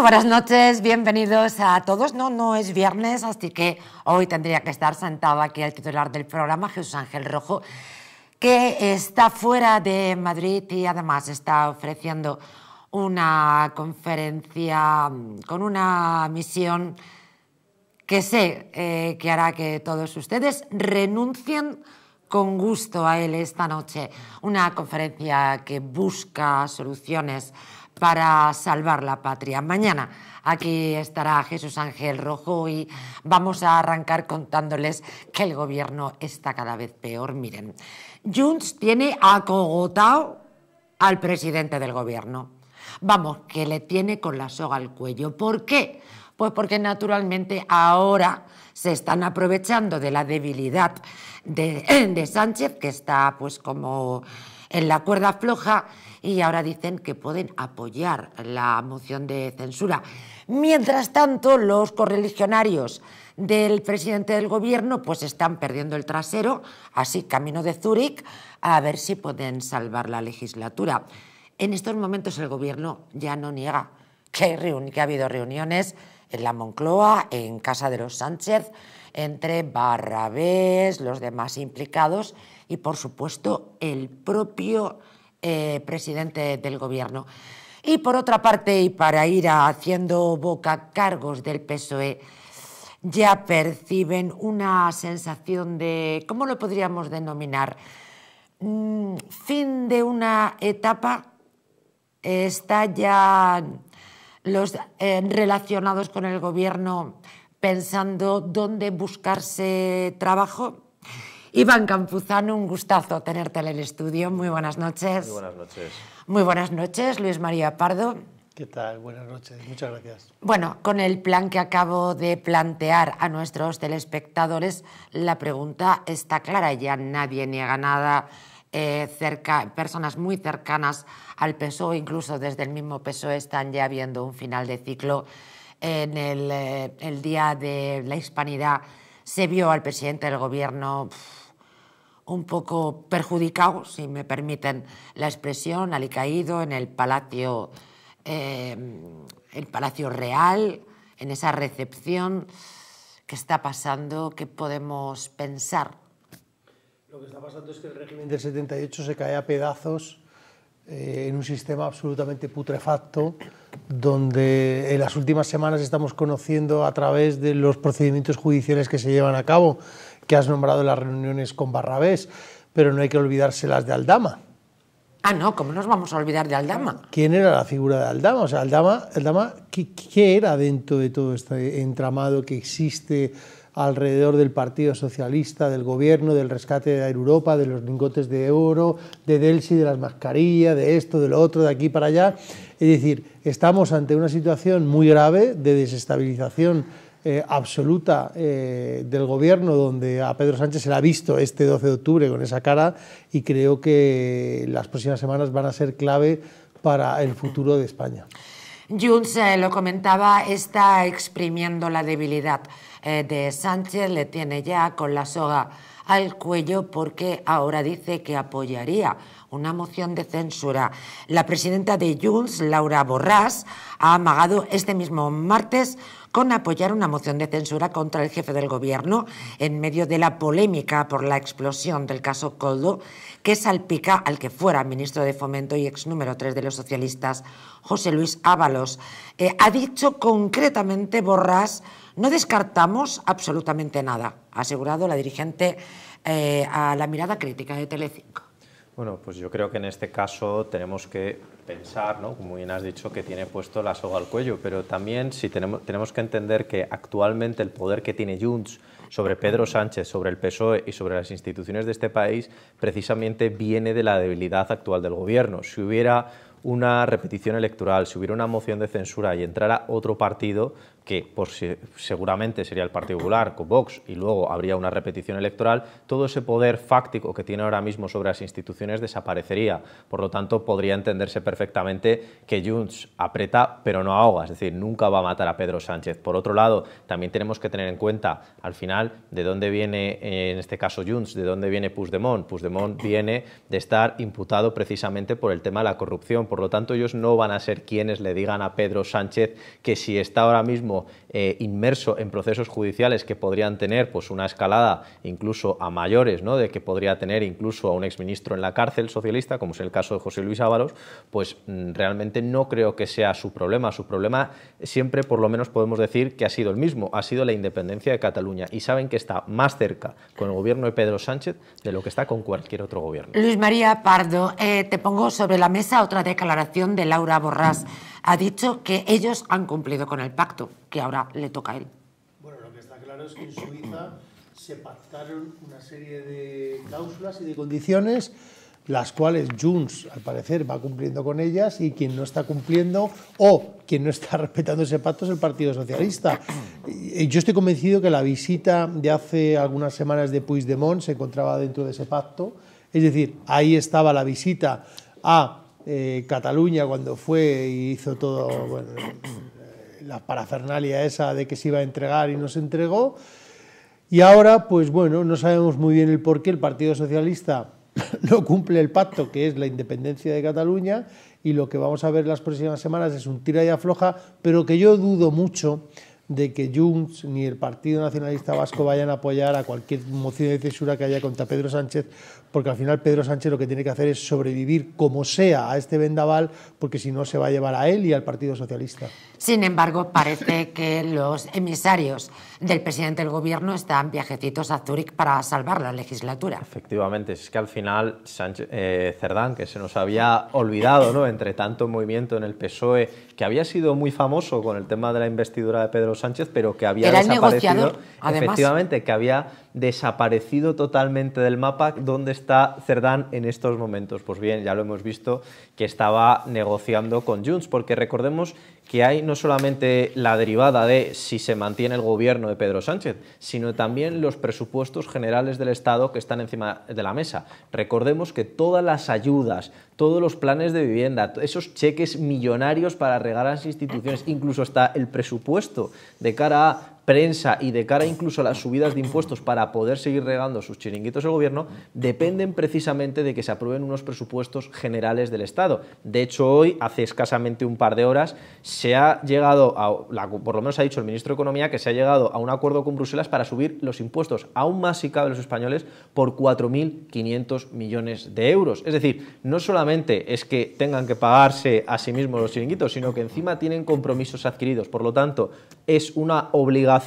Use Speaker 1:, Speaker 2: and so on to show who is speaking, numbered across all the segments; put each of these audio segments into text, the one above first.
Speaker 1: buenas noches, bienvenidos a todos. No, no es viernes, así que hoy tendría que estar sentado aquí el titular del programa, Jesús Ángel Rojo, que está fuera de Madrid y además está ofreciendo una conferencia mm, con una misión que sé eh, que hará que todos ustedes renuncien con gusto a él esta noche. Una conferencia que busca soluciones para salvar la patria. Mañana aquí estará Jesús Ángel Rojo y vamos a arrancar contándoles que el gobierno está cada vez peor. Miren, Junts tiene acogotado al presidente del gobierno. Vamos, que le tiene con la soga al cuello. ¿Por qué? Pues porque naturalmente ahora se están aprovechando de la debilidad de, de Sánchez, que está pues como en la cuerda floja, y ahora dicen que pueden apoyar la moción de censura. Mientras tanto, los correligionarios del presidente del gobierno pues están perdiendo el trasero, así camino de Zúrich, a ver si pueden salvar la legislatura. En estos momentos el gobierno ya no niega que, que ha habido reuniones en la Moncloa, en Casa de los Sánchez, entre Barrabés, los demás implicados y, por supuesto, el propio eh, presidente del Gobierno. Y por otra parte, y para ir haciendo boca cargos del PSOE, ya perciben una sensación de, ¿cómo lo podríamos denominar? Mm, fin de una etapa, está ya los eh, relacionados con el gobierno pensando dónde buscarse trabajo. Iván Campuzano, un gustazo tenerte en el estudio. Muy buenas noches. Muy buenas noches. Muy buenas noches, Luis María Pardo.
Speaker 2: ¿Qué tal? Buenas noches, muchas gracias.
Speaker 1: Bueno, con el plan que acabo de plantear a nuestros telespectadores, la pregunta está clara, ya nadie niega nada. Eh, personas muy cercanas al PSOE, incluso desde el mismo PSOE, están ya viendo un final de ciclo. En eh, el, Día de la Hispanidad se vio al presidente del Gobierno un poco perjudicado, si me permiten la expresión, alicaído en el Palacio, em, el Palacio Real, en esa recepción. ¿Qué está pasando? ¿Qué podemos pensar?
Speaker 2: Lo que está pasando es que el régimen del 78 se cae a pedazos eh, en un sistema absolutamente putrefacto, donde en las últimas semanas estamos conociendo a través de los procedimientos judiciales que se llevan a cabo que has nombrado las reuniones con Barrabés, pero no hay que olvidarse las de Aldama.
Speaker 1: Ah, no, ¿cómo nos vamos a olvidar de Aldama?
Speaker 2: ¿Quién era la figura de Aldama? O sea, Aldama, Aldama ¿qué, era dentro de todo este entramado que existe alrededor del Partido Socialista, del gobierno, del rescate de Europa, de los lingotes de oro, de Delsi, de las mascarillas, de esto, de lo otro, de aquí para allá? Es decir, estamos ante una situación muy grave de desestabilización eh, absoluta eh, del gobierno, donde a Pedro Sánchez se la ha visto este 12 de octubre con esa cara y creo que las próximas semanas van a ser clave para el futuro de España.
Speaker 1: Junts eh, lo comentaba, está exprimiendo la debilidad de Sánchez, le tiene ya con la soga al cuello porque ahora dice que apoyaría una moción de censura. La presidenta de Junts, Laura Borrás, ha amagado este mismo martes con apoyar una moción de censura contra el jefe del gobierno en medio de la polémica por la explosión del caso Coldo, que salpica al que fuera ministro de Fomento y ex número 3 de los socialistas, José Luis Ábalos. Eh, ha dicho concretamente Borrás, no descartamos absolutamente nada, ha asegurado la dirigente eh, a la mirada crítica de Telecinco.
Speaker 3: Bueno, pues yo creo que en este caso tenemos que pensar, ¿no? como bien has dicho, que tiene puesto la soga al cuello, pero también si tenemos, tenemos que entender que actualmente el poder que tiene Junts sobre Pedro Sánchez, sobre el PSOE y sobre las instituciones de este país precisamente viene de la debilidad actual del gobierno. Si hubiera una repetición electoral, si hubiera una moción de censura y entrara otro partido, que por, seguramente sería el Partido Popular con Vox y luego habría una repetición electoral, todo ese poder fáctico que tiene ahora mismo sobre las instituciones desaparecería. Por lo tanto, podría entenderse perfectamente que Junts aprieta pero no ahoga, es decir, nunca va a matar a Pedro Sánchez. Por otro lado, también tenemos que tener en cuenta al final de dónde viene, en este caso Junts, de dónde viene Puigdemont. Puigdemont viene de estar imputado precisamente por el tema de la corrupción. Por lo tanto, ellos no van a ser quienes le digan a Pedro Sánchez que si está ahora mismo eh, inmerso en procesos judiciales que podrían tener pues, una escalada incluso a mayores, ¿no? de que podría tener incluso a un exministro en la cárcel socialista, como es el caso de José Luis Ábalos, pues mm, realmente no creo que sea su problema. Su problema siempre, por lo menos, podemos decir que ha sido el mismo, ha sido la independencia de Cataluña. Y saben que está más cerca con el gobierno de Pedro Sánchez de lo que está con cualquier otro gobierno.
Speaker 1: Luis María Pardo, eh, te pongo sobre la mesa otra declaración de Laura Borrás ha dicho que ellos han cumplido con el pacto, que ahora le toca a él.
Speaker 2: Bueno, lo que está claro es que en Suiza se pactaron una serie de cláusulas y de condiciones las cuales Junts, al parecer, va cumpliendo con ellas y quien no está cumpliendo o quien no está respetando ese pacto es el Partido Socialista. Yo estoy convencido que la visita de hace algunas semanas de Puigdemont se encontraba dentro de ese pacto, es decir, ahí estaba la visita a eh, Cataluña cuando fue y hizo todo, bueno, la parafernalia esa de que se iba a entregar y no se entregó. Y ahora, pues bueno, no sabemos muy bien el por qué el Partido Socialista no cumple el pacto que es la independencia de Cataluña y lo que vamos a ver las próximas semanas es un tira y afloja, pero que yo dudo mucho de que Junts ni el Partido Nacionalista Vasco vayan a apoyar a cualquier moción de censura que haya contra Pedro Sánchez porque al final Pedro Sánchez lo que tiene que hacer es sobrevivir como sea a este vendaval, porque si no se va a llevar a él y al Partido Socialista.
Speaker 1: Sin embargo, parece que los emisarios del presidente del gobierno están viajecitos a Zúrich para salvar la legislatura.
Speaker 2: Efectivamente, es
Speaker 3: que al final eh, Cerdán, que se nos había olvidado, ¿no? entre tanto movimiento en el PSOE, que había sido muy famoso con el tema de la investidura de Pedro Sánchez, pero que había Era desaparecido. Efectivamente, que había desaparecido totalmente del mapa. ¿Dónde está Cerdán en estos momentos? Pues bien, ya lo hemos visto que estaba negociando con Junts, porque recordemos que hay no solamente la derivada de si se mantiene el gobierno de Pedro Sánchez, sino también los presupuestos generales del Estado que están encima de la mesa. Recordemos que todas las ayudas, todos los planes de vivienda, esos cheques millonarios para regalar a las instituciones, incluso está el presupuesto de cara a prensa y de cara incluso a las subidas de impuestos para poder seguir regando sus chiringuitos el gobierno, dependen precisamente de que se aprueben unos presupuestos generales del Estado. De hecho, hoy, hace escasamente un par de horas, se ha llegado, a, por lo menos ha dicho el ministro de Economía, que se ha llegado a un acuerdo con Bruselas para subir los impuestos, aún más si cabe los españoles, por 4.500 millones de euros. Es decir, no solamente es que tengan que pagarse a sí mismos los chiringuitos, sino que encima tienen compromisos adquiridos. Por lo tanto, es una obligación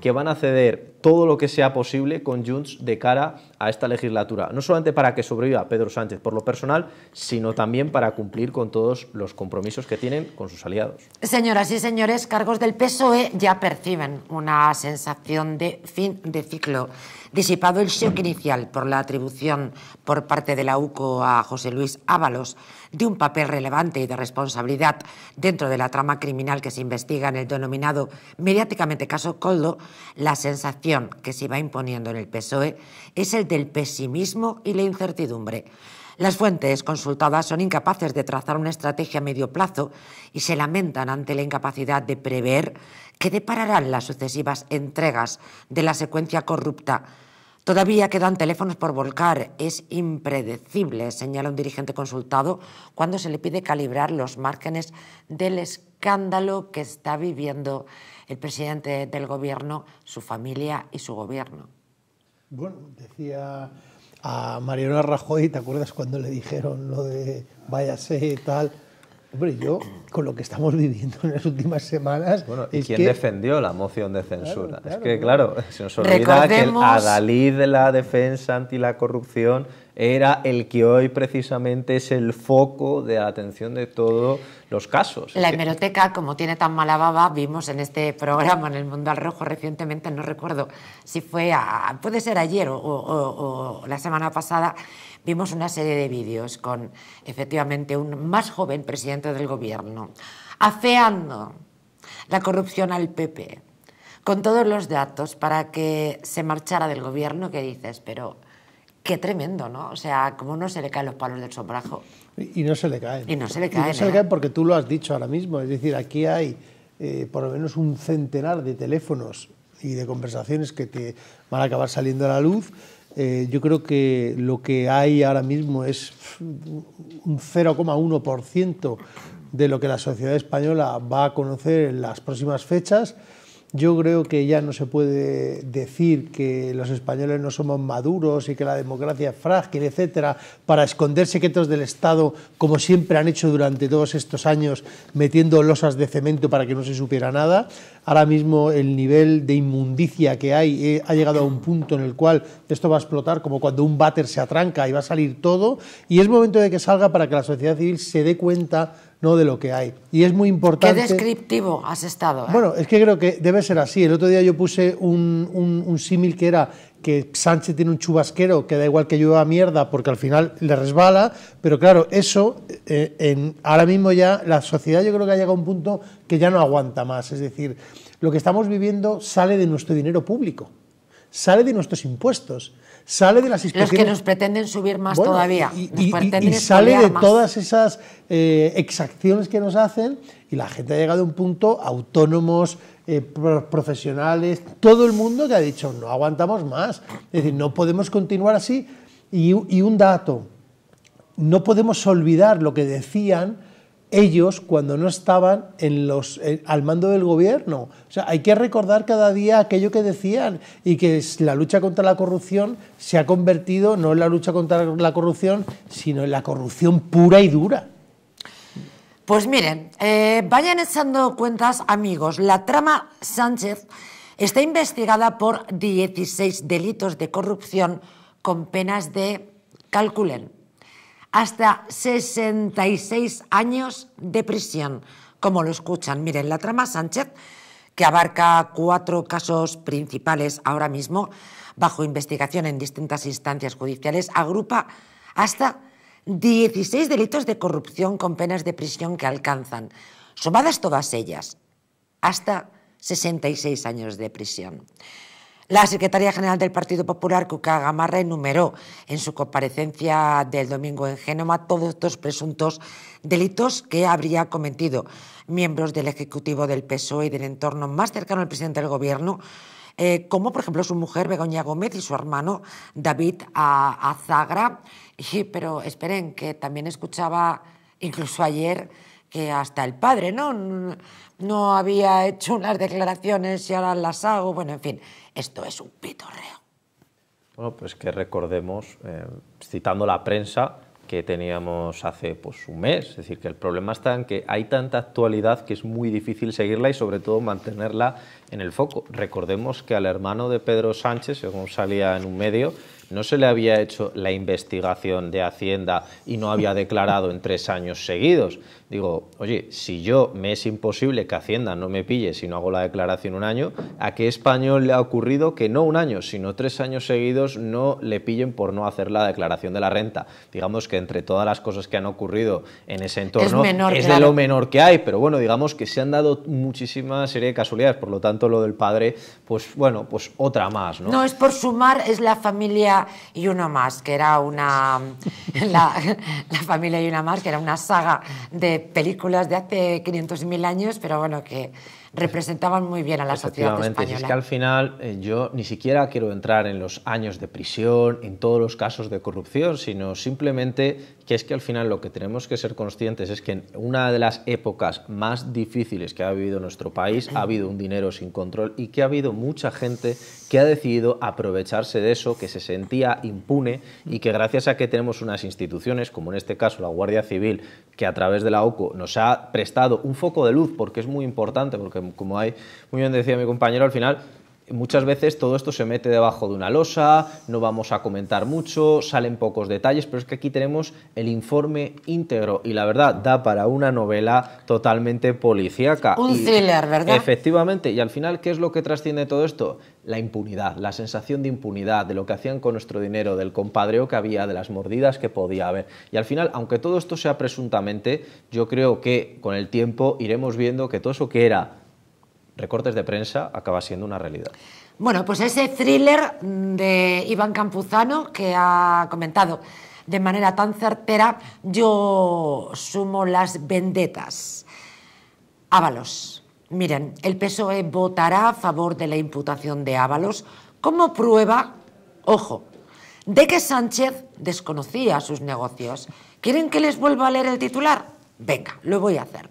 Speaker 3: que van a ceder todo lo que sea posible con Junts de cara a esta legislatura. No solamente para que sobreviva Pedro Sánchez por lo personal, sino también para cumplir con todos los compromisos que tienen con sus aliados.
Speaker 1: Señoras y señores, cargos del PSOE ya perciben una sensación de fin de ciclo. Disipado el shock inicial por la atribución por parte de la UCO a José Luis Ábalos, de un papel relevante y de responsabilidad dentro de la trama criminal que se investiga en el denominado mediáticamente caso Coldo, la sensación que se va imponiendo en el PSOE es el del pesimismo y la incertidumbre. Las fuentes consultadas son incapaces de trazar una estrategia a medio plazo y se lamentan ante la incapacidad de prever qué depararán las sucesivas entregas de la secuencia corrupta Todavía quedan teléfonos por volcar. Es impredecible, señala un dirigente consultado, cuando se le pide calibrar los márgenes del escándalo que está viviendo el presidente del gobierno, su familia y su gobierno.
Speaker 2: Bueno, decía a Mariano Rajoy, ¿te acuerdas cuando le dijeron lo de váyase y tal? Hombre, yo, con lo que estamos viviendo en las últimas semanas... Bueno, ¿y quién
Speaker 3: defendió la moción de censura? es que, claro, se nos olvida que el adalid de la defensa anti la corrupción era el que hoy precisamente es el foco de atención de todos los casos. La
Speaker 1: hemeroteca, como tiene tan mala baba, vimos en este programa, en el Mundo al Rojo, recientemente, no recuerdo si fue, a, puede ser ayer o la semana pasada, vimos una serie de vídeos con efectivamente un más joven presidente del gobierno afeando la corrupción al PP con todos los datos para que se marchara del gobierno que dices, pero qué tremendo, ¿no? O sea, como no se le caen los palos del sombrajo. Y, no se le caen. Y no se le caen. no se le ¿eh? caen
Speaker 2: porque tú lo has dicho ahora mismo, es decir, aquí hay eh, por lo menos un centenar de teléfonos y de conversaciones que te van a acabar saliendo a la luz eh, yo creo que lo que hay ahora mismo es un 0,1% de lo que la sociedad española va a conocer en las próximas fechas yo creo que ya no se puede decir que los españoles no somos maduros y que la democracia es frágil, etcétera, para esconder secretos del Estado, como siempre han hecho durante todos estos años, metiendo losas de cemento para que no se supiera nada. Ahora mismo el nivel de inmundicia que hay eh, ha llegado a un punto en el cual esto va a explotar, como cuando un váter se atranca y va a salir todo. Y es momento de que salga para que la sociedad civil se dé cuenta no de lo que hay. Y es muy importante... Qué descriptivo
Speaker 1: has estado. ¿eh? Bueno,
Speaker 2: es que creo que debe ser así. El otro día yo puse un, símil que era que Sánchez tiene un chubasquero que da igual que llueva mierda porque al final le resbala, pero claro, eso eh, en, ahora mismo ya la sociedad yo creo que ha llegado a un punto que ya no aguanta más, es decir, lo que estamos viviendo sale de nuestro dinero público, sale de nuestros impuestos sale de las inspecciones. Los que nos
Speaker 1: pretenden subir más todavía. Y, sale de todas
Speaker 2: esas eh, exacciones que nos hacen y la gente ha llegado a un punto, autónomos, eh, profesionales, todo el mundo que ha dicho, no aguantamos más. Es decir, no podemos continuar así. y un dato, no podemos olvidar lo que decían ellos cuando no estaban eh, al mando del gobierno. hay que recordar cada día aquello que decían y que la lucha contra la corrupción se ha convertido no en la lucha contra la corrupción, sino en la corrupción pura y dura.
Speaker 1: Pues miren, eh, vayan echando cuentas, amigos, la trama Sánchez está investigada por 16 delitos de corrupción con penas de, calculen, hasta 66 años de prisión. Como lo escuchan, miren, la trama Sánchez, que abarca cuatro casos principales ahora mismo, bajo investigación en distintas instancias judiciales, agrupa hasta 16 delitos de corrupción con penas de prisión que alcanzan, sumadas todas ellas, hasta 66 años de prisión. La secretaria general del Partido Popular, Cuca Gamarra, enumeró en su comparecencia del domingo en Génoma todos estos presuntos delitos que habría cometido miembros del Ejecutivo del PSOE y del entorno más cercano al presidente del Gobierno, eh, como por ejemplo su mujer Begoña Gómez y su hermano David Azagra. pero esperen, que también escuchaba incluso ayer que hasta el padre, ¿no? No había hecho unas declaraciones y ahora las hago. Bueno, en fin, esto es un pitorreo.
Speaker 3: Bueno, pues que recordemos, eh, citando la prensa que teníamos hace pues, un mes, es decir, que el problema está en que hay tanta actualidad que es muy difícil seguirla y sobre todo mantenerla en el foco. Recordemos que al hermano de Pedro Sánchez, según salía en un medio, no se le había hecho la investigación de Hacienda y no había declarado en tres años seguidos digo, oye, si yo me es imposible que Hacienda no me pille si no hago la declaración un año, ¿a qué español le ha ocurrido que no un año, sino tres años seguidos no le pillen por no hacer la declaración de la renta? Digamos que entre todas las cosas que han ocurrido en ese entorno es, de lo menor que hay, pero bueno, digamos que se han dado muchísima serie de casualidades, por lo tanto lo del padre, pues bueno, pues otra más, ¿no? No,
Speaker 1: es por sumar, es la familia y una más, que era una... la familia y una más, que era una saga de películas de hace 500.000 años, pero bueno, que representaban muy bien a la sociedad española. Es que al
Speaker 3: final eh, yo ni siquiera quiero entrar en los años de prisión, en todos los casos de corrupción, sino simplemente que es que al final lo que tenemos que ser conscientes es que en una de las épocas más difíciles que ha vivido nuestro país ha habido un dinero sin control y que ha habido mucha gente que ha decidido aprovecharse de eso, que se sentía impune y que gracias a que tenemos unas instituciones, como en este caso la Guardia Civil, que a través de la OCO nos ha prestado un foco de luz, porque es muy importante, porque como hay, muy bien decía mi compañero, al final muchas veces todo esto se mete debajo de una losa, no vamos a comentar mucho, salen pocos detalles, pero es que aquí tenemos el informe íntegro y la verdad da para una novela totalmente policíaca. Un thriller, ¿verdad? Efectivamente, y al final, ¿qué es lo que trasciende todo esto? La impunidad, la sensación de impunidad, de lo que hacían con nuestro dinero, del compadreo que había, de las mordidas que podía haber. Y al final, aunque todo esto sea presuntamente, yo creo que con el tiempo iremos viendo que todo eso que era recortes de prensa acaba siendo una realidad.
Speaker 1: Bueno, pues ese thriller mm, de Iván Campuzano que ha comentado de manera tan certera, yo sumo las vendetas. Ábalos. Miren, el PSOE votará a favor de la imputación de Ábalos como prueba, ojo, de que Sánchez desconocía sus negocios. ¿Quieren que les vuelva a leer el titular? Venga, lo voy a hacer.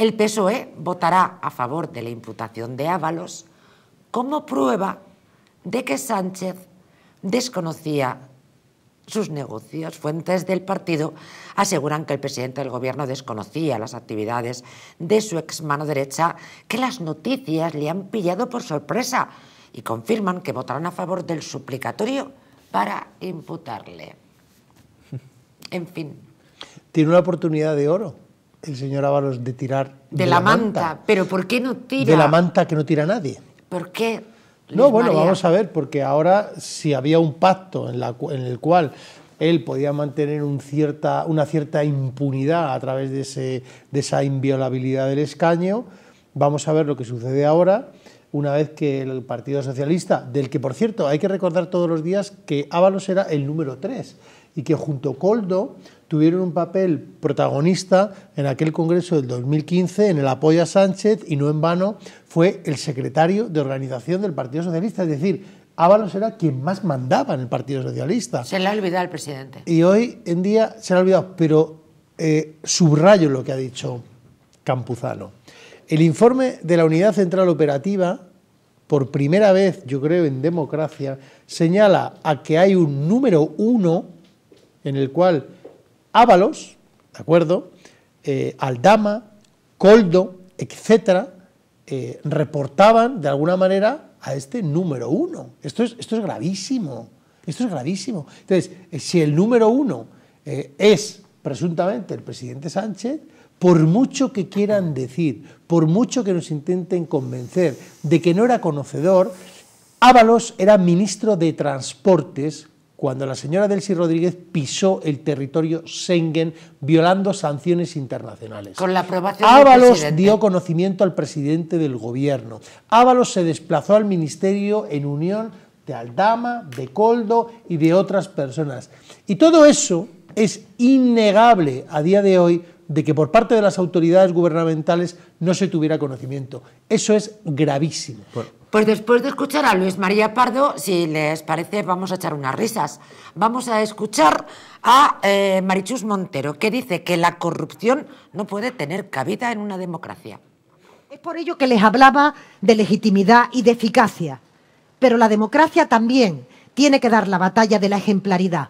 Speaker 1: El PSOE votará a favor de la imputación de Ábalos como prueba de que Sánchez desconocía sus negocios. Fuentes del partido aseguran que el presidente del gobierno desconocía las actividades de su ex mano derecha, que las noticias le han pillado por sorpresa y confirman que votarán a favor del suplicatorio para imputarle. En fin. Tiene una oportunidad de oro el señor Ábalos de tirar
Speaker 2: de, la, manta.
Speaker 1: Pero ¿por qué no tira? De la
Speaker 2: manta que no tira nadie.
Speaker 1: ¿Por qué? no, bueno, vamos
Speaker 2: a ver, porque ahora si había un pacto en, el cual él podía mantener una cierta impunidad a través de, de esa inviolabilidad del escaño, vamos a ver lo que sucede ahora una vez que el Partido Socialista, del que por cierto hay que recordar todos los días que Ábalos era el número 3 y que junto a Coldo tuvieron un papel protagonista en aquel Congreso del 2015 en el apoyo a Sánchez y no en vano fue el secretario de organización del Partido Socialista, es decir, Ábalos era quien más mandaba en el Partido Socialista. Se le
Speaker 1: ha olvidado al presidente.
Speaker 2: Y hoy en día se le ha olvidado, pero eh, subrayo lo que ha dicho Campuzano. El informe de la Unidad Central Operativa, por primera vez, yo creo, en democracia, señala a que hay un número uno en el cual Ábalos, ¿de acuerdo? Eh, Aldama, Coldo, etcétera, eh, reportaban de alguna manera a este número uno. Esto es, esto es gravísimo, esto es gravísimo. Entonces, eh, si el número uno es presuntamente el presidente Sánchez, por mucho que quieran decir, por mucho que nos intenten convencer de que no era conocedor, Ábalos era ministro de Transportes cuando la señora Delcy Rodríguez pisó el territorio Schengen violando sanciones internacionales. Con
Speaker 1: la aprobación Ábalos
Speaker 2: dio conocimiento al presidente del gobierno. Ábalos se desplazó al ministerio en unión de Aldama, de Coldo y de otras personas. Y todo eso es innegable a día de hoy de que por parte de las autoridades gubernamentales no se tuviera conocimiento. Eso es gravísimo.
Speaker 1: Pues después de escuchar a Luis María Pardo, si les parece, vamos a echar unas risas. Vamos a escuchar a eh, Marichus Montero, que dice que la corrupción no puede tener cabida en una democracia. Es por ello que les hablaba de legitimidad y de eficacia. Pero la democracia también tiene que dar la batalla de la ejemplaridad.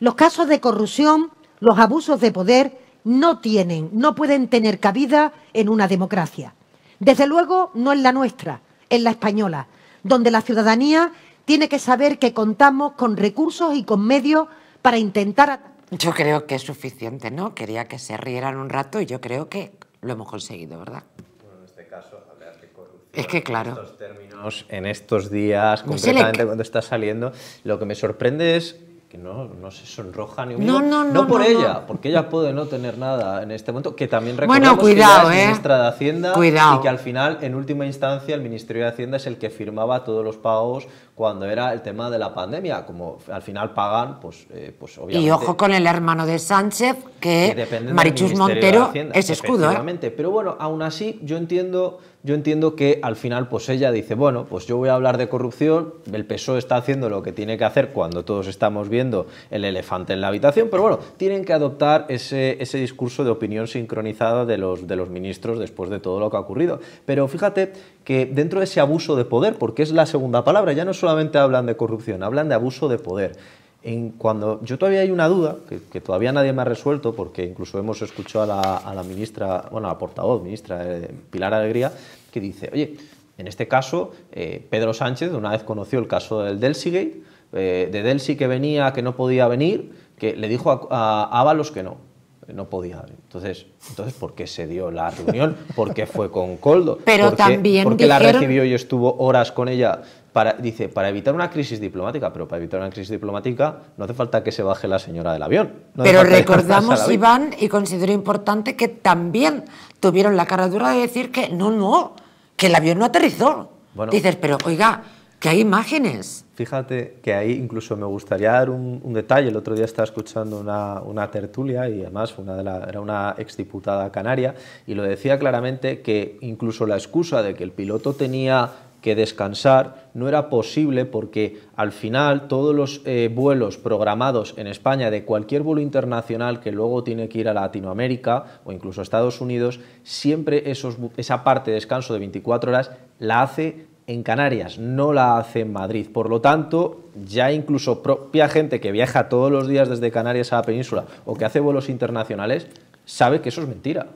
Speaker 1: Los casos de corrupción, los abusos de poder, no tienen, no pueden tener cabida en una democracia. Desde luego, no es la nuestra en la española, donde la ciudadanía tiene que saber que contamos con recursos y con medios para intentar... Yo creo que es suficiente, ¿no? Quería que se rieran un rato y yo creo que lo hemos conseguido, ¿verdad?
Speaker 3: Bueno, en este caso, hablar de corrupción. Es que claro.
Speaker 1: En estos
Speaker 3: días, concretamente cuando está saliendo, lo que me sorprende es que no, se sonroja ni un no, no, no, no, por ella, porque ella puede no tener nada en este momento, que también recordemos que es ¿eh? ministra de Hacienda cuidado. y que al final, en última instancia, el Ministerio de Hacienda es el que firmaba todos los pagos cuando era el tema de la pandemia, como al final pagan, pues, eh, pues obviamente... Y ojo con
Speaker 1: el hermano de Sánchez, que, Marichus Montero es escudo. ¿eh?
Speaker 3: Pero bueno, aún así yo entiendo yo entiendo que al final pues ella dice, bueno, pues yo voy a hablar de corrupción, el PSOE está haciendo lo que tiene que hacer cuando todos estamos viendo el elefante en la habitación, pero bueno, tienen que adoptar ese, discurso de opinión sincronizada de los ministros después de todo lo que ha ocurrido. Pero fíjate que dentro de ese abuso de poder, porque es la segunda palabra, ya no solamente hablan de corrupción, hablan de abuso de poder cuando yo todavía hay una duda que, todavía nadie me ha resuelto porque incluso hemos escuchado a la, ministra, bueno, a la portavoz ministra eh, Pilar Alegría que dice, oye, en este caso eh, Pedro Sánchez una vez conoció el caso del Delsigate, eh, de Delsi que venía, que no podía venir, que le dijo a, a Ábalos que no, no podía. Entonces, entonces, ¿por qué se dio la reunión? ¿Por qué fue con Coldo? Pero ¿Por qué, porque la recibió y estuvo horas con ella dice, para evitar una crisis diplomática, pero para evitar una crisis diplomática no hace falta que se baje la señora del avión. pero recordamos, Iván,
Speaker 1: y considero importante que también tuvieron la cara dura de decir que no, no, que el avión no aterrizó. Dices, pero oiga, que hay imágenes.
Speaker 3: Fíjate que ahí incluso me gustaría dar un, detalle. El otro día estaba escuchando una, tertulia y además una era una exdiputada canaria y lo decía claramente que incluso la excusa de que el piloto tenía que descansar no era posible porque al final todos los eh, vuelos programados en España de cualquier vuelo internacional que luego tiene que ir a Latinoamérica o incluso a Estados Unidos, siempre esa parte de descanso de 24 horas la hace en Canarias, no la hace en Madrid. Por lo tanto, ya incluso propia gente que viaja todos los días desde Canarias a la península o que hace vuelos internacionales sabe que eso es mentira.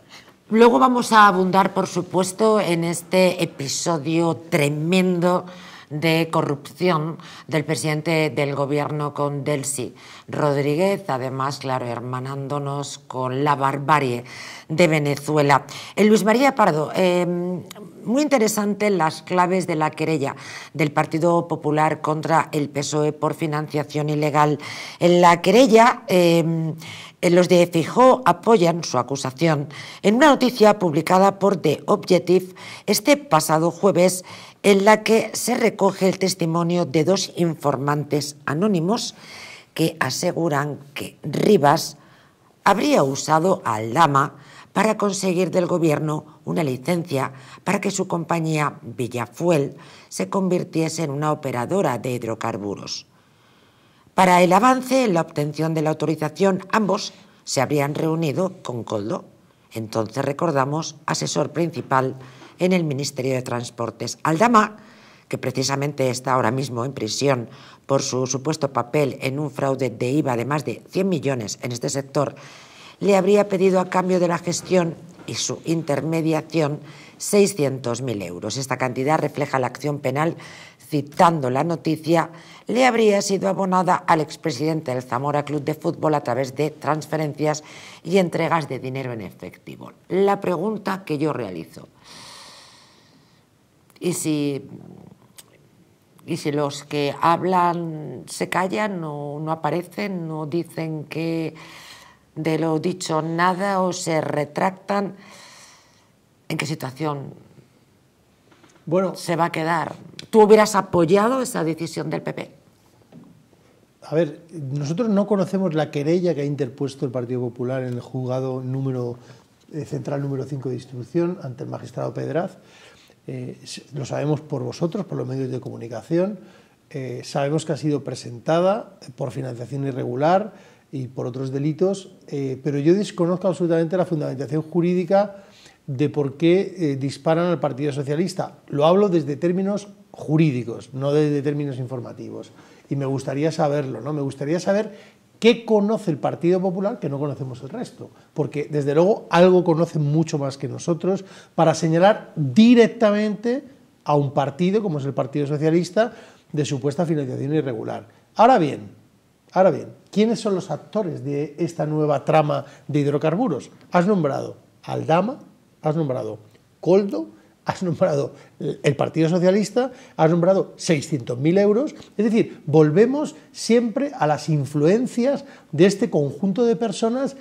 Speaker 1: Luego vamos a abundar, por supuesto, en este episodio tremendo de corrupción del presidente del gobierno con Delcy Rodríguez, además, claro, hermanándonos con la barbarie de Venezuela. Eh, Luis María Pardo, em, muy interesante las claves de la querella del Partido Popular contra el PSOE por financiación ilegal. En la querella, em, los de Fijó apoyan su acusación. En una noticia publicada por The Objective este pasado jueves, en la que se recoge el testimonio de dos informantes anónimos que aseguran que Rivas habría usado a Lama para conseguir del gobierno una licencia para que su compañía Villafuel se convirtiese en una operadora de hidrocarburos. Para el avance en la obtención de la autorización, ambos se habrían reunido con Coldo, entonces recordamos asesor principal en el Ministerio de Transportes. Aldama, que precisamente está ahora mismo en prisión por su supuesto papel en un fraude de IVA de más de 100 millones en este sector, le habría pedido a cambio de la gestión y su intermediación 600.000 euros. Esta cantidad refleja la acción penal, citando la noticia, le habría sido abonada al expresidente del Zamora Club de Fútbol a través de transferencias y entregas de dinero en efectivo. La pregunta que yo realizo, y si, y los que hablan se callan, o no aparecen, no dicen que de lo dicho nada o se retractan, ¿en qué situación bueno, se va a quedar? ¿Tú hubieras apoyado esa decisión del PP?
Speaker 2: A ver, nosotros no conocemos la querella que ha interpuesto el Partido Popular en el juzgado número, eh, central número 5 de distribución ante el magistrado Pedraz eh, lo sabemos por vosotros, por los medios de comunicación, eh, sabemos que ha sido presentada por financiación irregular y por otros delitos, eh, pero yo desconozco absolutamente la fundamentación jurídica de por qué disparan al Partido Socialista. Lo hablo desde términos jurídicos, no desde términos informativos. Y me gustaría saberlo, ¿no? Me gustaría saber ¿Qué conoce el Partido Popular que no conocemos el resto? Porque, desde luego, algo conoce mucho más que nosotros para señalar directamente a un partido, como es el Partido Socialista, de supuesta financiación irregular. Ahora bien, ahora bien, ¿quiénes son los actores de esta nueva trama de hidrocarburos? Has nombrado Aldama, has nombrado Coldo, has nombrado el Partido Socialista, has nombrado 600.000 euros. Es decir, volvemos siempre a las influencias de este conjunto de personas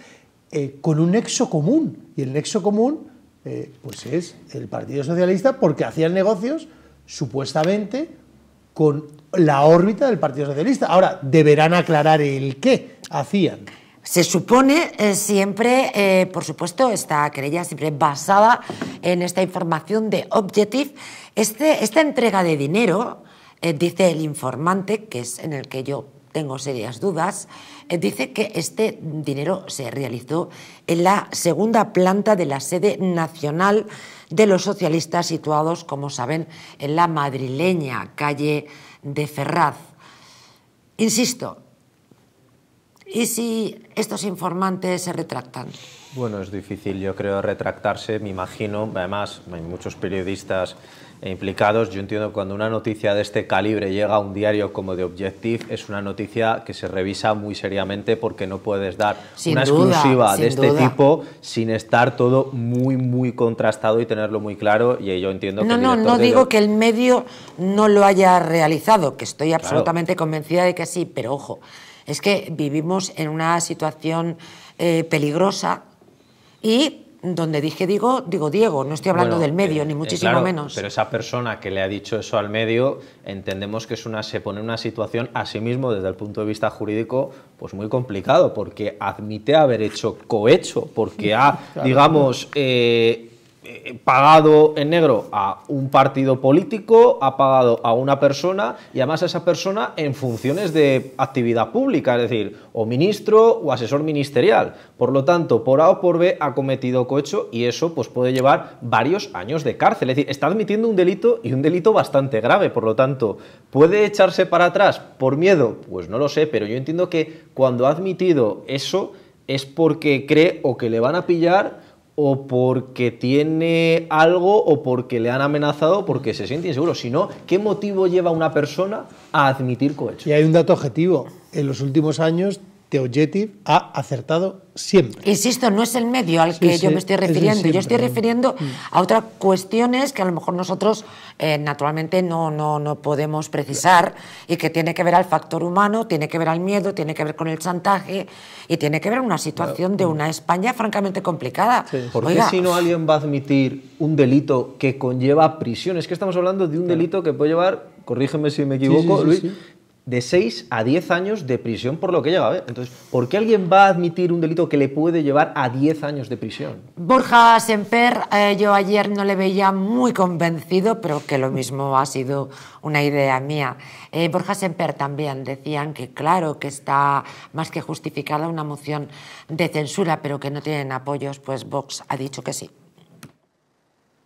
Speaker 2: eh, con un nexo común. Y el nexo común eh, pues es el Partido Socialista porque hacían negocios supuestamente
Speaker 1: con la órbita del Partido Socialista. Ahora, deberán aclarar el qué hacían. Se supone eh, siempre, eh, por supuesto, esta querella siempre basada en esta información de Objective. Este, esta entrega de dinero, eh, dice el informante, que es en el que yo tengo serias dudas, dice que este dinero se realizó en la segunda planta de la sede nacional de los socialistas situados, como saben, en la madrileña calle de Ferraz. Insisto, ¿Y si estos informantes se retractan?
Speaker 3: Bueno, es difícil, yo creo, retractarse, me imagino. Además, hay muchos periodistas implicados. Yo entiendo que cuando una noticia de este calibre llega a un diario como de Objective, es una noticia que se revisa muy seriamente porque no puedes dar una exclusiva de este tipo sin estar todo muy, muy contrastado y tenerlo muy claro. Y yo entiendo que. No, no, no digo
Speaker 1: que el medio no lo haya realizado, que estoy absolutamente convencida de que sí, pero ojo es que vivimos en una situación eh, peligrosa y donde dije digo, digo Diego, no estoy hablando del medio, eh, ni eh, muchísimo menos. Pero esa
Speaker 3: persona que le ha dicho eso al medio, entendemos que es una, se pone en una situación a sí mismo desde el punto de vista jurídico pues muy complicado, porque admite haber hecho cohecho, porque ha, digamos, eh, pagado en negro a un partido político, ha pagado a una persona y además a esa persona en funciones de actividad pública, es decir, o ministro o asesor ministerial. Por lo tanto, por A o por B ha cometido cohecho y eso pues, puede llevar varios años de cárcel. Es decir, está admitiendo un delito y un delito bastante grave. Por lo tanto, ¿puede echarse para atrás por miedo? Pues no lo sé, pero yo entiendo que cuando ha admitido eso es porque cree o que le van a pillar o porque tiene algo o porque le han amenazado porque se siente inseguro, Si no, qué motivo lleva una
Speaker 2: persona a admitir cohecho. Y hay un dato objetivo. En los últimos años Teo este
Speaker 1: ha acertado siempre. Insisto, no es el medio al que yo me estoy refiriendo. yo estoy refiriendo mm. a otras cuestiones que a lo mejor nosotros, eh, naturalmente, no, no, no podemos precisar y que tiene que ver al factor humano, tiene que ver al miedo, tiene que ver con el chantaje y tiene que ver una situación de mm. una España francamente complicada. ¿Por qué si no
Speaker 3: alguien va a admitir un delito que conlleva prisión? Es que estamos hablando de un delito que puede llevar corrígeme si me equivoco, Luis, de 6 a 10 años de prisión por lo que lleva. Entonces, ¿por qué alguien va a admitir un delito que le puede llevar a 10 años de prisión?
Speaker 1: Borja Semper, eh, yo ayer no le veía muy convencido, pero que lo mismo ha sido una idea mía. Eh, Borja Semper también decían que claro, que está más que justificada una moción de censura, pero que no tienen apoyos, pues Vox ha dicho que sí.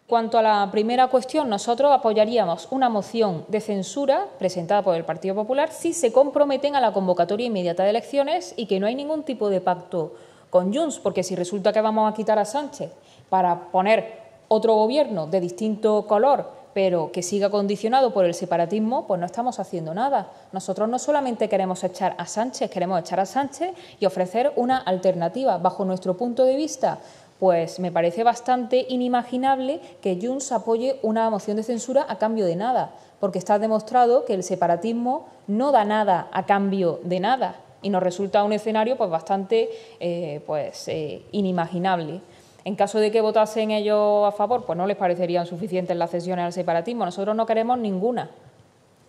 Speaker 4: Cuanto a la primera cuestión, nosotros apoyaríamos una moción de censura presentada por el Partido Popular si se comprometen a la convocatoria inmediata de elecciones y que no hay ningún tipo de pacto con Junts, porque si resulta que vamos a quitar a Sánchez para poner otro gobierno de distinto color, pero que siga condicionado por el separatismo, pues no estamos haciendo nada. Nosotros no solamente queremos echar a Sánchez, queremos echar a Sánchez y ofrecer una alternativa bajo nuestro punto de vista pues me parece bastante inimaginable que Junts apoye una moción de censura a cambio de nada, porque está demostrado que el separatismo no da nada a cambio de nada y nos resulta un escenario pues bastante eh, pues, eh, inimaginable. En caso de que votasen ellos a favor, pues no les parecerían suficientes las cesiones al separatismo. Nosotros no queremos ninguna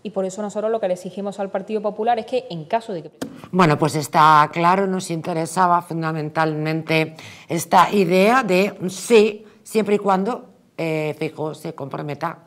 Speaker 4: y por eso nosotros lo que le exigimos al Partido Popular es que en caso de que...
Speaker 1: Bueno, pues está claro, nos interesaba fundamentalmente esta idea de sí, siempre y cuando eh, Fijo se comprometa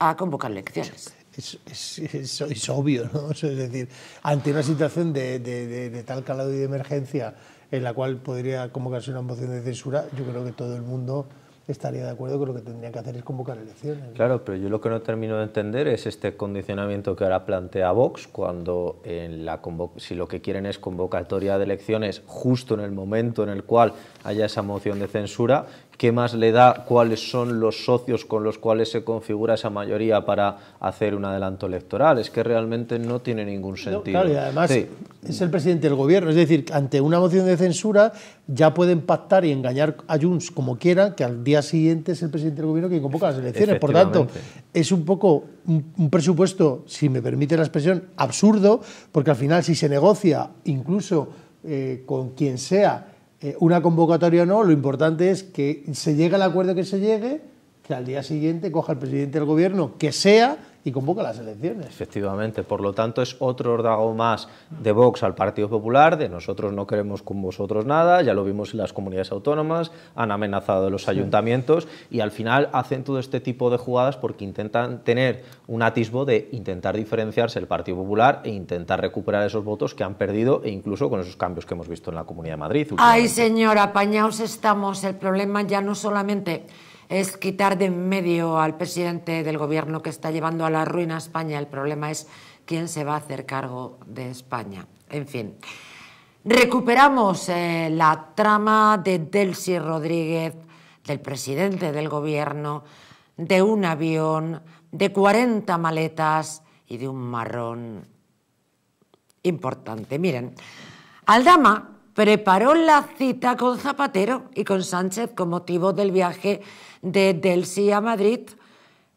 Speaker 1: a convocar elecciones.
Speaker 2: Es, obvio, ¿no? Es decir, ante una situación de, tal calado y de emergencia en la cual podría convocarse una moción de censura, yo creo que todo el mundo estaría de acuerdo que lo que tendría que hacer es convocar elecciones.
Speaker 3: Claro, pero yo lo que no termino de entender es este condicionamiento que ahora plantea Vox, cuando en la si lo que quieren es convocatoria de elecciones justo en el momento en el cual haya esa moción de censura, qué más le da, cuáles son los socios con los cuales se configura esa mayoría para hacer un adelanto electoral. Es que realmente no tiene ningún sentido. claro, y además
Speaker 2: es el presidente del gobierno. Es decir, ante una moción de censura ya pueden pactar y engañar a Junts como quieran, que al día siguiente es el presidente del gobierno quien convoca las elecciones. Por tanto, es un poco un, presupuesto, si me permite la expresión, absurdo, porque al final si se negocia incluso eh, con quien sea, eh, una convocatoria o no, lo importante es que se llegue al acuerdo que se llegue, que al día siguiente coja el presidente del gobierno, que sea y convoca las elecciones.
Speaker 3: Efectivamente, por lo tanto es otro ordago más de Vox al Partido Popular, de nosotros no queremos con vosotros nada, ya lo vimos en las comunidades autónomas, han amenazado los ayuntamientos y al final hacen todo este tipo de jugadas porque intentan tener un atisbo de intentar diferenciarse el Partido Popular e intentar recuperar esos votos que han perdido e incluso con esos cambios que hemos visto en la Comunidad de Madrid. Ay
Speaker 1: señor, apañaos estamos, el problema ya no solamente es quitar de en medio al presidente del gobierno que está llevando a la ruina a España. El problema es quién se va a hacer cargo de España. En fin. Recuperamos eh, la trama de Delcy Rodríguez, del presidente del gobierno, de un avión, de 40 maletas y de un marrón importante. Miren, Aldama preparó la cita con Zapatero y con Sánchez con motivo del viaje de Delsi a Madrid.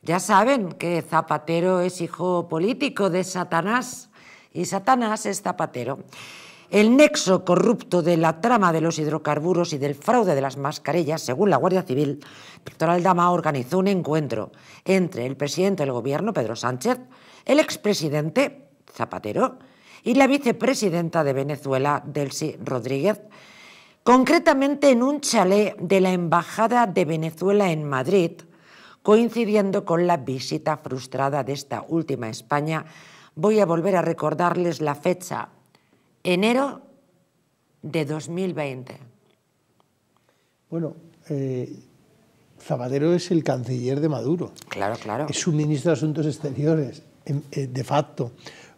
Speaker 1: Ya saben que Zapatero es hijo político de Satanás y Satanás es Zapatero. El nexo corrupto de la trama de los hidrocarburos y del fraude de las mascarillas, según la Guardia Civil, Pectoral Aldama organizó un encuentro entre el presidente del gobierno, Pedro Sánchez, el expresidente Zapatero y la vicepresidenta de Venezuela, Delcy Rodríguez, concretamente en un chalet de la Embajada de Venezuela en Madrid, coincidiendo con la visita frustrada de esta última España. Voy a volver a recordarles la fecha, enero de 2020. Bueno,
Speaker 2: eh, Zapatero es el canciller de Maduro.
Speaker 1: Claro, claro. Es
Speaker 2: su ministro de Asuntos Exteriores, em, eh, de facto.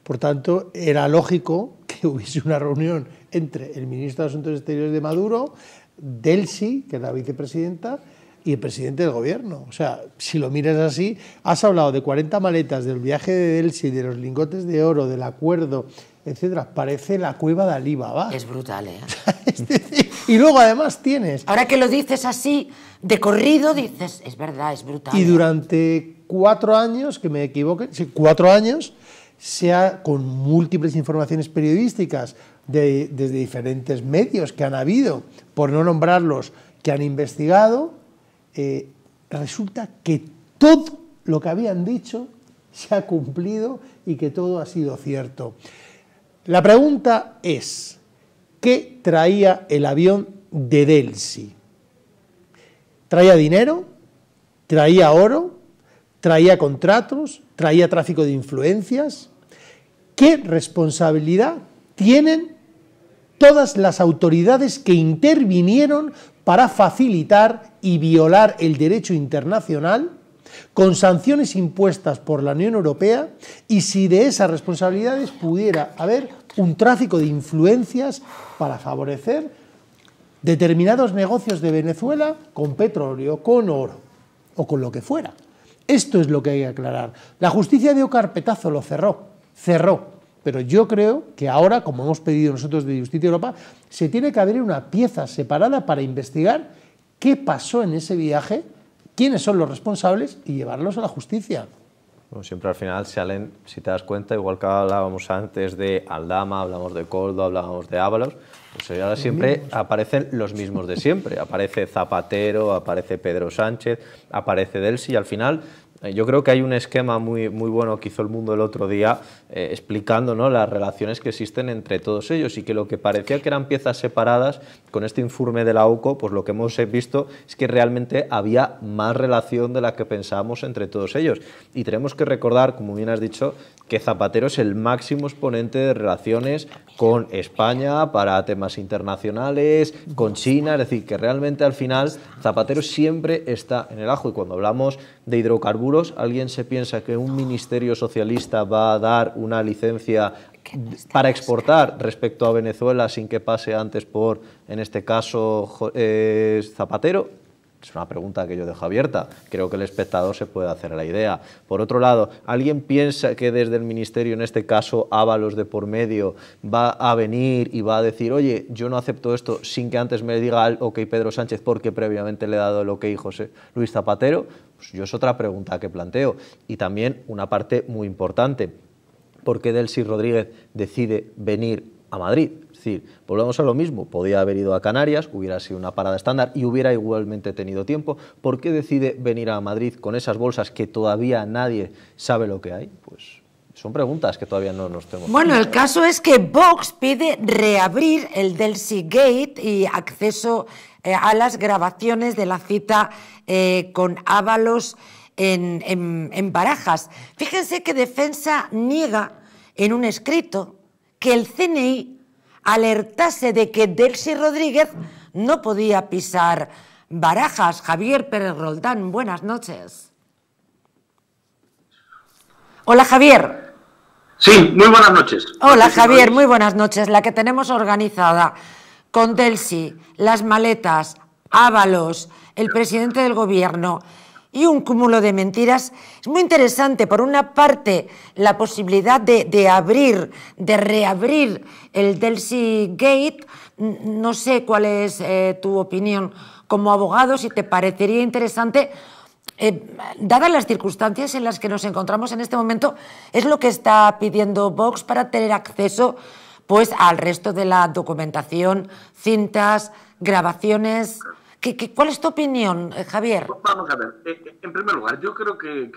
Speaker 2: Por tanto, era lógico que hubiese una reunión entre el ministro de Asuntos Exteriores de Maduro, Delsi, que es la vicepresidenta, y el presidente del gobierno. O sea, si lo miras así, has hablado de 40 maletas, del viaje de Delsi, de los lingotes de oro, del acuerdo, etc. Parece la cueva de Alibaba. Es brutal, ¿eh? y luego además tienes...
Speaker 1: Ahora que lo dices así, de corrido, dices, es verdad, es brutal. ¿eh? Y
Speaker 2: durante cuatro años, que me equivoque, sí, cuatro años sea con múltiples informaciones periodísticas de, desde diferentes medios que han habido, por no nombrarlos, que han investigado, eh, resulta que todo lo que habían dicho se ha cumplido y que todo ha sido cierto. La pregunta es, ¿qué traía el avión de Delsi? ¿Traía dinero? ¿Traía oro? ¿Traía contratos? ¿Traía tráfico de influencias? ¿Qué responsabilidad tienen todas las autoridades que intervinieron para facilitar y violar el derecho internacional? con sanciones impuestas por la Unión Europea y si de esas responsabilidades pudiera haber un tráfico de influencias para favorecer determinados negocios de Venezuela con petróleo, con oro o con lo que fuera. Esto es lo que hay que aclarar. La justicia dio carpetazo, lo cerró cerró. Pero yo creo que ahora, como hemos pedido nosotros de Justicia Europa, se tiene que abrir una pieza separada para investigar qué pasó en ese viaje, quiénes son los responsables y llevarlos a la justicia.
Speaker 3: siempre al final salen, si te das cuenta, igual que hablábamos antes de Aldama, hablamos de Córdoba, hablábamos de Ábalos, pues ahora siempre aparecen los mismos de siempre. Aparece Zapatero, aparece Pedro Sánchez, aparece Delsi y al final eh, yo creo que hay un esquema muy, muy bueno que hizo el mundo el otro día eh, explicando las relaciones que existen entre todos ellos y que lo que parecía que eran piezas separadas, con este informe de la OCO, pues lo que hemos visto es que realmente había más relación de la que pensábamos entre todos ellos. Y tenemos que recordar, como bien has dicho, que Zapatero es el máximo exponente de relaciones con España para temas internacionales, con China, es decir, que realmente al final Zapatero siempre está en el ajo y cuando hablamos de hidrocarburos, ¿alguien se piensa que un ministerio socialista va a dar una licencia para exportar respecto a Venezuela sin que pase antes por, en este caso, eh, Zapatero? Es una pregunta que yo dejo abierta. Creo que el espectador se puede hacer la idea. Por otro lado, ¿alguien piensa que desde el Ministerio, en este caso Ábalos de por medio, va a venir y va a decir, oye, yo no acepto esto sin que antes me diga al ok Pedro Sánchez porque previamente le he dado el ok José Luis Zapatero? Pues yo es otra pregunta que planteo. Y también una parte muy importante. ¿Por qué Delcy Rodríguez decide venir a Madrid? decir, volvemos a lo mismo, podía haber ido a Canarias, hubiera sido una parada estándar y hubiera igualmente tenido tiempo. ¿Por qué decide venir a Madrid con esas bolsas que todavía nadie sabe lo que hay? Pues son preguntas que todavía no nos tenemos. Bueno, el
Speaker 1: caso es que Vox pide reabrir el Delcy Gate y acceso eh, a las grabaciones de la cita eh, con Ábalos en, en, en Barajas. Fíjense que Defensa niega en un escrito que el CNI alertase de que Delcy Rodríguez no podía pisar barajas. Javier Pérez Roldán, buenas noches. Hola Javier.
Speaker 5: Sí, muy buenas noches. Hola
Speaker 1: Javier, muy buenas noches. La que tenemos organizada con Delsi, las maletas, Ábalos, el presidente del gobierno, y un cúmulo de mentiras. Es muy interesante, por una parte, la posibilidad de, abrir, de reabrir el Delcy Gate. No sé cuál es eh, tu opinión como abogado, si te parecería interesante. Eh, dadas las circunstancias en las que nos encontramos en este momento, es lo que está pidiendo Vox para tener acceso pues, al resto de la documentación, cintas, grabaciones, ¿Qué, cuál es tu opinión, eh, Javier? Pues vamos a
Speaker 5: ver. Eh, eh, en primer lugar, yo creo que,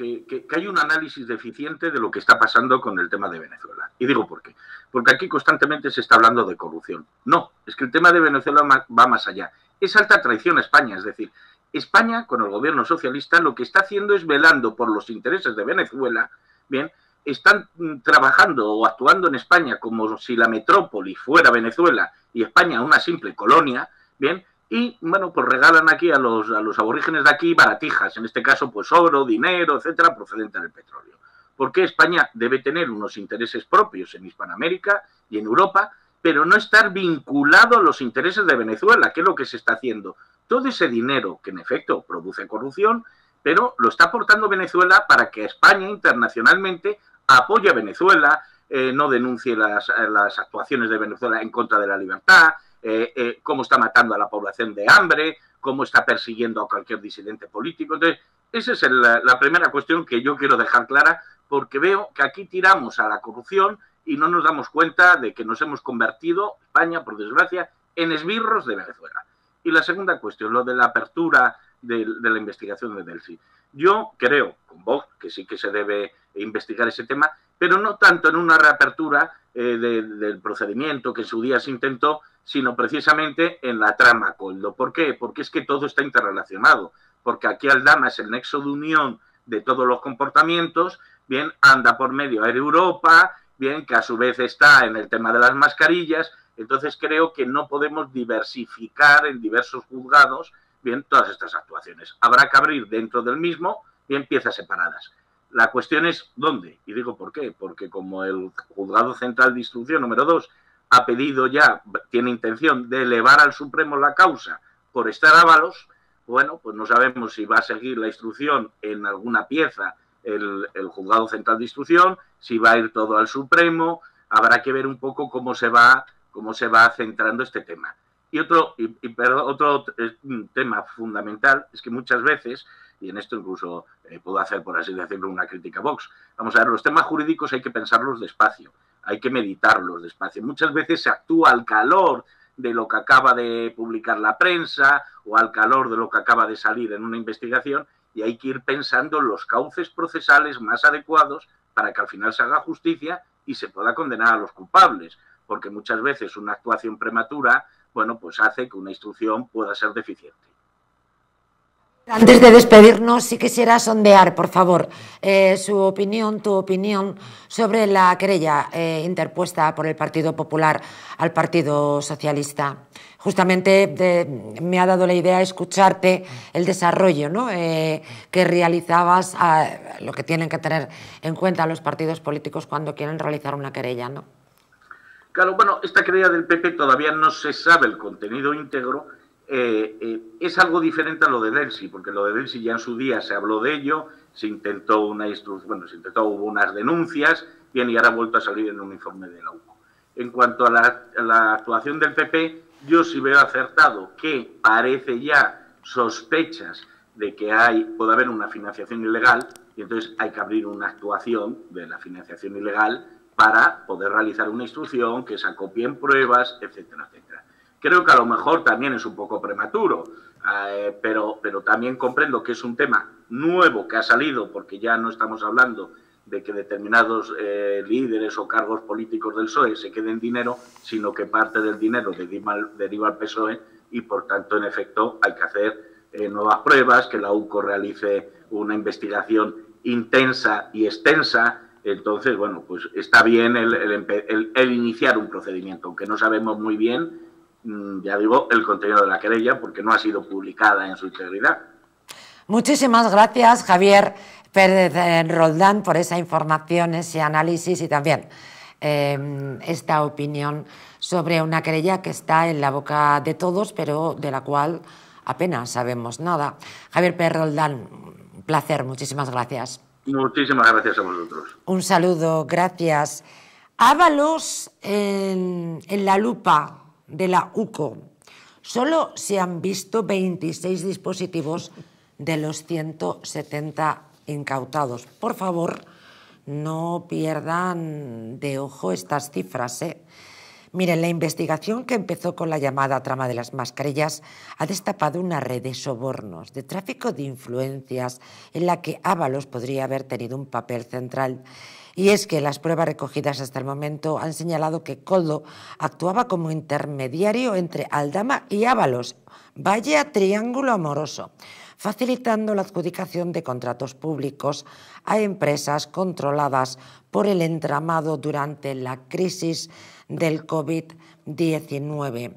Speaker 5: hay un análisis deficiente de lo que está pasando con el tema de Venezuela. Y digo por qué. Porque aquí constantemente se está hablando de corrupción. No, es que el tema de Venezuela va más allá. Es alta traición a España. Es decir, España, con el gobierno socialista, lo que está haciendo es velando por los intereses de Venezuela, bien, están mm, trabajando o actuando en España como si la metrópoli fuera Venezuela y España una simple colonia, bien, y bueno, pues regalan aquí a los, a los aborígenes de aquí baratijas, en este caso pues oro, dinero, etcétera, procedente del petróleo. Porque España debe tener unos intereses propios en Hispanoamérica y en Europa, pero no estar vinculado a los intereses de Venezuela, que es lo que se está haciendo. Todo ese dinero, que en efecto produce corrupción, pero lo está aportando Venezuela para que España internacionalmente apoye a Venezuela, eh, no denuncie las, las, actuaciones de Venezuela en contra de la libertad, eh, eh, cómo está matando a la población de hambre, cómo está persiguiendo a cualquier disidente político. Entonces, esa es la primera cuestión que yo quiero dejar clara, porque veo que aquí tiramos a la corrupción y no nos damos cuenta de que nos hemos convertido, España, por desgracia, en esbirros de Venezuela. Y la segunda cuestión, lo de la apertura de, la investigación de Delphi. Yo creo, con vos, que sí que se debe investigar ese tema, pero no tanto en una reapertura eh, del procedimiento que en su día se intentó, sino precisamente en la trama Coldo. ¿Por qué? Porque es que todo está interrelacionado, porque aquí Aldama es el nexo de unión de todos los comportamientos, bien anda por medio de Europa, bien que a su vez está en el tema de las mascarillas, entonces creo que no podemos diversificar en diversos juzgados bien todas estas actuaciones. Habrá que abrir dentro del mismo bien piezas separadas. La cuestión es dónde. Y digo por qué. Porque como el Juzgado Central de Instrucción número 2 ha pedido ya, tiene intención de elevar al Supremo la causa por estar avalos, bueno, pues no sabemos si va a seguir la instrucción en alguna pieza el, Juzgado Central de Instrucción, si va a ir todo al Supremo, habrá que ver un poco cómo se va, cómo se va centrando este tema. Y otro, y, otro eh, tema fundamental es que muchas veces y en esto incluso eh, puedo hacer, por así decirlo, una crítica box. Vox. Vamos a ver, los temas jurídicos hay que pensarlos despacio, hay que meditarlos despacio. Muchas veces se actúa al calor de lo que acaba de publicar la prensa o al calor de lo que acaba de salir en una investigación y hay que ir pensando los cauces procesales más adecuados para que al final se haga justicia y se pueda condenar a los culpables, porque muchas veces una actuación prematura, bueno, pues hace que una instrucción pueda ser deficiente.
Speaker 6: Antes de despedirnos,
Speaker 1: sí quisiera sondear, por favor, eh, su opinión, tu opinión sobre la querella eh, interpuesta por el Partido Popular al Partido Socialista. Justamente me ha dado la idea escucharte el desarrollo eh, que realizabas, lo que tienen que tener en cuenta los partidos políticos cuando quieren realizar una querella.
Speaker 5: Claro, bueno, esta querella del PP todavía no se sabe el contenido íntegro eh, eh, es algo diferente a lo de Delsi, porque lo de Delsi ya en su día se habló de ello, se intentó una instrucción, bueno, se intentó, hubo unas denuncias, bien, y ahora ha vuelto a salir en un informe de la UCO. En cuanto a la, actuación del PP, yo sí veo acertado que parece ya sospechas de que hay, puede haber una financiación ilegal, y entonces hay que abrir una actuación de la financiación ilegal para poder realizar una instrucción, que se acopien pruebas, etcétera, etcétera. Creo que a lo mejor también es un poco prematuro, eh, pero, pero también comprendo que es un tema nuevo que ha salido, porque ya no estamos hablando de que determinados eh, líderes o cargos políticos del PSOE se queden dinero, sino que parte del dinero deriva al PSOE y, por tanto, en efecto, hay que hacer eh, nuevas pruebas, que la UCO realice una investigación intensa y extensa. Entonces, bueno, pues está bien el iniciar un procedimiento, aunque no sabemos muy bien Mm, ya digo, el contenido de la querella porque no ha sido publicada en su integridad.
Speaker 1: Muchísimas gracias, Javier Pérez eh, Roldán, por esa información, ese análisis y también eh, esta opinión sobre una querella que está en la boca de todos, pero de la cual apenas sabemos nada. Javier Pérez Roldán, un placer, muchísimas gracias.
Speaker 5: Muchísimas gracias a vosotros.
Speaker 1: Un saludo, gracias. Ábalos en la lupa de la UCO, solo se han visto 26 dispositivos de los 170 incautados. Por favor, no pierdan de ojo estas cifras. ¿eh? Miren, la investigación que empezó con la llamada trama de las mascarillas ha destapado una red de sobornos, de tráfico de influencias, en la que Ábalos podría haber tenido un papel central y es que las pruebas recogidas hasta el momento han señalado que Coldo actuaba como intermediario entre Aldama y Ábalos, vaya triángulo amoroso, facilitando la adjudicación de contratos públicos a empresas controladas por el entramado durante la crisis del COVID-19.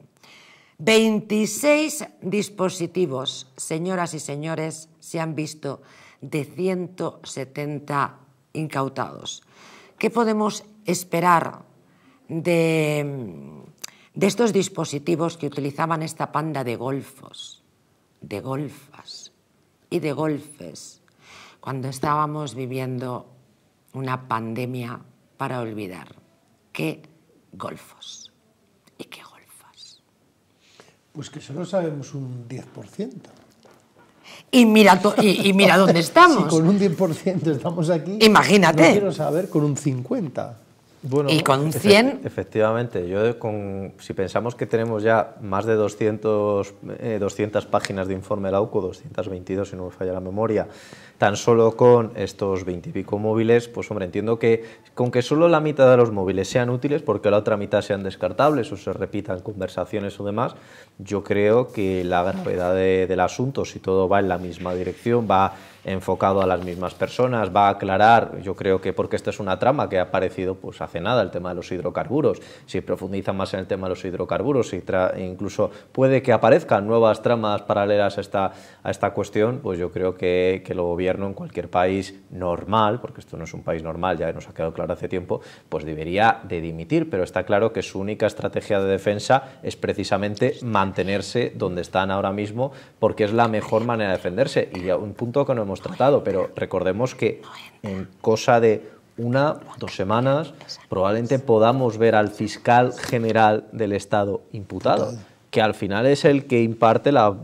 Speaker 1: 26 dispositivos, señoras y señores, se han visto de 170 incautados. ¿Qué podemos esperar de, de estos dispositivos que utilizaban esta panda de golfos, de golfas y de golfes cuando estábamos viviendo una pandemia para olvidar? ¿Qué golfos y qué golfas?
Speaker 2: Pues que solo sabemos un 10%
Speaker 1: y mira, y,
Speaker 2: mira dónde estamos. con un 10% estamos aquí, imagínate. No quiero saber con un 50%
Speaker 1: y con 100...
Speaker 3: Efectivamente, yo si pensamos que tenemos ya más de 200, eh, páginas de informe de la UCO, 222 si no me falla la memoria, tan solo con estos 20 y pico móviles, pues hombre, entiendo que con que solo la mitad de los móviles sean útiles, porque la otra mitad sean descartables o se repitan conversaciones o demás, yo creo que la gravedad del asunto, si todo va en la misma dirección, va enfocado a las mismas personas, va a aclarar, yo creo que porque esta es una trama que ha aparecido pues hace nada, el tema de los hidrocarburos, si profundiza más en el tema de los hidrocarburos, si incluso puede que aparezcan nuevas tramas paralelas a esta, a esta cuestión, pues yo creo que, que el gobierno en cualquier país normal, porque esto no es un país normal, ya nos ha quedado claro hace tiempo, pues debería de dimitir, pero está claro que su única estrategia de defensa es precisamente mantenerse donde están ahora mismo, porque es la mejor manera de defenderse. Y un punto que no hemos tratado, pero recordemos que en cosa de una, dos semanas, probablemente podamos ver al fiscal general del Estado imputado, que al final es el que imparte la,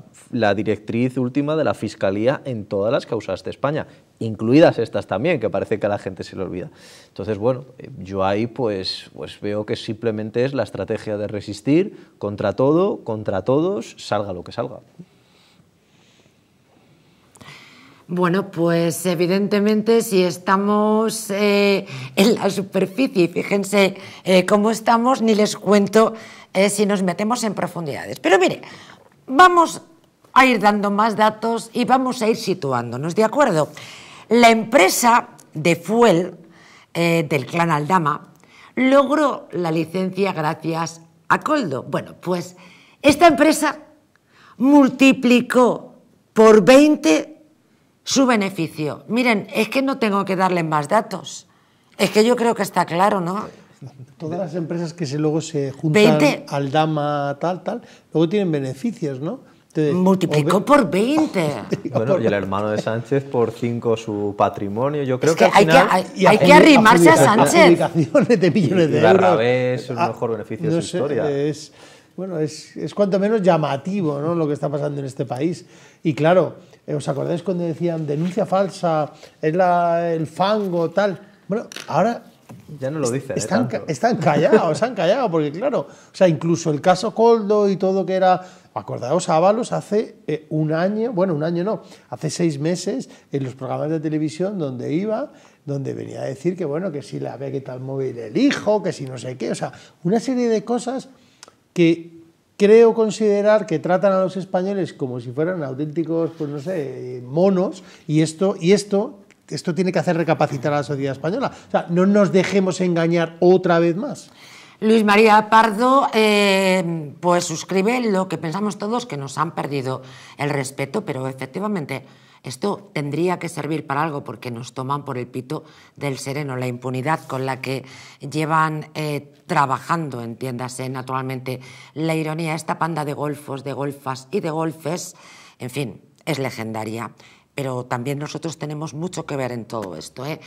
Speaker 3: directriz última de la Fiscalía en todas las causas de España, incluidas estas también, que parece que a la gente se le olvida. Entonces, bueno, eh, yo ahí pues, pues veo que simplemente es la estrategia de resistir contra todo, contra todos, salga lo que salga.
Speaker 1: Bueno, pues evidentemente si estamos eh, en la superficie, fíjense eh, cómo estamos, ni les cuento eh, si nos metemos en profundidades. Pero mire, vamos a ir dando más datos y vamos a ir situándonos, ¿de acuerdo? La empresa de Fuel del clan Aldama logró la licencia gracias a Coldo. Bueno, pues esta empresa multiplicó por 20 su beneficio. Miren, es que no tengo que darle más datos. Es que yo creo que está claro, ¿no?
Speaker 2: Todas las empresas que se, luego se juntan al DAMA, tal, tal, luego tienen beneficios, ¿no? Multiplicó por 20. bueno, y
Speaker 3: el hermano de Sánchez por 5 su patrimonio. Yo creo que, hay final, que, hay, que arrimarse a, Sánchez.
Speaker 2: de millones de euros. es el ah, mejor beneficio de su historia. Es, bueno, es, es cuanto menos llamativo ¿no? lo que está pasando en este país. Y claro, eh, ¿Os acordáis cuando decían denuncia falsa, es la, el fango, tal? Bueno, ahora ya no lo dice ¿eh? Están, están callados, han callado, porque claro, o sea, incluso el caso Coldo y todo que era. Acordaos, Ábalos hace eh, un año, bueno, un año no, hace seis meses en los programas de televisión donde iba, donde venía a decir que bueno, que si la ve que tal móvil el hijo, que si no sé qué, o sea, una serie de cosas que creo considerar que tratan a los españoles como si fueran auténticos, pues no sé, monos, y esto, y esto, esto tiene que hacer recapacitar a la sociedad española. O sea, no nos dejemos engañar
Speaker 1: otra vez más. Luis María Pardo, eh, pues suscribe lo que pensamos todos, que nos han perdido el respeto, pero efectivamente esto tendría que servir para algo porque nos toman por el pito del sereno. La impunidad con la que llevan eh, trabajando, entiéndase naturalmente la ironía, esta panda de golfos, de golfas y de golfes, en fin, es legendaria. Pero también nosotros tenemos mucho que ver en todo esto. ¿eh?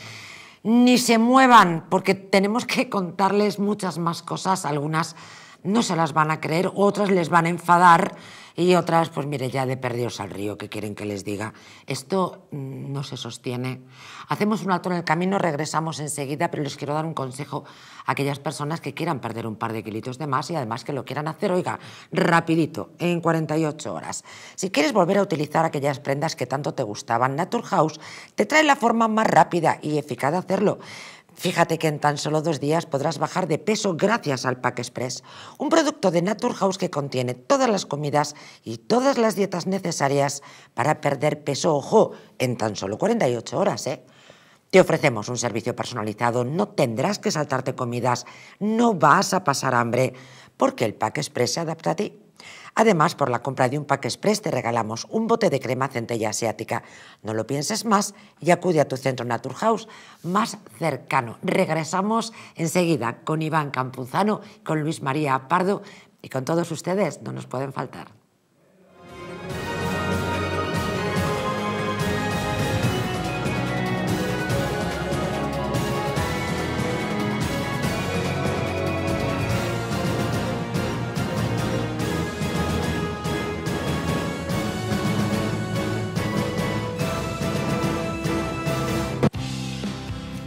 Speaker 1: Ni se muevan porque tenemos que contarles muchas más cosas, algunas no se las van a creer, otras les van a enfadar y otras, pues mire, ya de perdidos al río, que quieren que les diga. Esto mm, no se sostiene. Hacemos un alto en el camino, regresamos enseguida, pero les quiero dar un consejo a aquellas personas que quieran perder un par de kilitos de más y además que lo quieran hacer, oiga, rapidito, en 48 horas. Si quieres volver a utilizar aquellas prendas que tanto te gustaban, Naturhaus te trae la forma más rápida y eficaz de hacerlo. Fíjate que en tan solo dos días podrás bajar de peso gracias al Pack Express, un producto de Naturhaus que contiene todas las comidas y todas las dietas necesarias para perder peso, ojo, en tan solo 48 horas, ¿eh? Te ofrecemos un servicio personalizado, no tendrás que saltarte comidas, no vas a pasar hambre, porque el Pack Express se adapta a ti. Además, por la compra de un pack express te regalamos un bote de crema centella asiática. No lo pienses más y acude a tu centro Naturhaus más cercano. Regresamos enseguida con Iván Campuzano, con Luis María Pardo y con todos ustedes. No nos pueden faltar.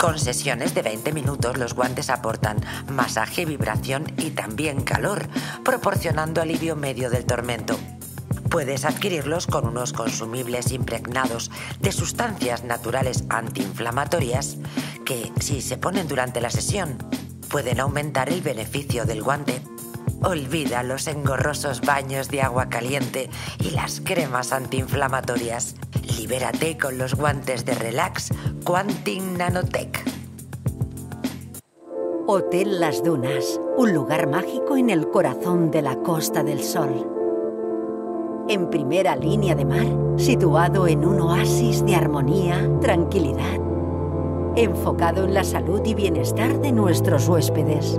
Speaker 1: Con sesiones de 20 minutos los guantes aportan masaje, vibración y también calor, proporcionando alivio medio del tormento. Puedes adquirirlos con unos consumibles impregnados de sustancias naturales antiinflamatorias que, si se ponen durante la sesión, pueden aumentar el beneficio del guante. Olvida los engorrosos baños de agua caliente y las cremas antiinflamatorias. Libérate con los guantes de relax Quantin
Speaker 6: Nanotech. Hotel Las Dunas, un lugar mágico en el corazón de la Costa del Sol. En primera línea de mar, situado en un oasis de armonía, tranquilidad, enfocado en la salud y bienestar de nuestros huéspedes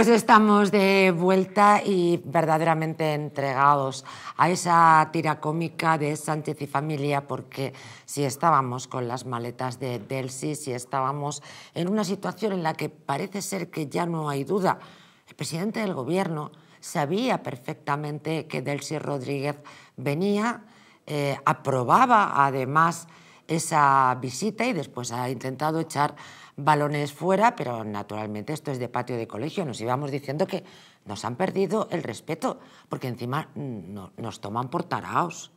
Speaker 1: Pues estamos de vuelta y verdaderamente entregados a esa tira cómica de Sánchez y familia, porque si estábamos con las maletas de Delcy, si estábamos en una situación en la que parece ser que ya no hay duda, el presidente del gobierno sabía perfectamente que Delsi Rodríguez venía, eh, aprobaba además esa visita y después ha intentado echar balones fuera, pero naturalmente esto es de patio de colegio. Nos íbamos diciendo que nos han perdido el respeto, porque encima no, nos toman por taraos.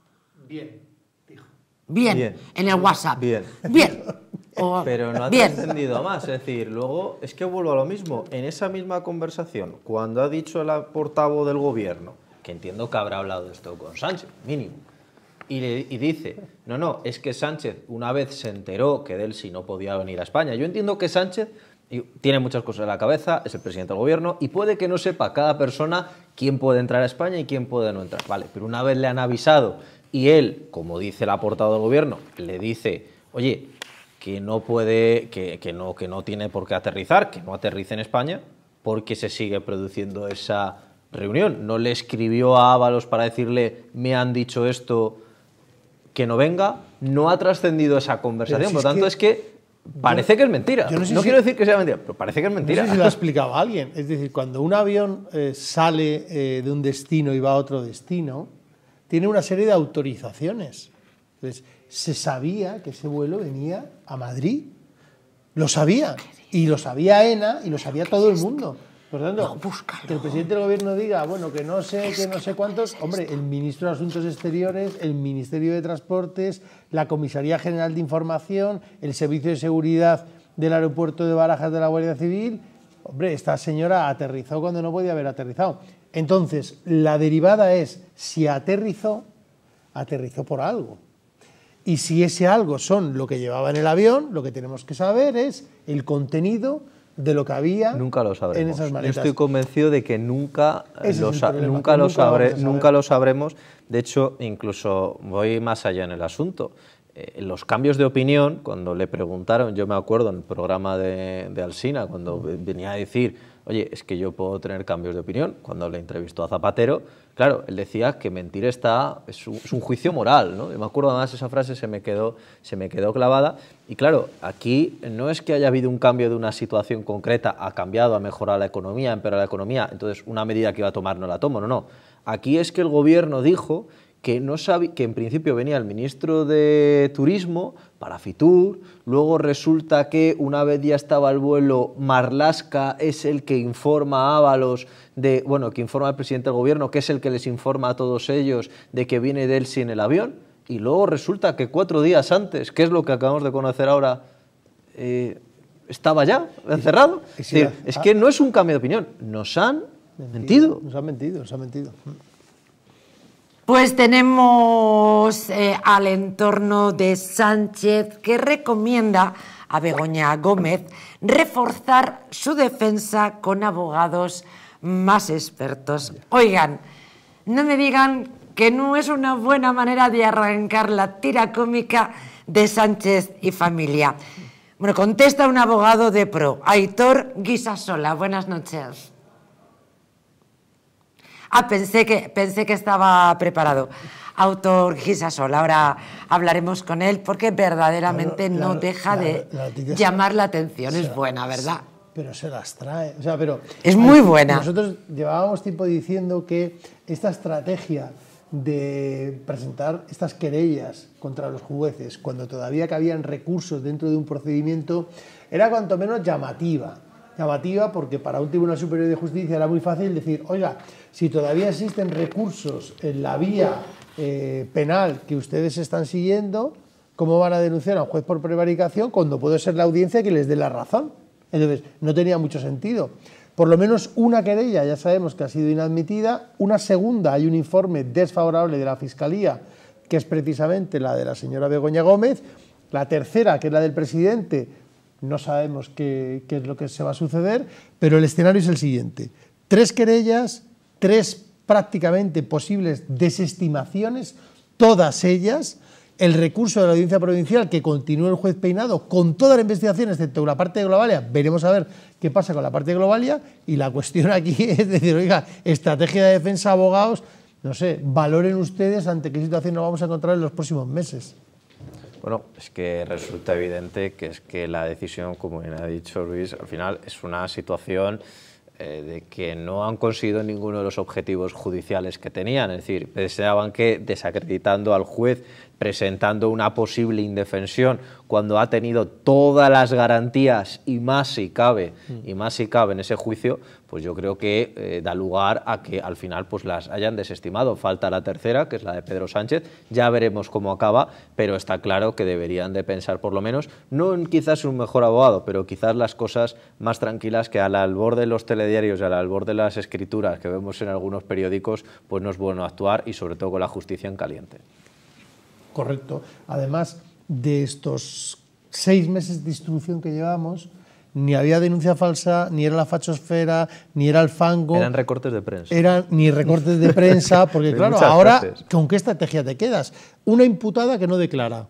Speaker 2: Bien, dijo.
Speaker 1: Bien, en el WhatsApp. Bien. Bien. pero no ha entendido más, es
Speaker 3: decir, luego es que vuelvo a lo mismo, en esa misma conversación, cuando ha dicho el portavoz del gobierno, que entiendo que habrá hablado de esto con Sánchez, mínimo, y, dice, no, no, es que Sánchez una vez se enteró que Delsi no podía venir a España. Yo entiendo que Sánchez tiene muchas cosas en la cabeza, es el presidente del gobierno y puede que no sepa cada persona quién puede entrar a España y quién puede no entrar. Vale, pero una vez le han avisado y él, como dice la aportado del gobierno, le dice, oye, que no puede, que, no, que no tiene por qué aterrizar, que no aterrice en España, porque se sigue produciendo esa reunión. No le escribió a Ábalos para decirle, me han dicho esto, que no
Speaker 2: venga, no ha trascendido esa conversación. Por lo tanto, es que parece que es mentira. no, quiero decir que sea mentira, pero parece que es mentira. No sé si lo ha explicado alguien. Es decir, cuando un avión eh, sale eh, de un destino y va a otro destino, tiene una serie de autorizaciones. Entonces, se sabía que ese vuelo venía a Madrid. Lo sabía. Y lo sabía ENA y lo sabía todo el mundo. Por tanto, que el presidente del gobierno diga, bueno, que no sé, que no sé cuántos. Hombre, el ministro de Asuntos Exteriores, el Ministerio de Transportes, la Comisaría General de Información, el Servicio de Seguridad del Aeropuerto de Barajas de la Guardia Civil. Hombre, esta señora aterrizó cuando no podía haber aterrizado. Entonces, la derivada es, si aterrizó, aterrizó por algo. Y si ese algo son lo que llevaba en el avión, lo que tenemos que saber es el contenido de lo que había nunca lo sabremos. en esas Yo estoy
Speaker 3: convencido de que nunca, lo, nunca, lo, nunca lo sabremos. De hecho, incluso voy más allá en el asunto. Eh, los cambios de opinión, cuando le preguntaron, yo me acuerdo en el programa de, de Alsina, cuando venía a decir oye, es que yo puedo tener cambios de opinión. Cuando le entrevistó a Zapatero, claro, él decía que mentir está, es un, juicio moral, ¿no? me acuerdo además esa frase, se me, quedó, se me quedó clavada. Y claro, aquí no es que haya habido un cambio de una situación concreta, ha cambiado, ha mejorado la economía, ha empeorado la economía, entonces una medida que iba a tomar no la tomo, no, no. Aquí es que el gobierno dijo que, no que en principio venía el ministro de Turismo para Fitur. Luego resulta que una vez ya estaba al vuelo, Marlasca es el que informa a Ábalos de, bueno, que informa al presidente del gobierno, que es el que les informa a todos ellos de que viene Delsi en el avión. Y luego resulta que cuatro días antes, que es lo que acabamos de conocer ahora, eh, estaba ya encerrado. Es, que ah. no es un cambio de opinión. Nos han mentido. mentido. Nos han mentido,
Speaker 2: nos han mentido.
Speaker 1: Pues tenemos eh, al entorno de Sánchez que recomienda a Begoña Gómez reforzar su defensa con abogados más expertos. Oigan, no me digan que no es una buena manera de arrancar la tira cómica de Sánchez y familia. Bueno, contesta un abogado de pro, Aitor Guisasola. Buenas noches. Ah, pensé que, pensé que estaba preparado. Autor Gisasol, ahora hablaremos con él porque verdaderamente no deja de llamar la atención. Es buena, ¿verdad? pero se las
Speaker 2: trae. O sea, pero es muy buena. Nosotros llevábamos tiempo diciendo que esta estrategia de presentar estas querellas contra los jueces cuando todavía cabían recursos dentro de un procedimiento era cuanto menos llamativa. Llamativa porque para un Tribunal Superior de Justicia era muy fácil decir, oiga, si todavía existen recursos en la vía eh, penal que ustedes están siguiendo, ¿cómo van a denunciar a un juez por prevaricación cuando puede ser la audiencia que les dé la razón? Entonces, no tenía mucho sentido. Por lo menos una querella ya sabemos que ha sido inadmitida, una segunda hay un informe desfavorable de la Fiscalía, que es precisamente la de la señora Begoña Gómez, la tercera, que es la del presidente, no sabemos qué, qué es lo que se va a suceder, pero el escenario es el siguiente. Tres querellas, tres prácticamente posibles desestimaciones, todas ellas, el recurso de la audiencia provincial que continúa el juez peinado con toda la investigación, excepto la parte de Globalia, veremos a ver qué pasa con la parte de Globalia, y la cuestión aquí es decir, oiga, estrategia de defensa, abogados, no sé, valoren ustedes ante qué situación nos vamos a encontrar en los próximos meses.
Speaker 3: Bueno, es que resulta evidente que es que la decisión, como bien ha dicho Luis, al final es una situación eh, de que no han conseguido ninguno de los objetivos judiciales que tenían. Es decir, deseaban que desacreditando al juez presentando una posible indefensión cuando ha tenido todas las garantías y más si cabe, y mm. más si cabe en ese juicio, pues yo creo que eh, da lugar a que al final pues las hayan desestimado. Falta la tercera, que es la de Pedro Sánchez, ya veremos cómo acaba, pero está claro que deberían de pensar por lo menos, no en quizás un mejor abogado, pero quizás las cosas más tranquilas que al albor de los telediarios y al albor de las escrituras que vemos en algunos periódicos, pues no es bueno actuar y sobre todo con la justicia en caliente.
Speaker 2: Correcto. Además, de estos seis meses de instrucción que llevamos, ni había denuncia falsa, ni era la fachosfera, ni era el fango. Eran recortes de prensa. Eran ni recortes de prensa, porque claro, ahora, ¿con qué estrategia te quedas? Una imputada que no declara,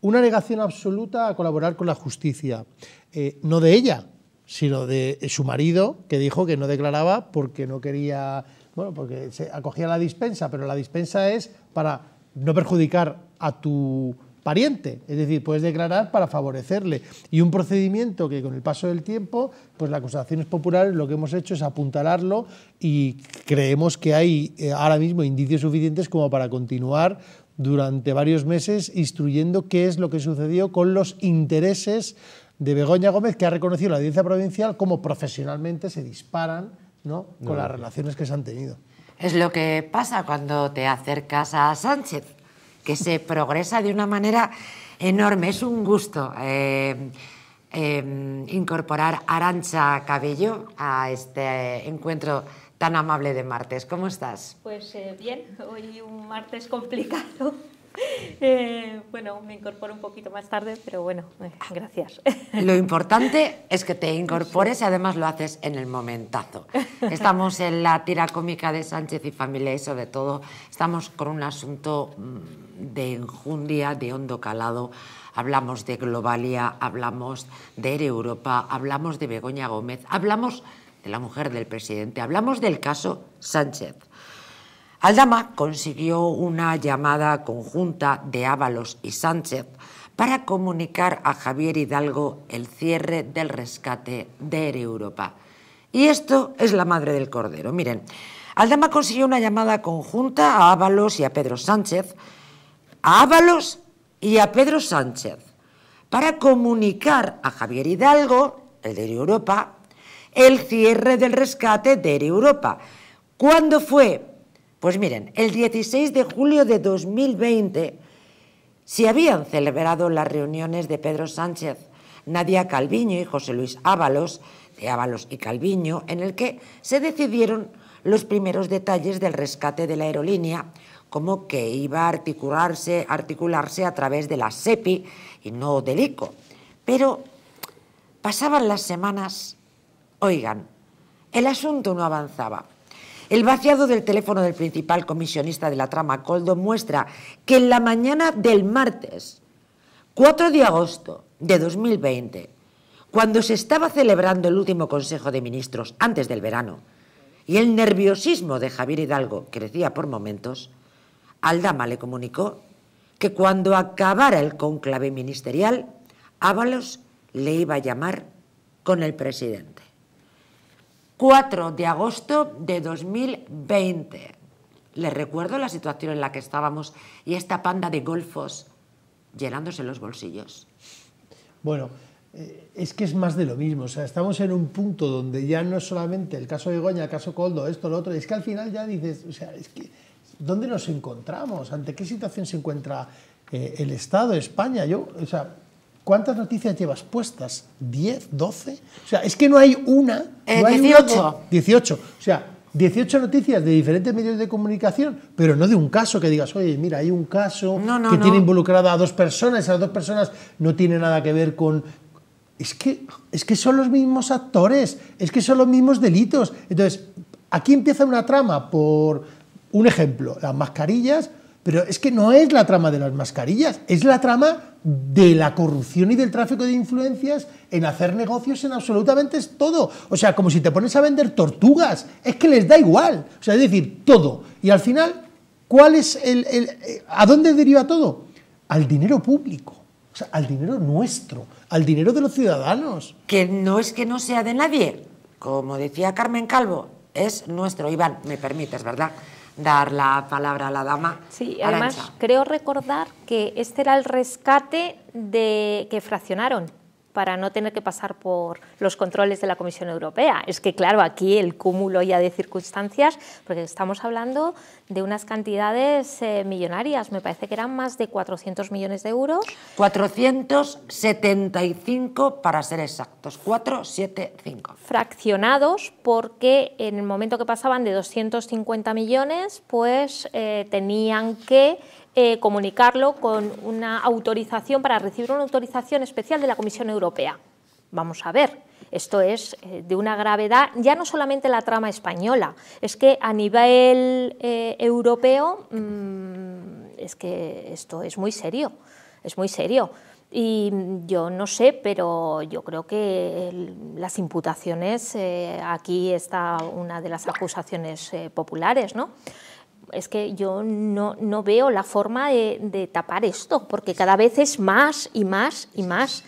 Speaker 2: una negación absoluta a colaborar con la justicia, eh, no de ella, sino de su marido, que dijo que no declaraba porque no quería, bueno, porque se acogía la dispensa, pero la dispensa es para no perjudicar a tu pariente, es decir, puedes declarar para favorecerle. Y un procedimiento que con el paso del tiempo, pues las acusaciones populares lo que hemos hecho es apuntalarlo y creemos que hay eh, ahora mismo indicios suficientes como para continuar durante varios meses instruyendo qué es lo que sucedió con los intereses de Begoña Gómez, que ha reconocido la audiencia provincial como profesionalmente se disparan ¿no? con las relaciones que se han tenido.
Speaker 1: Es lo que pasa cuando te acercas a Sánchez que se progresa de una manera enorme. Es un gusto eh, em, incorporar Arancha Cabello a este encuentro tan amable de martes. ¿Cómo estás?
Speaker 7: Pues eh, bien, hoy un martes complicado. Eh, bueno, me incorporo un poquito más tarde, pero bueno,
Speaker 1: eh, gracias. Lo importante es que te incorpores y además lo haces en el momentazo. Estamos en la tira cómica de Sánchez y familia y sobre todo estamos con un asunto mm, de enjundia, de hondo calado. Hablamos de Globalia, hablamos de Ere Europa, hablamos de Begoña Gómez, hablamos de la mujer del presidente, hablamos del caso Sánchez. Aldama consiguió una llamada conjunta de Ábalos y Sánchez para comunicar a Javier Hidalgo el cierre del rescate de Europa. Y esto es la madre del cordero. Miren, Aldama consiguió una llamada conjunta a Ábalos y a Pedro Sánchez, a Ábalos y a Pedro Sánchez, para comunicar a Javier Hidalgo, el de Europa, el cierre del rescate de Europa. ¿Cuándo fue? Pues miren, el 16 de julio de 2020 se habían celebrado las reuniones de Pedro Sánchez, Nadia Calviño y José Luis Ábalos, de Ábalos y Calviño, en el que se decidieron los primeros detalles del rescate de la aerolínea, como que iba a articularse, articularse a través de la SEPI y no del ICO. Pero pasaban las semanas, oigan, el asunto no avanzaba. El vaciado del teléfono del principal comisionista de la trama Coldo muestra que en la mañana del martes 4 de agosto de 2020, cuando se estaba celebrando el último Consejo de Ministros antes del verano y el nerviosismo de Javier Hidalgo crecía por momentos, Aldama le comunicó que cuando acabara el conclave ministerial, Ábalos le iba a llamar con el presidente. 4 de agosto de 2020. Les recuerdo la situación en la que estábamos y esta panda de golfos llenándose los bolsillos.
Speaker 2: Bueno, eh, es que es más de lo mismo. O sea, estamos en un punto donde ya no es solamente el caso de Goña, el caso Coldo, esto, lo otro. Es que al final ya dices, o sea, es que, ¿dónde nos encontramos? ¿Ante qué situación se encuentra eh, el Estado, España? Yo, o sea, ¿Cuántas noticias llevas puestas? ¿10? ¿12? O sea, es que no hay una. Eh, no hay 18. Una, 18. O sea, 18 noticias de diferentes medios de comunicación, pero no de un caso que digas, oye, mira, hay un caso que tiene involucrada a dos personas, esas dos personas no tiene nada que ver con. Es que, es que son los mismos actores, es que son los mismos delitos. Entonces, aquí empieza una trama por un ejemplo, las mascarillas pero es que no es la trama de las mascarillas, es la trama de la corrupción y del tráfico de influencias en hacer negocios en absolutamente todo. O sea, como si te pones a vender tortugas, es que les da igual. O sea, es decir, todo. Y al final, ¿cuál es el, eh, a dónde deriva todo? Al dinero público. O sea, al dinero nuestro,
Speaker 1: al dinero de los ciudadanos. Que no es que no sea de nadie. Como decía Carmen Calvo, es nuestro. Iván, me permites, ¿verdad? dar la palabra a la dama. Sí, además
Speaker 7: creo recordar que este era el rescate de que fraccionaron para no tener que pasar por los controles de la Comisión Europea. Es que, claro, aquí el cúmulo ya de circunstancias, porque estamos hablando de unas cantidades eh, millonarias, me parece que eran más de 400 millones de euros.
Speaker 1: 475 para ser exactos, 475.
Speaker 7: Fraccionados porque en el momento que pasaban de 250 millones, pues eh, tenían que eh, comunicarlo con una autorización para recibir una autorización especial de la Comisión Europea. Vamos a ver, esto es eh, de una gravedad, ya no solamente la trama española, es que a nivel eh, europeo mm, es que esto es muy serio, es muy serio. Y yo no sé, pero yo creo que las imputaciones, aquí está una de las acusaciones populares, ¿no? es que yo no, veo la forma de, tapar esto, porque cada vez es más y más y más.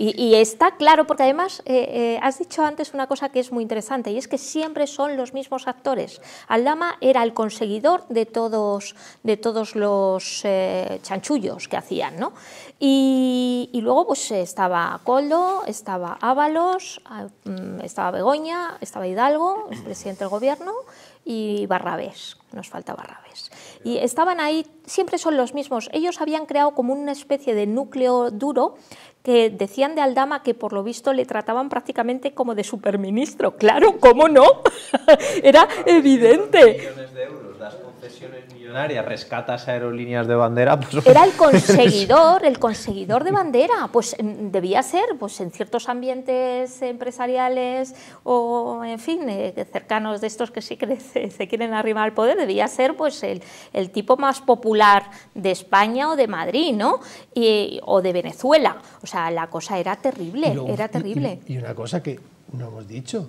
Speaker 7: Y, está claro, porque además eh, eh, has dicho antes una cosa que es muy interesante, y es que siempre son los mismos actores. Aldama era el conseguidor de todos, de todos los eh, chanchullos que hacían, ¿no? Y, luego pues estaba Coldo, estaba Ábalos, ah, mm, estaba Begoña, estaba Hidalgo, el presidente del gobierno, y Barrabés, nos falta Barrabés. Y estaban ahí, siempre son los mismos. Ellos habían creado como una especie de núcleo duro que decían de Aldama que por lo visto le trataban prácticamente como de superministro. Claro, ¿cómo no? Era evidente
Speaker 3: concesiones millonarias rescatas aerolíneas de bandera...
Speaker 7: Era el conseguidor, el conseguidor de bandera, pues mm, debía ser, pues en ciertos ambientes empresariales o, en fin, eh, cercanos de estos que sí que se, quieren arrimar al poder, debía ser pues el, tipo más popular de España o de Madrid, ¿no? o de Venezuela. O sea, la cosa era terrible, era terrible.
Speaker 2: y una cosa que no hemos dicho,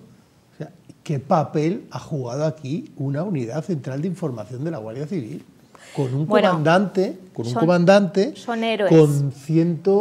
Speaker 2: ¿Qué papel ha jugado aquí una unidad central de información de la Guardia Civil? Con un comandante, con un comandante, con 170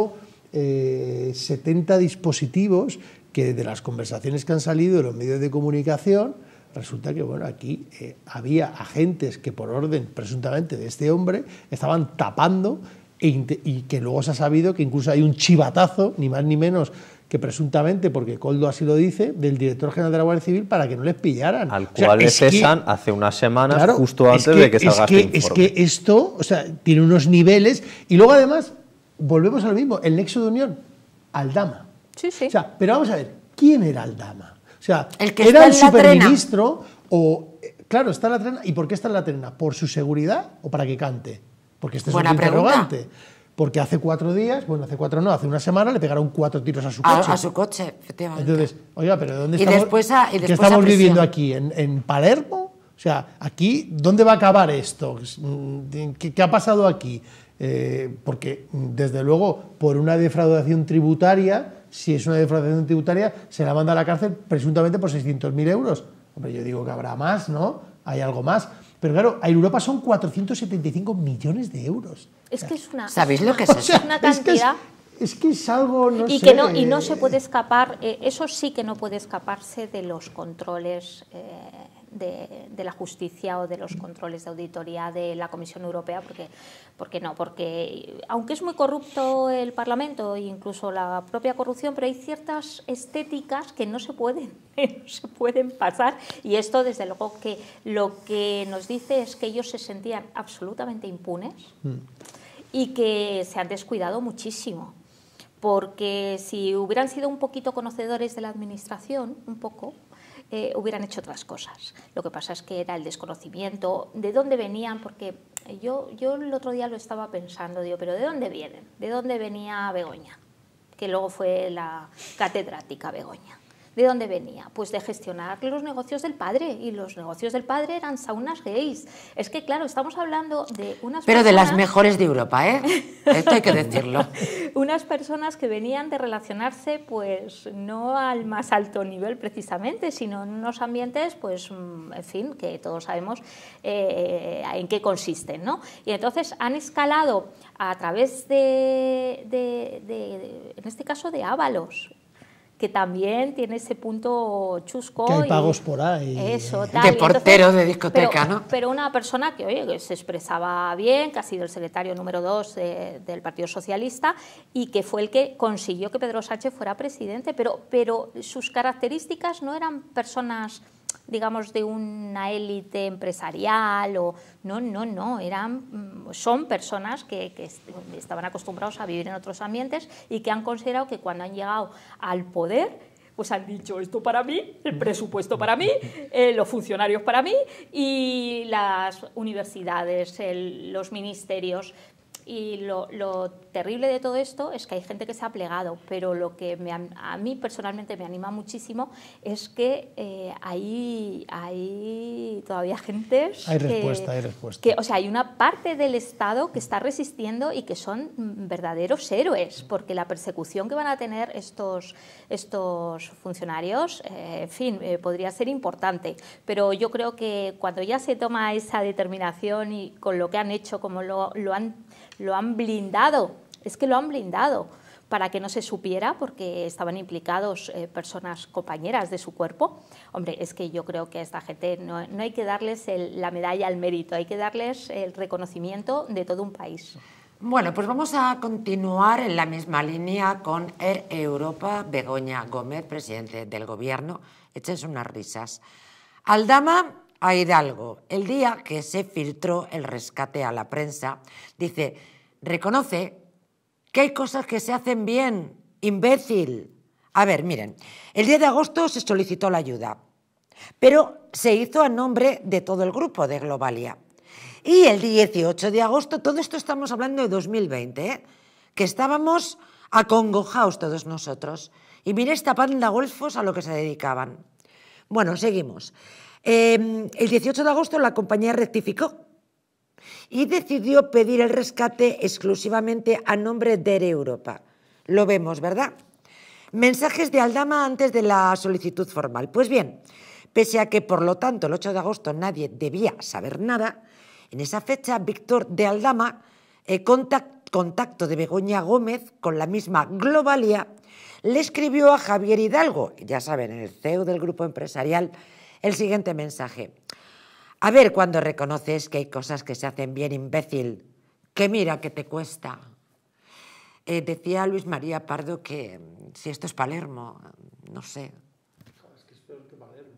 Speaker 2: eh, dispositivos que de las conversaciones que han salido de los medios de comunicación, resulta que bueno, aquí eh, había agentes que por orden presuntamente de este hombre estaban tapando e y que luego se ha sabido que incluso hay un chivatazo, ni más ni menos, que presuntamente, porque Coldo así lo dice, del director general de la Guardia Civil para que no les pillaran. Al cual le cesan
Speaker 3: hace unas semanas, justo antes de que salga es que, este Es que
Speaker 2: esto o sea, tiene unos niveles. Y luego, además, volvemos a lo mismo: el nexo de unión, Aldama. Sí, sí. O sea, pero vamos a ver, ¿quién era Aldama? O sea, el que ¿era el superministro o.? Claro, está la trena. ¿Y por qué está en la trena? ¿Por su seguridad o para que cante? Porque este es un interrogante porque hace cuatro días, bueno, hace cuatro no, hace una semana le pegaron cuatro tiros a su coche. A, su
Speaker 1: coche, efectivamente.
Speaker 2: Entonces, oiga, pero ¿dónde y estamos, ¿qué estamos viviendo aquí? ¿En, Palermo? O sea, aquí, ¿dónde va a acabar esto? ¿Qué, ha pasado aquí? Eh, porque, desde luego, por una defraudación tributaria, si es una defraudación tributaria, se la manda a la cárcel presuntamente por 600.000 euros. Hombre, yo digo que habrá más, ¿no? Hay algo más. Pero claro, a Europa son 475 millones de euros.
Speaker 7: Es que es una. ¿Sabéis lo que es eso? una cantidad.
Speaker 2: Es que es, algo, no y Que no, y no se
Speaker 7: puede escapar, eh, eso sí que no puede escaparse de los controles eh, de, la justicia o de los controles de auditoría de la Comisión Europea, porque, porque no, porque aunque es muy corrupto el Parlamento e incluso la propia corrupción, pero hay ciertas estéticas que no se pueden, no se pueden pasar y esto desde luego que lo que nos dice es que ellos se sentían absolutamente impunes mm. y que se han descuidado muchísimo porque si hubieran sido un poquito conocedores de la administración, un poco, eh, hubieran hecho otras cosas. Lo que pasa es que era el desconocimiento, de dónde venían, porque yo, yo el otro día lo estaba pensando, digo, pero ¿de dónde vienen? ¿De dónde venía Begoña? Que luego fue la catedrática Begoña. ¿De dónde venía? Pues de gestionar los negocios del padre. Y los negocios del padre eran saunas gays. Es que, claro, estamos hablando de unas... Pero de las mejores
Speaker 1: de Europa, ¿eh? Esto hay que decirlo.
Speaker 7: unas personas que venían de relacionarse, pues, no al más alto nivel precisamente, sino en unos ambientes, pues, mm, en fin, que todos sabemos eh, en qué consisten, ¿no? Y entonces han escalado a través de, en este caso, de Ábalos, que también tiene ese punto chusco. Que hay pagos por ahí. Eso, tal. De portero de discoteca, pero, ¿no? Pero una persona que, oye, que se expresaba bien, que ha sido el secretario número dos del Partido Socialista y que fue el que consiguió que Pedro Sánchez fuera presidente, pero, pero sus características no eran personas digamos, de una élite empresarial o... No, no, no, eran, mm, son personas que, estaban acostumbrados a vivir en otros ambientes y que han considerado que cuando han llegado al poder pues han dicho esto para mí, el presupuesto para mí, eh, los funcionarios para mí y las universidades, los ministerios y lo terrible de todo esto es que hay gente que se ha plegado, pero lo que a mí personalmente me anima muchísimo es que eh, hay, todavía gente... que, hay o sea, hay una parte del Estado que está resistiendo y que son verdaderos héroes, porque la persecución que van a tener estos, estos funcionarios, eh, en fin, eh, podría ser importante. Pero yo creo que cuando ya se toma esa determinación y con lo que han hecho, como lo, lo han, lo han blindado es que lo han blindado para que no se supiera porque estaban implicados eh, personas compañeras de su cuerpo. Hombre, es que yo creo que a esta gente no, hay que darles la medalla al mérito, hay que darles el reconocimiento de todo un país.
Speaker 1: Bueno, pues vamos a continuar en la misma línea con Europa, Begoña Gómez, presidente del gobierno. Échense unas risas. Aldama a Hidalgo, el día que se filtró el rescate a la prensa, dice, reconoce que hay cosas que se hacen bien, imbécil. A ver, miren, el 10 de agosto se solicitó la ayuda, pero se hizo a nombre de todo el grupo de Globalia. Y el 18 de agosto, todo esto estamos hablando de 2020, ¿eh? que estábamos acongojados todos nosotros. Y mire esta panda golfos a lo que se dedicaban. Bueno, seguimos. Em, el 18 de agosto la compañía rectificó y decidió pedir el rescate exclusivamente a nombre de Europa. Lo vemos, ¿verdad? Mensajes de Aldama antes de la solicitud formal. Pues bien, pese a que por lo tanto el 8 de agosto nadie debía saber nada, en esa fecha Víctor de Aldama, eh, contacto de Begoña Gómez con la misma Globalia, le escribió a Javier Hidalgo, ya saben, el CEO del grupo empresarial, el siguiente mensaje. A ver cuando reconoces que hay cosas que se hacen bien, imbécil, que mira que te cuesta. Eh, decía Luis María Pardo que mm, si esto es Palermo, mm, no sé.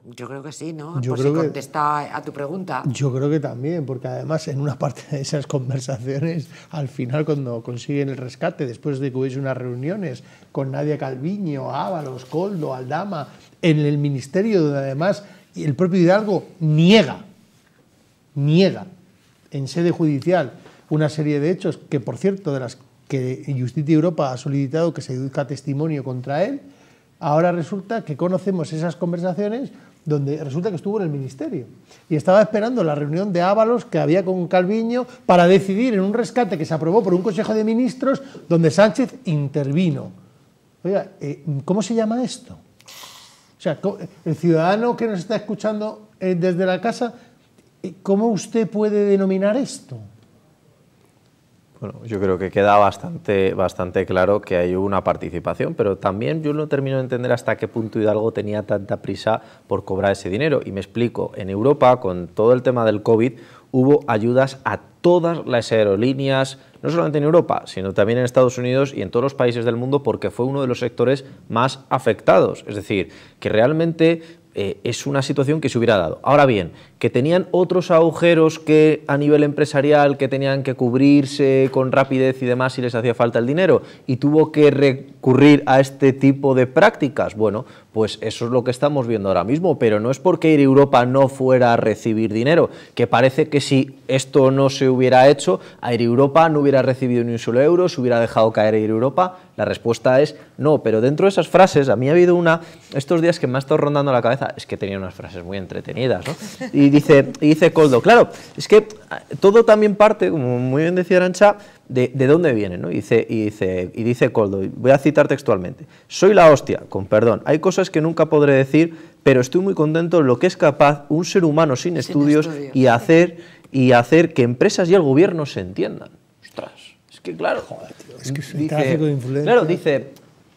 Speaker 1: Yo creo que sí, ¿no? Yo Por creo si a tu pregunta. Yo
Speaker 2: creo que también, porque además en una parte de esas conversaciones, al final cuando consiguen el rescate, después de que hubiese unas reuniones con Nadia Calviño, Ábalos, Coldo, Aldama, en el ministerio donde además el propio Hidalgo niega niega en sede judicial una serie de hechos que, por cierto, de las que Justicia Europa ha solicitado que se deduzca testimonio contra él, ahora resulta que conocemos esas conversaciones donde resulta que estuvo en el ministerio y estaba esperando la reunión de Ábalos que había con Calviño para decidir en un rescate que se aprobó por un Consejo de Ministros donde Sánchez intervino. Oiga, eh, ¿cómo se llama esto? O sea, el ciudadano que nos está escuchando eh, desde la casa ¿Cómo usted puede denominar esto?
Speaker 3: Bueno, yo creo que queda bastante, bastante claro que hay una participación, pero también yo no termino de entender hasta qué punto Hidalgo tenía tanta prisa por cobrar ese dinero. Y me explico, en Europa, con todo el tema del COVID, hubo ayudas a todas las aerolíneas, no solamente en Europa, sino también en Estados Unidos y en todos los países del mundo, porque fue uno de los sectores más afectados. Es decir, que realmente eh, es una situación que se hubiera dado. Ahora bien, que tenían otros agujeros que a nivel empresarial que tenían que cubrirse con rapidez y demás si les hacía falta el dinero y tuvo que recurrir a este tipo de prácticas. Bueno, pues eso es lo que estamos viendo ahora mismo, pero no es porque ir Europa no fuera a recibir dinero, que parece que si esto no se hubiera hecho, Air Europa no hubiera recibido ni un solo euro, se hubiera dejado caer Air Europa. La respuesta es no, pero dentro de esas frases, a mí ha habido una, estos días que me ha estado rondando la cabeza, es que tenía unas frases muy entretenidas, ¿no? Y y dice Coldo, claro, es que ah, todo también parte, como muy bien decía Arancha, de, dónde viene, ¿no? Y dice, y dice, y dice Coldo, voy a citar textualmente, soy la hostia, con perdón, hay cosas que nunca podré decir, pero estoy muy contento de lo que es capaz un ser humano sin, estudios y, hacer, y hacer que empresas y el gobierno se entiendan. Ostras, es que claro, Joder, es que es de influencia. Claro, dice,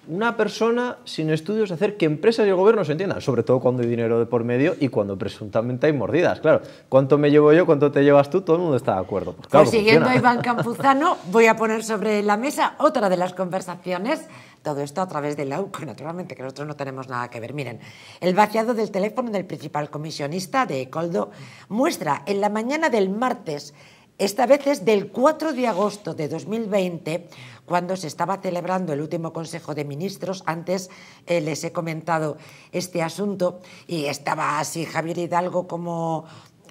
Speaker 3: una persona sin estudios hacer que empresas y el gobierno se entiendan, sobre todo cuando hay dinero de por medio y cuando presuntamente hay mordidas. Claro, ¿cuánto me llevo yo? ¿Cuánto te llevas tú? Todo el mundo está de acuerdo. Pues, pues siguiendo a Iván Campuzano,
Speaker 1: voy a poner sobre la mesa otra de las conversaciones. Todo esto a través de la UCO, naturalmente, que nosotros no tenemos nada que ver. Miren, el vaciado del teléfono del principal comisionista de Coldo muestra en la mañana del martes esta vez es del 4 de agosto de 2020, cuando se estaba celebrando el último Consejo de Ministros. Antes eh, les he comentado este asunto y estaba así Javier Hidalgo como,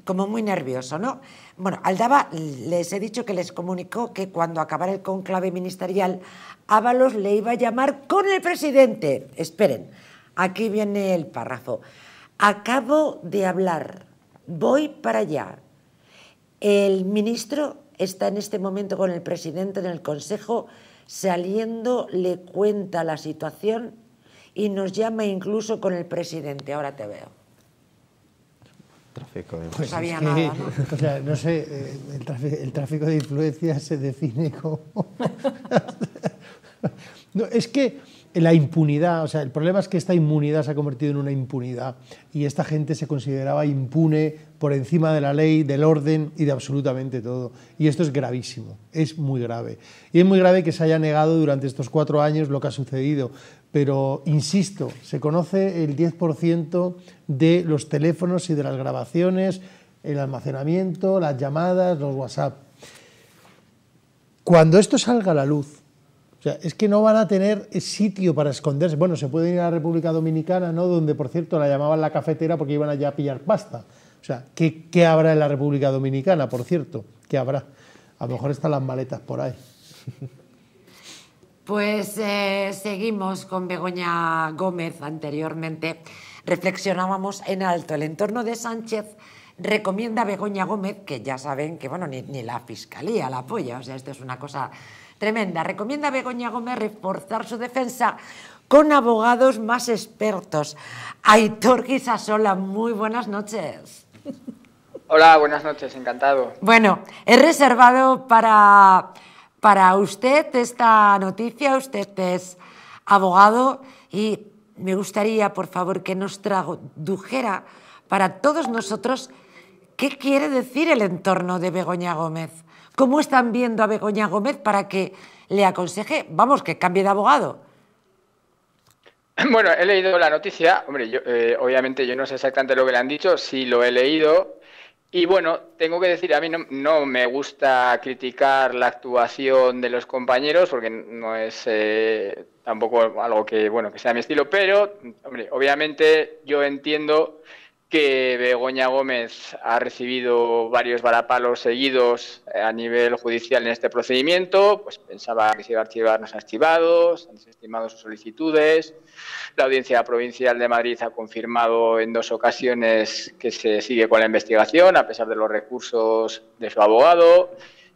Speaker 1: como muy nervioso, ¿no? Bueno, Aldaba les he dicho que les comunicó que cuando acabara el conclave ministerial, Ábalos le iba a llamar con el presidente. Esperen, aquí viene el párrafo. Acabo de hablar, voy para allá el ministro está en este momento con el presidente en el Consejo, saliendo le cuenta la situación y nos llama incluso con el presidente. Ahora te veo.
Speaker 2: Tráfico sabía nada, O sea, no sé, eh, el, tráfico, de influencias se define como... no, es que la impunidad, o sea, el problema es que esta inmunidad se ha convertido en una impunidad y esta gente se consideraba impune por encima de la ley, del orden y de absolutamente todo. Y esto es gravísimo, es muy grave. Y es muy grave que se haya negado durante estos cuatro años lo que ha sucedido. Pero, insisto, se conoce el 10% de los teléfonos y de las grabaciones, el almacenamiento, las llamadas, los WhatsApp. Cuando esto salga a la luz, o sea, es que no van a tener eh, sitio para esconderse. Bueno, se pueden ir a la República Dominicana, ¿no? Donde, por cierto, la llamaban la cafetera porque iban allá a pillar pasta. O sea, ¿qué, habrá en la República Dominicana, por cierto? ¿Qué habrá? A lo mejor están las maletas por ahí.
Speaker 1: Pues eh, seguimos con Begoña Gómez anteriormente. Reflexionábamos en alto. El entorno de Sánchez recomienda a Begoña Gómez, que ya saben que bueno, ni, ni la fiscalía la apoya, o sea, esto es una cosa tremenda. Recomienda a Begoña Gómez reforzar su defensa con abogados más expertos. Aitor Guisasola, muy buenas noches.
Speaker 8: Hola, buenas noches, encantado.
Speaker 1: Bueno, he reservado para, para usted esta noticia. Usted es abogado y me gustaría, por favor, que nos tradujera para todos nosotros qué quiere decir el entorno de Begoña Gómez. ¿Cómo están viendo a Begoña Gómez para que le aconseje, vamos, que cambie de abogado?
Speaker 8: Bueno, he leído la noticia. Hombre, eh, obviamente yo no sé exactamente lo que le han dicho, sí lo he leído. Y bueno, tengo que decir, a mí no, me gusta criticar la actuación de los compañeros porque no es eh, tampoco algo que, bueno, que sea mi estilo, pero, hombre, obviamente yo entiendo que Begoña Gómez ha recibido varios varapalos seguidos eh, a nivel judicial en este procedimiento, pues pensaba que se iba a archivar, han desestimado sus solicitudes, la Audiencia Provincial de Madrid ha confirmado en dos ocasiones que se sigue con la investigación a pesar de los recursos de su abogado,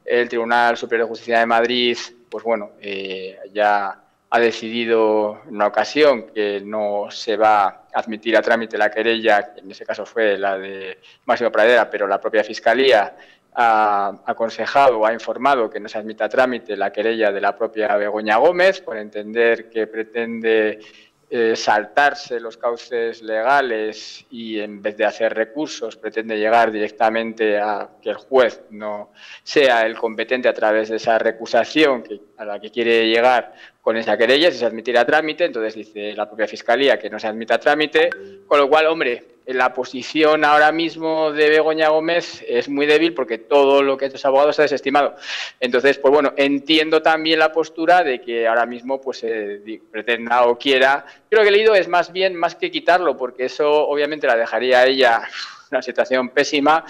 Speaker 8: el Tribunal Superior de Justicia de Madrid, pues bueno, eh, ya ha decidido en una ocasión que no se va admitir a trámite la querella, en ese caso fue la de Máximo Pradera, pero la propia Fiscalía ha aconsejado ha informado que no se admita a trámite la querella de la propia Begoña Gómez por entender que pretende eh, saltarse los cauces legales y en vez de hacer recursos pretende llegar directamente a que el juez no sea el competente a través de esa recusación que, a la que quiere llegar con esa querella, si se admitirá a trámite, entonces dice la propia Fiscalía que no se admita trámite, con lo cual, hombre, la posición ahora mismo de Begoña Gómez es muy débil porque todo lo que estos abogados ha desestimado. Entonces, pues bueno, entiendo también la postura de que ahora mismo pues eh, pretenda o quiera. Creo que el leído es más bien más que quitarlo, porque eso obviamente la dejaría a ella una situación pésima.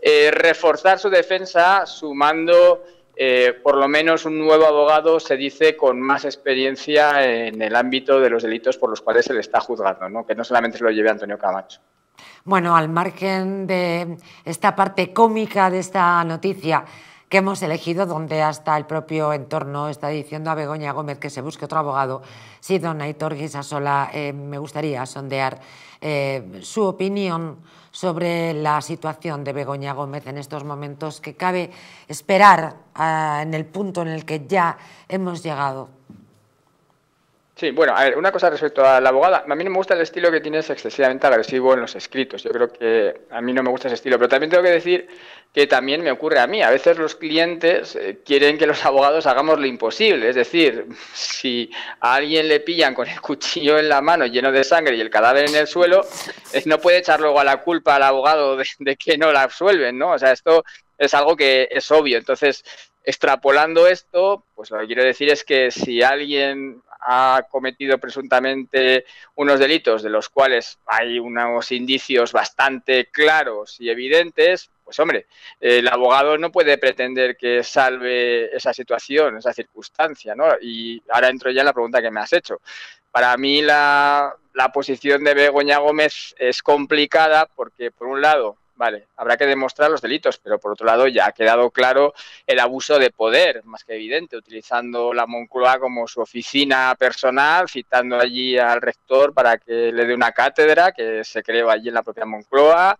Speaker 8: Eh, reforzar su defensa sumando eh, por lo menos un nuevo abogado se dice con más experiencia en el ámbito de los delitos por los cuales se le está juzgando, ¿no? que no solamente se lo lleve Antonio Camacho.
Speaker 1: Bueno, al margen de esta parte cómica de esta noticia que hemos elegido, donde hasta el propio entorno está diciendo a Begoña Gómez que se busque otro abogado, sí, don Aitor Guisasola, eh, me gustaría sondear eh, su opinión sobre la situación de Begoña Gómez en estos momentos que cabe esperar ah, en el punto en el que ya hemos llegado.
Speaker 8: Sí, bueno, a ver, una cosa respecto a la abogada. A mí no me gusta el estilo que tienes excesivamente agresivo en los escritos. Yo creo que a mí no me gusta ese estilo. Pero también tengo que decir que también me ocurre a mí. A veces los clientes eh, quieren que los abogados hagamos lo imposible. Es decir, si a alguien le pillan con el cuchillo en la mano lleno de sangre y el cadáver en el suelo, eh, no puede echar luego a la culpa al abogado de, que no la absuelven, ¿no? O sea, esto es algo que es obvio. Entonces, extrapolando esto, pues lo que quiero decir es que si alguien ha cometido presuntamente unos delitos de los cuales hay unos indicios bastante claros y evidentes, pues hombre, el abogado no puede pretender que salve esa situación, esa circunstancia, Y ahora entro ya en la pregunta que me has hecho. Para mí la posición de Begoña Gómez es complicada porque, por un lado, vale, habrá que demostrar los delitos, pero por otro lado ya ha quedado claro el abuso de poder, más que evidente, utilizando la Moncloa como su oficina personal, citando allí al rector para que le dé una cátedra que se creó allí en la propia Moncloa,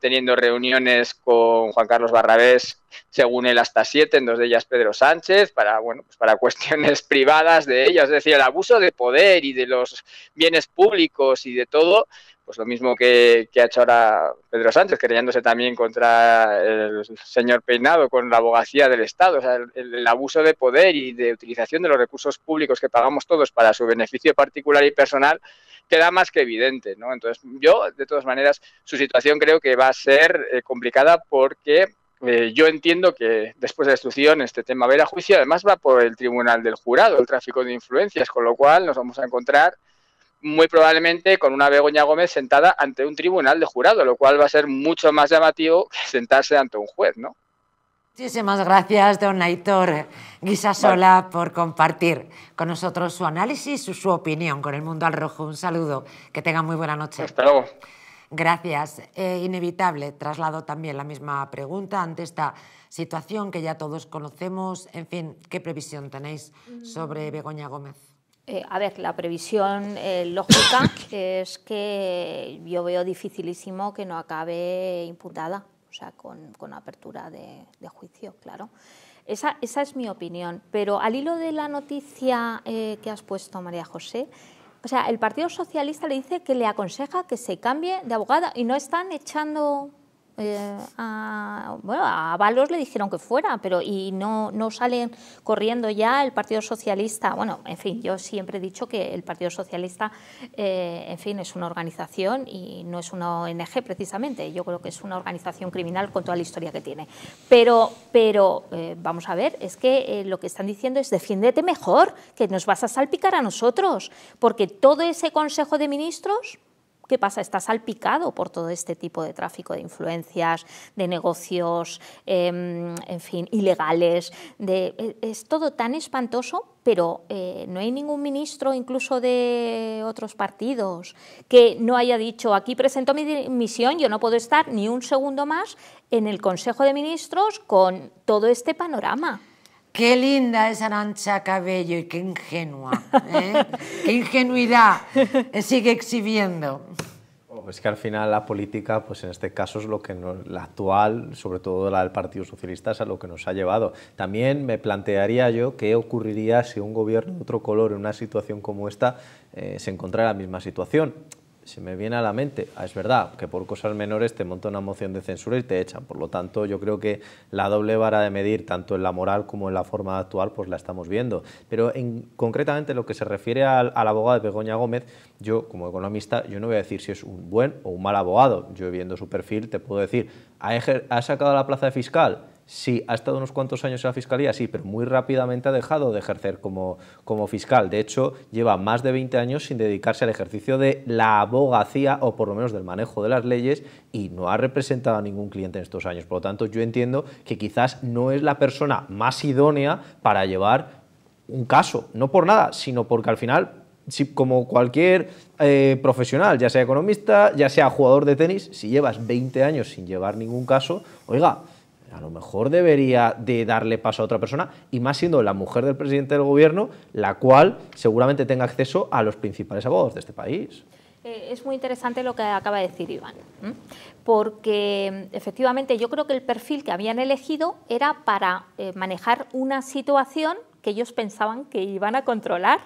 Speaker 8: teniendo reuniones con Juan Carlos Barrabés, según él hasta siete, en dos de ellas Pedro Sánchez, para, bueno, pues para cuestiones privadas de ellos, es decir, el abuso de poder y de los bienes públicos y de todo pues lo mismo que, ha hecho ahora Pedro Sánchez, querellándose también contra el señor Peinado, con la abogacía del Estado. O sea, el, abuso de poder y de utilización de los recursos públicos que pagamos todos para su beneficio particular y personal queda más que evidente. ¿no? Entonces, yo, de todas maneras, su situación creo que va a ser eh, complicada porque eh, yo entiendo que después de la instrucción este tema va a ir a juicio, además va por el tribunal del jurado, el tráfico de influencias, con lo cual nos vamos a encontrar muy probablemente con una Begoña Gómez sentada ante un tribunal de jurado, lo cual va a ser mucho más llamativo que sentarse ante un juez, ¿no?
Speaker 1: Muchísimas gracias, don Aitor Guisasola, por compartir con nosotros su análisis, su, su opinión con el mundo al rojo. Un saludo, que tengan muy buena noche. Hasta luego. Gracias. Eh, inevitable, traslado también la misma pregunta ante esta situación que ya todos conocemos. En fin, ¿qué previsión tenéis sobre mm. Begoña Gómez?
Speaker 7: Eh, a ver, la previsión eh, lógica es que yo veo dificilísimo que no acabe imputada, o sea, con, apertura de, juicio, claro. Esa, esa, es mi opinión. Pero al hilo de la noticia eh, que has puesto, María José, o sea, el Partido Socialista le dice que le aconseja que se cambie de abogada y no están echando eh, a, bueno, a Balos le dijeron que fuera, pero y no, no salen corriendo ya el Partido Socialista. Bueno, en fin, yo siempre he dicho que el Partido Socialista, eh, en fin, es una organización y no es una ONG precisamente. Yo creo que es una organización criminal con toda la historia que tiene. Pero, pero eh, vamos a ver, es que lo que están diciendo es defiéndete mejor, que nos vas a salpicar a nosotros, porque todo ese Consejo de Ministros ¿Qué pasa? Está salpicado por todo este tipo de tráfico de influencias, de negocios, em, en fin, ilegales. De, e, es todo tan espantoso pero eh, no hay ningún ministro, incluso de otros partidos, que no haya dicho, aquí presento mi misión, yo no puedo estar ni un segundo más en el Consejo de Ministros
Speaker 1: con todo este panorama. Qué linda es Arancha Cabello y qué ingenua, ¿eh? qué ingenuidad sigue exhibiendo.
Speaker 3: Oh, es que al final la política, pues en este caso es lo que la actual, sobre todo la del Partido Socialista, es a lo que nos ha llevado. También me plantearía yo qué ocurriría si un gobierno de otro color en una situación como esta eh, se encontrara en la misma situación se me viene a la mente, ah, es verdad, que por cosas menores te monta una moción de censura y te echan. Por lo tanto, yo creo que la doble vara de medir, tanto en la moral como en la forma actual, pues la estamos viendo. Pero en, concretamente, lo que se refiere al, abogado de Begoña Gómez, yo como economista, yo no voy a decir si es un buen o un mal abogado. Yo viendo su perfil te puedo decir, ¿ha, ha sacado la plaza de fiscal? Sí, ha estado unos cuantos años en la Fiscalía, sí, pero muy rápidamente ha dejado de ejercer como, como fiscal. De hecho, lleva más de 20 años sin dedicarse al ejercicio de la abogacía o por lo menos del manejo de las leyes y no ha representado a ningún cliente en estos años. Por lo tanto, yo entiendo que quizás no es la persona más idónea para llevar un caso, no por nada, sino porque al final como cualquier eh, profesional, ya sea economista, ya sea jugador de tenis, si llevas 20 años sin llevar ningún caso, oiga, a lo mejor debería de darle paso a otra persona, y más siendo la mujer del presidente del gobierno, la cual seguramente tenga acceso a los principales abogados de este país.
Speaker 7: Eh, es muy interesante lo que acaba de decir Iván, porque efectivamente yo creo que el perfil que habían elegido era para eh, manejar una situación que ellos pensaban que iban a controlar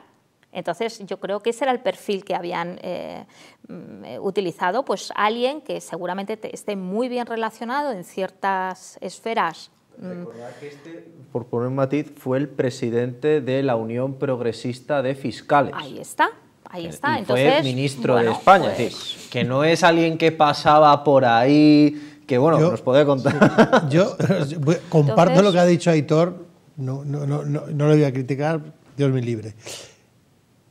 Speaker 7: entonces yo creo que ese era el perfil que habían eh, mm, eh, utilizado, pues alguien que seguramente esté muy bien relacionado en ciertas esferas. Mm. Recordad que este,
Speaker 3: por poner matiz, fue el presidente de la Unión Progresista de Fiscales. Ahí
Speaker 7: está, ahí eh, está. fue ministro de España, pues decir,
Speaker 3: que no es alguien que pasaba por ahí, que bueno, nos puede contar.
Speaker 2: Yo, comparto lo que ha dicho Aitor, no, no, no, no, le voy a criticar, Dios me libre.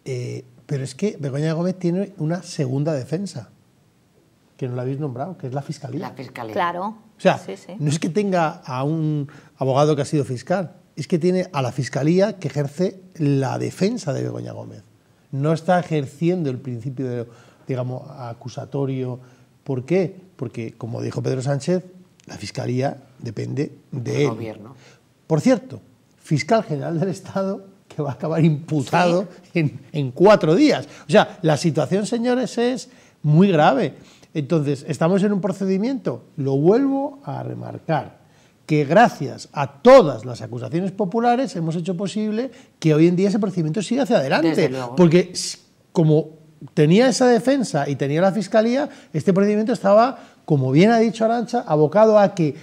Speaker 2: Eh, pero es que Begoña Gómez tiene una segunda defensa, que no la habéis nombrado, que es la fiscalía. La fiscalía. Claro.
Speaker 7: O sea, no es
Speaker 2: que tenga a un abogado que ha sido fiscal, es que tiene a la fiscalía que ejerce la defensa de Begoña Gómez. No está ejerciendo el principio, de, digamos, acusatorio. ¿Por qué? Porque, como dijo Pedro Sánchez, la fiscalía depende de gobierno. Por cierto, fiscal general del Estado que va a acabar imputado en, en cuatro días. O sea, la situación, señores, es muy grave. Entonces, estamos en un procedimiento, lo vuelvo a remarcar, que gracias a todas las acusaciones populares hemos hecho posible que hoy en día ese procedimiento siga hacia adelante. Porque como tenía esa defensa y tenía la fiscalía, este procedimiento estaba, como bien ha dicho Arancha, abocado a que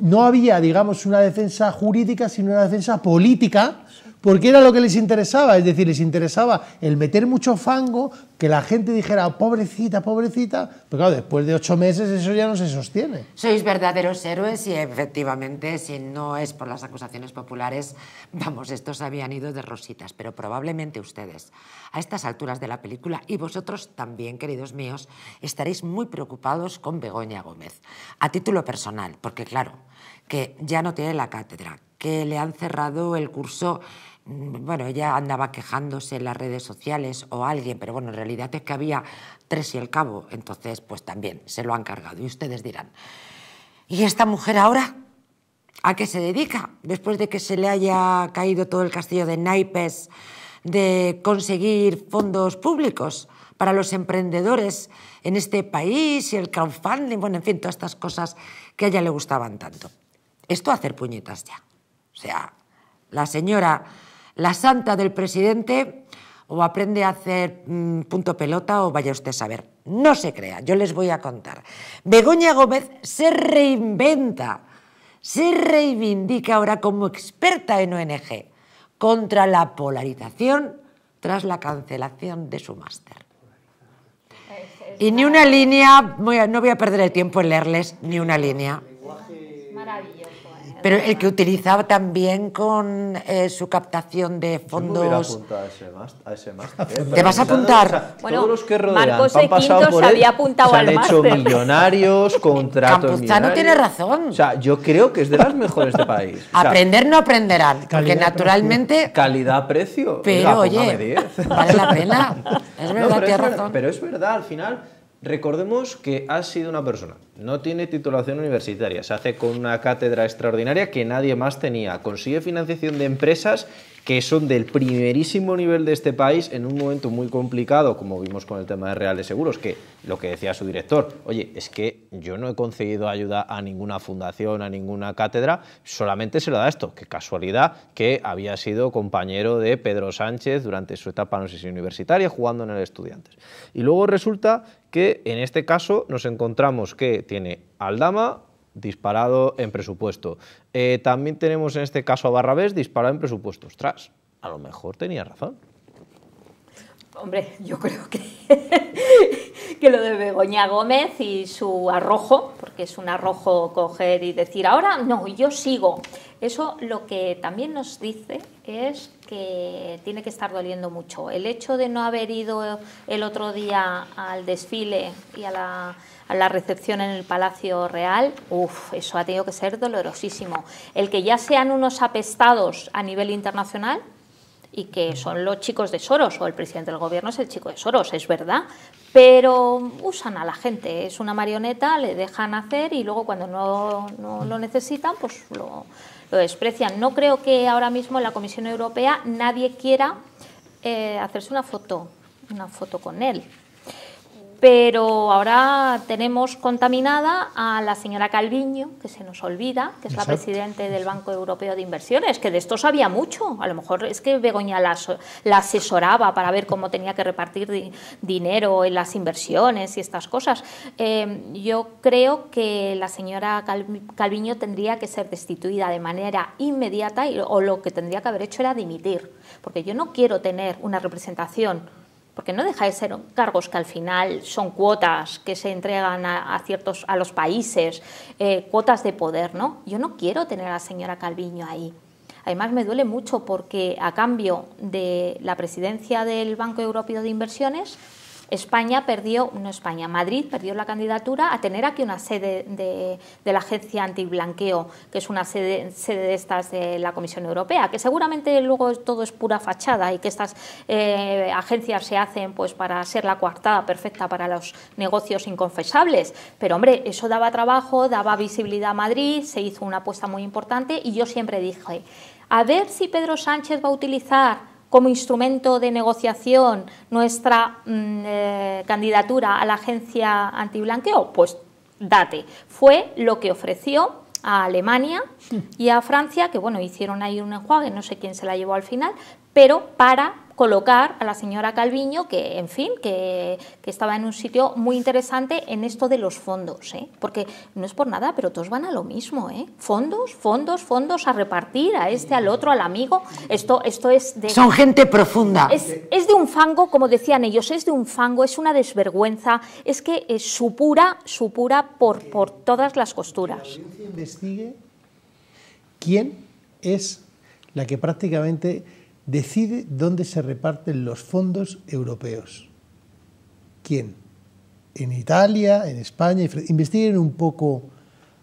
Speaker 2: no había, digamos, una defensa jurídica, sino una defensa política porque era lo que les interesaba, es decir, les interesaba el meter mucho fango, que la gente dijera, oh, pobrecita, pobrecita, pero claro, después de ocho meses eso ya no se sostiene.
Speaker 1: Sois verdaderos héroes y efectivamente, si no es por las acusaciones populares, vamos, estos habían ido de rositas, pero probablemente ustedes, a estas alturas de la película, y vosotros también, queridos míos, estaréis muy preocupados con Begoña Gómez, a título personal, porque claro, que ya no tiene la cátedra, que le han cerrado el curso bueno, ella andaba quejándose en las redes sociales o alguien, pero bueno, en realidad es que había tres y el cabo, entonces pues también se lo han cargado y ustedes dirán, ¿y esta mujer ahora a qué se dedica? Después de que se le haya caído todo el castillo de naipes de conseguir fondos públicos para los emprendedores en este país y el crowdfunding, bueno, en fin, todas estas cosas que a ella le gustaban tanto. Esto hacer puñetas ya. O sea, la señora la santa del presidente o aprende a hacer mm, punto pelota o vaya usted a saber. No se crea, yo les voy a contar. Begoña Gómez se reinventa, se reivindica ahora como experta en ONG contra la polarización tras la cancelación de su máster. Y ni una línea, no voy a perder el tiempo en leerles ni una línea. Pero el que utilizaba también con eh, su captación de fondos.
Speaker 7: Yo a
Speaker 3: ese a ese máster, Te vas a apuntar. bueno, todos los que rodean, Marcos han pasado él, han hecho millonarios, contratos Campuzano millonarios. tiene razón. O sea, yo creo que es de las mejores de país. Aprender
Speaker 1: no aprenderán, porque naturalmente.
Speaker 3: Calidad-precio. Pero oye,
Speaker 1: vale la pena. Es verdad, que razón.
Speaker 3: pero es verdad, al final Recordemos que ha sido una persona, no tiene titulación universitaria, se hace con una cátedra extraordinaria que nadie más tenía, consigue financiación de empresas que son del primerísimo nivel de este país en un momento muy complicado, como vimos con el tema de Reales Seguros, que lo que decía su director, oye, es que yo no he concedido ayuda a ninguna fundación, a ninguna cátedra, solamente se lo da esto, qué casualidad que había sido compañero de Pedro Sánchez durante su etapa, no sé si universitaria, jugando en el Estudiantes. Y luego resulta que en este caso nos encontramos que tiene Aldama, disparado en presupuesto. Eh, también tenemos en este caso a Barrabés disparado en presupuesto. Ostras, a lo mejor tenía razón.
Speaker 7: Hombre, yo creo que, que lo de Begoña Gómez y su arrojo, porque es un arrojo coger y decir, ahora no, yo sigo. Eso lo que también nos dice es que tiene que estar doliendo mucho. El hecho de no haber ido el otro día al desfile y a la la recepción en el Palacio Real, uff, eso ha tenido que ser dolorosísimo. El que ya sean unos apestados a nivel internacional y que son los chicos de Soros, o el presidente del gobierno es el chico de Soros, es verdad, pero usan a la gente, es una marioneta, le dejan hacer y luego cuando no, no lo necesitan, pues lo, desprecian. No creo que ahora mismo en la Comisión Europea nadie quiera eh, hacerse una foto, una foto con él pero ahora tenemos contaminada a la señora Calviño, que se nos olvida, que es la presidenta del Banco Europeo de Inversiones, que de esto sabía mucho. A lo mejor es que Begoña la, asesoraba para ver cómo tenía que repartir dinero en las inversiones y estas cosas. Em, yo creo que la señora Calviño tendría que ser destituida de manera inmediata y, o lo que tendría que haber hecho era dimitir, porque yo no quiero tener una representación porque no deja de ser cargos que al final son cuotas que se entregan a, ciertos a los países, eh, cuotas de poder, ¿no? Yo no quiero tener a la señora Calviño ahí. Además me duele mucho porque a cambio de la presidencia del Banco Europeo de Inversiones España perdió, no España, Madrid perdió la candidatura a tener aquí una sede de, la agencia antiblanqueo, que es una sede, sede, de estas de la Comisión Europea, que seguramente luego todo es pura fachada y que estas eh, agencias se hacen pues para ser la coartada perfecta para los negocios inconfesables. Pero hombre, eso daba trabajo, daba visibilidad a Madrid, se hizo una apuesta muy importante y yo siempre dije, a ver si Pedro Sánchez va a utilizar como instrumento de negociación nuestra mm, eh, candidatura a la agencia antiblanqueo? Pues date. Fue lo que ofreció a Alemania y a Francia, que bueno, hicieron ahí un enjuague, no sé quién se la llevó al final, pero para colocar a la señora Calviño, que en fin, que, estaba en un sitio muy interesante en esto de los fondos, ¿eh? porque no es por nada, pero todos van a lo mismo, ¿eh? fondos, fondos, fondos a repartir a este, al otro, al amigo. Esto, esto es de... Son gente
Speaker 1: profunda. Es,
Speaker 7: de un fango, como decían ellos, es de un fango, es una desvergüenza, es que es supura, supura por, por todas las costuras.
Speaker 2: investigue quién es la que prácticamente decide dónde se reparten los fondos europeos. ¿Quién? En Italia, en España. Investiguen un poco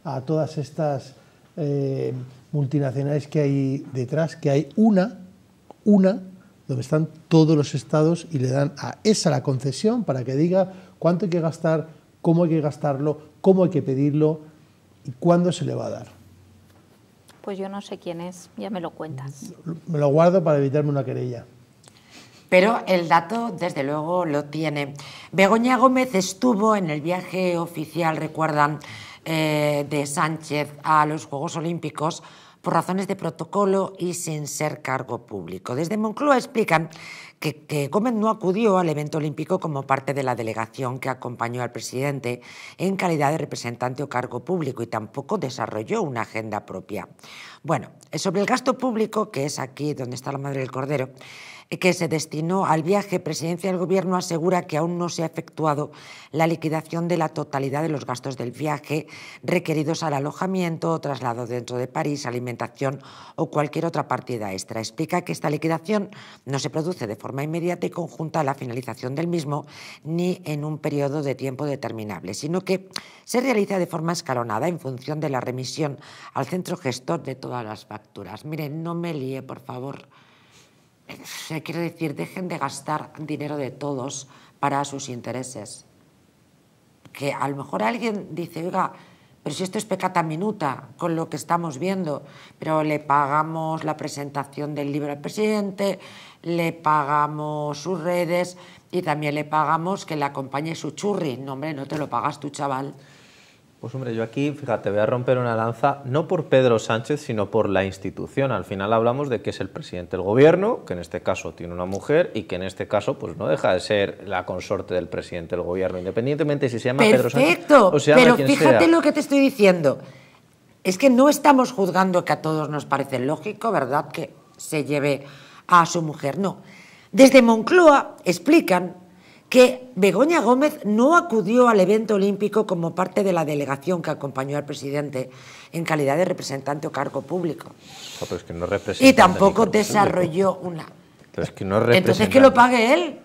Speaker 2: a todas estas eh, multinacionales que hay detrás, que hay una, una, donde están todos los estados y le dan a esa la concesión para que diga cuánto hay que gastar, cómo hay que gastarlo, cómo hay que pedirlo y cuándo se le va a dar.
Speaker 7: Pues yo no sé quién es, ya me lo cuentas.
Speaker 2: Me lo guardo para evitarme una querella.
Speaker 1: Pero el dato, desde luego, lo tiene. Begoña Gómez estuvo en el viaje oficial, recuerdan, eh, de Sánchez a los Juegos Olímpicos por razones de protocolo y sin ser cargo público. Desde Moncloa explican que, Gómez no acudió al evento olímpico como parte de la delegación que acompañó al presidente en calidad de representante o cargo público y tampoco desarrolló una agenda propia. Bueno, sobre el gasto público, que es aquí donde está la madre del cordero, que se destinó al viaje, Presidencia del Gobierno asegura que aún no se ha efectuado la liquidación de la totalidad de los gastos del viaje requeridos al alojamiento, traslado dentro de París, alimentación o cualquier otra partida extra. Explica que esta liquidación no se produce de forma inmediata y conjunta a la finalización del mismo ni en un periodo de tiempo determinable, sino que se realiza de forma escalonada en función de la remisión al centro gestor de todas las facturas. Miren, no me líe, por favor se quiere decir, dejen de gastar dinero de todos para sus intereses. Que a lo mejor alguien dice, oiga, pero si esto es pecata minuta con lo que estamos viendo, pero le pagamos la presentación del libro al presidente, le pagamos sus redes y también le pagamos que le acompañe su churri. No, hombre, no te lo pagas tú, chaval.
Speaker 3: Pues hombre, yo aquí, fíjate, voy a romper una lanza, no por Pedro Sánchez, sino por la institución. Al final hablamos de que es el presidente del gobierno, que en este caso tiene una mujer y que en este caso pues no deja de ser la consorte del presidente del gobierno, independientemente si se llama Pedro Sánchez o pero fíjate lo
Speaker 1: que te estoy diciendo. Es que no estamos juzgando que a todos nos parece lógico, ¿verdad?, que se lleve a su mujer. No. Desde Moncloa explican que Begoña Gómez no acudió al evento olímpico como parte de la delegación que acompañó al presidente en calidad de representante o cargo público.
Speaker 3: y tampoco desarrolló una. Entonces es que Entonces que lo
Speaker 1: pague él.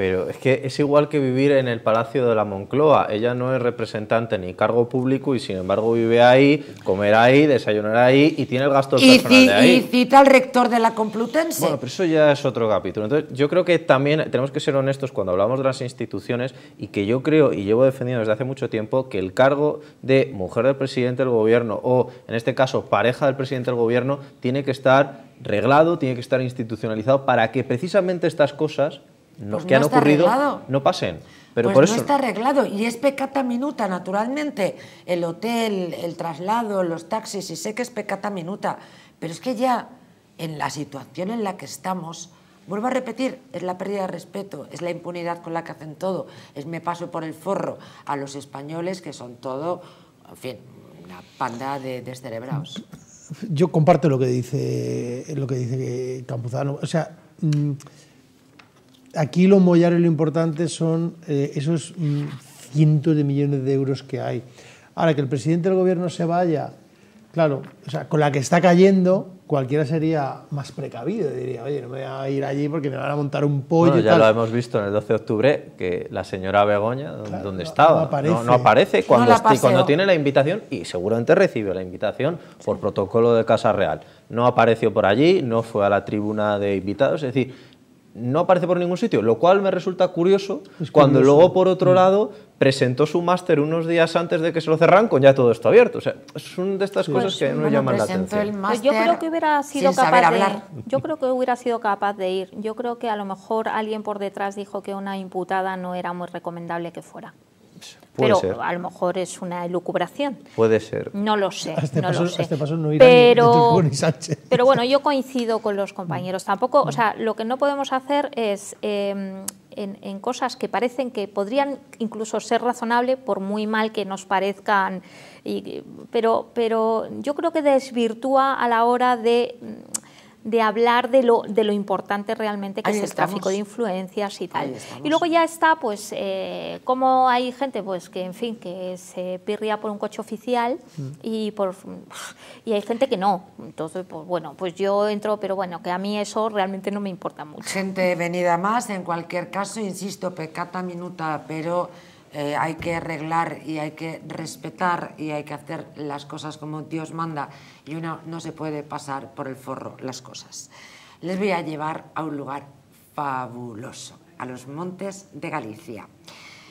Speaker 3: Pero es que es igual que vivir en el Palacio de la Moncloa. Ella no es representante ni cargo público y sin embargo vive ahí, comer ahí, desayunar ahí y tiene el gasto personal de ahí. Y
Speaker 1: cita al rector de la Complutense. Bueno,
Speaker 3: pero eso ya es otro capítulo. Entonces, yo creo que también tenemos que ser honestos cuando hablamos de las instituciones y que yo creo y llevo defendiendo desde hace mucho tiempo que el cargo de mujer del presidente del gobierno o, en este caso, pareja del presidente del gobierno tiene que estar reglado, tiene que estar institucionalizado para que precisamente estas cosas pues que no han ocurrido no pasen. pues no está
Speaker 1: arreglado y es pecata minuta, naturalmente. El hotel, el traslado, los taxis, y sé que es pecata minuta, pero es que ya en la situación en la que estamos, vuelvo a repetir, es la pérdida de respeto, es la impunidad con la que hacen todo, es me paso por el forro a los españoles que son todo, en fin, una panda de descerebrados.
Speaker 2: Yo comparto lo que dice, lo que dice Campuzano. O sea. Mm, aquí lo mollar y lo importante son eh, esos mm, cientos de millones de euros que hay. Ahora, que el presidente del gobierno se vaya, claro, con la que está cayendo, cualquiera sería más precavido, diría, oye, no me voy a ir allí porque me van a montar un pollo. ya lo
Speaker 3: hemos visto en el 12 de octubre, que la señora Begoña, ¿dónde estaba? No aparece, cuando, cuando, tiene la invitación, y seguramente recibió la invitación por protocolo de Casa Real. No apareció por allí, no fue a la tribuna de invitados, es decir, no aparece por ningún sitio, lo cual me resulta curioso, cuando luego, por otro lado, presentó su máster unos días antes de que se lo cerran con ya todo esto abierto. O sea, es una de estas cosas que pues, no, llaman la
Speaker 2: atención.
Speaker 7: Pues yo creo que hubiera sido capaz de ir. Yo creo que a lo mejor alguien por detrás dijo que una imputada no era muy recomendable que fuera pero a lo mejor es una elucubración. Puede ser. No lo sé. no pero, ni, Pero bueno, yo coincido con los compañeros. Mm. Tampoco, o mm. sea, lo que no podemos hacer es em, en, cosas que parecen que podrían incluso ser razonable, por muy mal que nos parezcan, pero, pero yo creo que desvirtúa a la hora de de hablar de lo, de lo importante realmente que es el tráfico de influencias y tal. Y luego ya está, pues, eh, como hay gente, pues, que, en fin, que se pirría por un coche oficial mm. y, por, y hay gente que no.
Speaker 1: Entonces, pues, bueno, pues yo entro, pero bueno, que a mí eso realmente no me importa mucho. Gente venida más, en cualquier caso, insisto, pecata minuta, pero eh, hay que arreglar y hay que respetar y hay que hacer las cosas como Dios manda y uno no se puede pasar por el forro las cosas. Les voy a llevar a un lugar fabuloso, a los Montes de Galicia.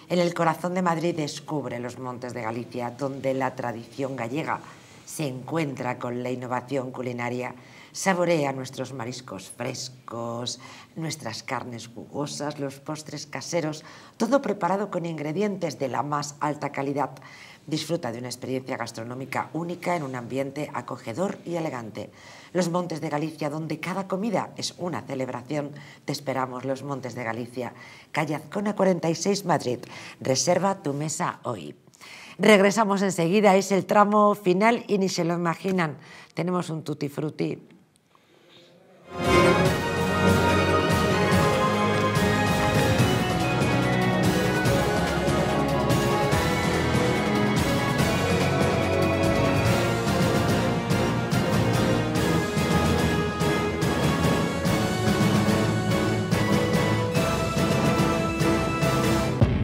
Speaker 1: En el corazón de Madrid descubre los Montes de Galicia, donde la tradición gallega se encuentra con la innovación culinaria, saborea nuestros mariscos frescos, nuestras carnes jugosas, los postres caseros, todo preparado con ingredientes de la más alta calidad. Disfruta de una experiencia gastronómica única en un ambiente acogedor y elegante. Los Montes de Galicia, donde cada comida es una celebración, te esperamos los Montes de Galicia. Callazcona 46 Madrid. Reserva tu mesa hoy. Regresamos enseguida, es el tramo final y ni se lo imaginan. Tenemos un tutti frutti.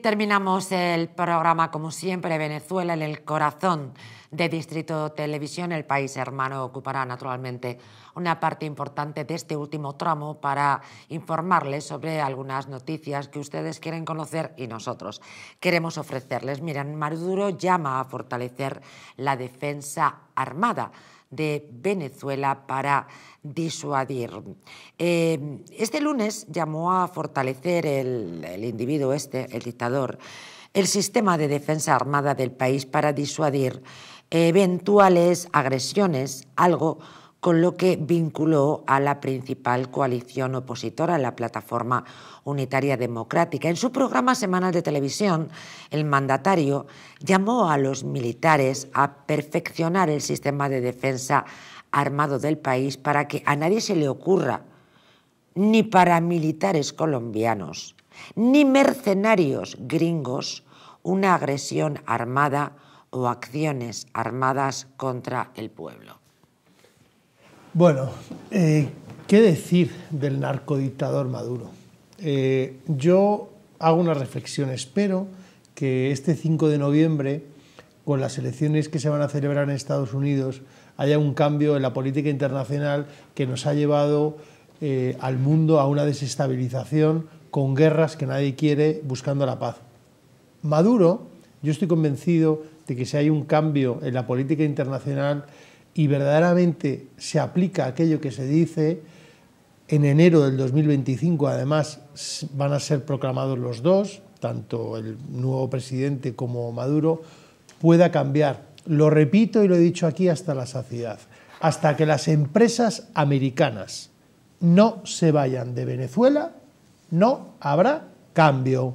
Speaker 1: terminamos el programa, como siempre, Venezuela en el corazón de Distrito Televisión. El país hermano ocupará naturalmente una parte importante de este último tramo para informarles sobre algunas noticias que ustedes quieren conocer y nosotros queremos ofrecerles. Miren, Maduro llama a fortalecer la defensa armada de Venezuela para disuadir. Em, este lunes llamó a fortalecer el, el individuo este, el dictador, el sistema de defensa armada del país para disuadir eventuales agresiones, algo con lo que vinculó a la principal coalición opositora, la Plataforma Unitaria Democrática. En su programa semanal de televisión, el mandatario llamó a los militares a perfeccionar el sistema de defensa armado del país para que a nadie se le ocurra, ni paramilitares colombianos, ni mercenarios gringos, una agresión armada o acciones armadas contra el pueblo.
Speaker 2: Bueno, eh, ¿qué decir del narcodictador Maduro? Eh, yo hago una reflexión, espero que este 5 de noviembre, con las elecciones que se van a celebrar en Estados Unidos, haya un cambio en la política internacional que nos ha llevado eh, al mundo a una desestabilización con guerras que nadie quiere buscando la paz. Maduro, yo estoy convencido de que si hay un cambio en la política internacional y verdaderamente se aplica aquello que se dice, en enero del 2025 además van a ser proclamados los dos, tanto el nuevo presidente como Maduro, pueda cambiar lo repito y lo he dicho aquí hasta la saciedad. Hasta que las empresas americanas no se vayan de Venezuela, no habrá cambio.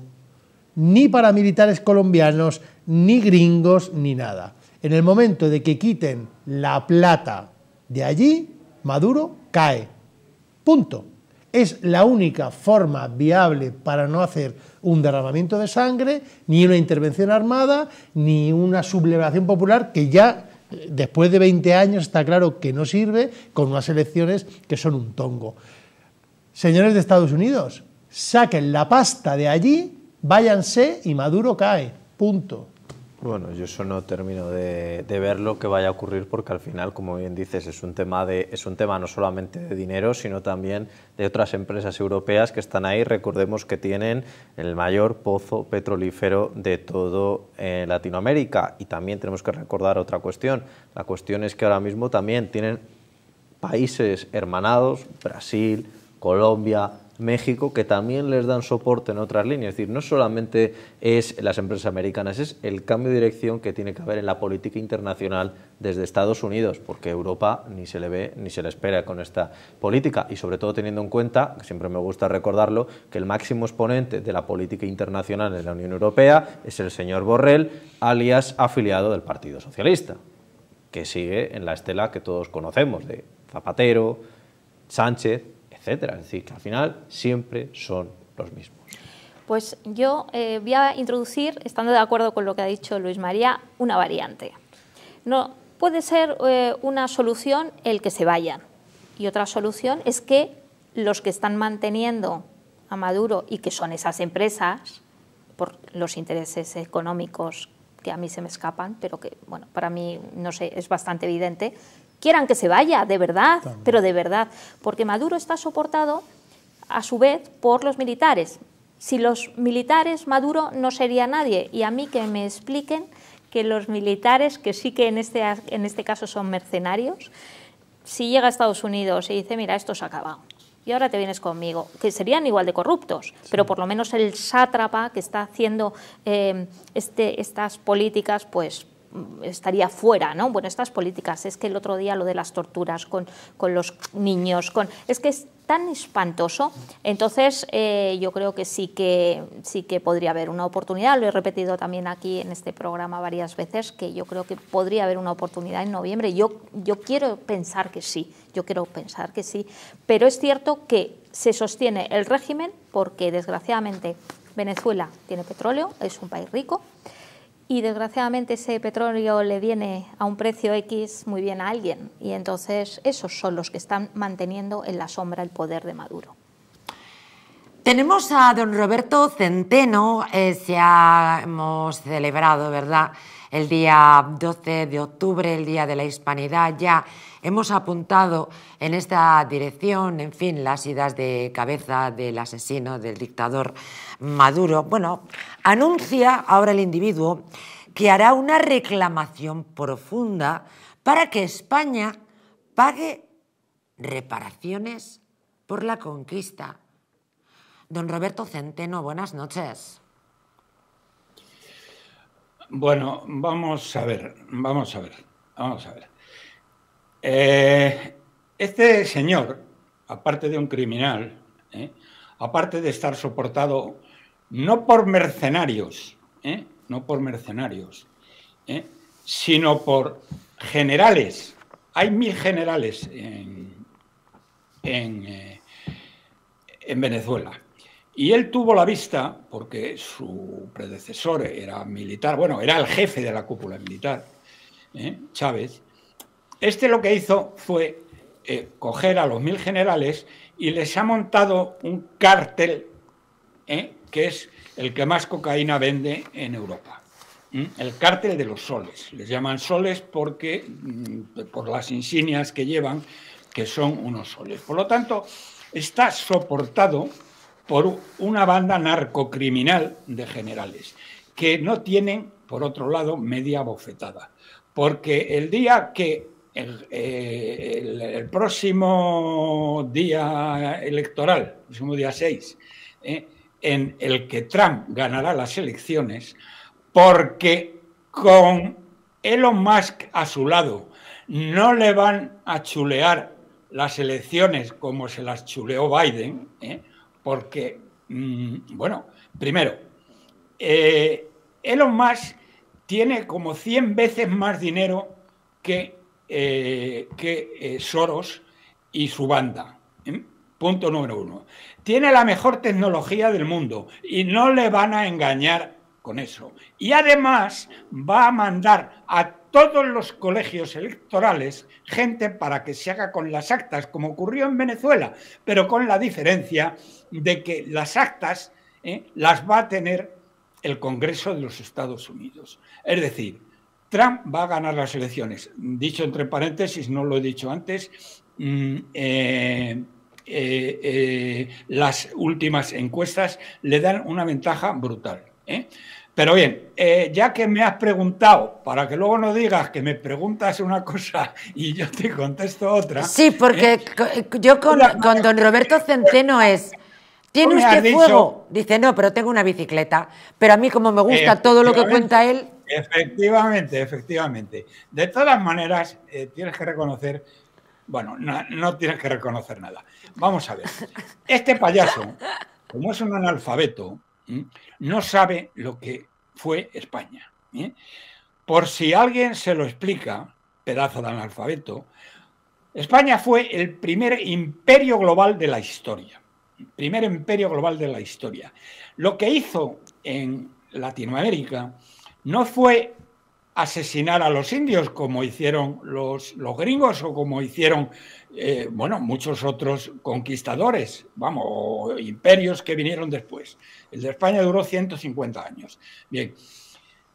Speaker 2: Ni para militares colombianos, ni gringos, ni nada. En el momento de que quiten la plata de allí, Maduro cae. Punto es la única forma viable para no hacer un derramamiento de sangre, ni una intervención armada, ni una sublevación popular que ya eh, después de 20 años está claro que no sirve con unas elecciones que son un tongo. Señores de Estados Unidos, saquen la pasta de allí, váyanse y Maduro cae. Punto.
Speaker 3: Bueno, yo eso no termino de, ver lo que vaya a ocurrir porque al final, como bien dices, es un tema de es un tema no solamente de dinero, sino también de otras empresas europeas que están ahí. Recordemos que tienen el mayor pozo petrolífero de todo eh, Latinoamérica y también tenemos que recordar otra cuestión. La cuestión es que ahora mismo también tienen países hermanados, Brasil, Colombia, México, que también les dan soporte en otras líneas. Es decir, no solamente es las empresas americanas, es el cambio de dirección que tiene que haber en la política internacional desde Estados Unidos, porque Europa ni se le ve ni se le espera con esta política. Y sobre todo teniendo en cuenta, que siempre me gusta recordarlo, que el máximo exponente de la política internacional en la Unión Europea es el señor Borrell, alias afiliado del Partido Socialista, que sigue en la estela que todos conocemos de Zapatero, Sánchez es decir, que al final siempre son los mismos.
Speaker 7: Pues yo eh, voy a introducir, estando de acuerdo con lo que ha dicho Luis María, una variante. No, puede ser eh, una solución el que se vayan y otra solución es que los que están manteniendo a Maduro y que son esas empresas, por los intereses económicos que a mí se me escapan, pero que bueno, para mí no sé, es bastante evidente, quieran que se vaya, de verdad, pero de verdad, porque Maduro está soportado a su vez por los militares. Si los militares, Maduro no sería nadie. Y a mí que me expliquen que los militares, que sí que en este, en este caso son mercenarios, si llega a Estados Unidos y dice, mira, esto se ha acabado, y ahora te vienes conmigo, que serían igual de corruptos, pero por lo menos el sátrapa que está haciendo eh, este, estas políticas, pues estaría fuera, ¿no? Bueno, estas políticas, es que el otro día lo de las torturas con, con los niños, con, es que es tan espantoso. Entonces, eh, yo creo que sí que sí que podría haber una oportunidad. Lo he repetido también aquí en este programa varias veces que yo creo que podría haber una oportunidad en noviembre. Yo yo quiero pensar que sí. Yo quiero pensar que sí. Pero es cierto que se sostiene el régimen porque desgraciadamente Venezuela tiene petróleo, es un país rico, y desgraciadamente ese petróleo le viene a un precio X muy bien a alguien y entonces esos son los que están manteniendo en la sombra el poder de Maduro.
Speaker 1: Tenemos a don Roberto Centeno, ya eh, hemos celebrado, ¿verdad? El día 12 de octubre, el Día de la Hispanidad, ya Hemos apuntado en esta dirección, en fin, las idas de cabeza del asesino, del dictador Maduro. Bueno, anuncia ahora el individuo que hará una reclamación profunda para que España pague reparaciones por la conquista. Don Roberto Centeno, buenas noches.
Speaker 9: Bueno, vamos a ver, vamos a ver, vamos a ver. Eh, este señor, aparte de un criminal, ¿eh? aparte de estar soportado no por mercenarios, ¿eh? no por mercenarios, sino por generales. Hay mil generales en, Venezuela. Y él tuvo la vista, porque su predecesor era militar, bueno, era el jefe de la cúpula militar, Chávez, este lo que hizo fue eh, coger a los mil generales y les ha montado un cártel eh, que es el que más cocaína vende en Europa. El cártel de los soles. Les llaman soles porque mm, por las insignias que llevan, que son unos soles. Por lo tanto, está soportado por una banda narcocriminal de generales, que no tienen, por otro lado, media bofetada. Porque el día que eh, el, próximo día electoral, el próximo día 6, eh, en el que Trump ganará las elecciones, porque con Elon Musk a su lado no le van a chulear las elecciones como se las chuleó Biden, eh, porque, mm, bueno, primero, Elon Musk tiene como 100 veces más dinero que eh, que eh, Soros y su banda. ¿eh? Punto número uno. Tiene la mejor tecnología del mundo y no le van a engañar con eso. Y además va a mandar a todos los colegios electorales gente para que se haga con las actas, como ocurrió en Venezuela, pero con la diferencia de que las actas las va a tener el Congreso de los Estados Unidos. Es decir, Trump va a ganar las elecciones. Dicho entre paréntesis, no lo he dicho antes, mm, eh, eh, eh, las últimas encuestas le dan una ventaja brutal. Pero bien, ya que me has preguntado, para que luego no digas que me preguntas una cosa y yo te contesto otra. Sí, porque
Speaker 1: yo con, don Roberto Centeno es... ¿Tiene usted fuego? Dice, no, pero tengo una bicicleta. Pero a mí, como me gusta todo lo que cuenta él,
Speaker 9: Efectivamente, efectivamente. De todas maneras, eh, tienes que reconocer, bueno, no, tienes que reconocer nada. Vamos a ver, este payaso, como es un analfabeto, no sabe lo que fue España. Por si alguien se lo explica, pedazo de analfabeto, España fue el primer imperio global de la historia. Primer imperio global de la historia. Lo que hizo en Latinoamérica no fue asesinar a los indios como hicieron los, los gringos o como hicieron, eh, bueno, muchos otros conquistadores, vamos, imperios que vinieron después. El de España duró 150 años. Bien,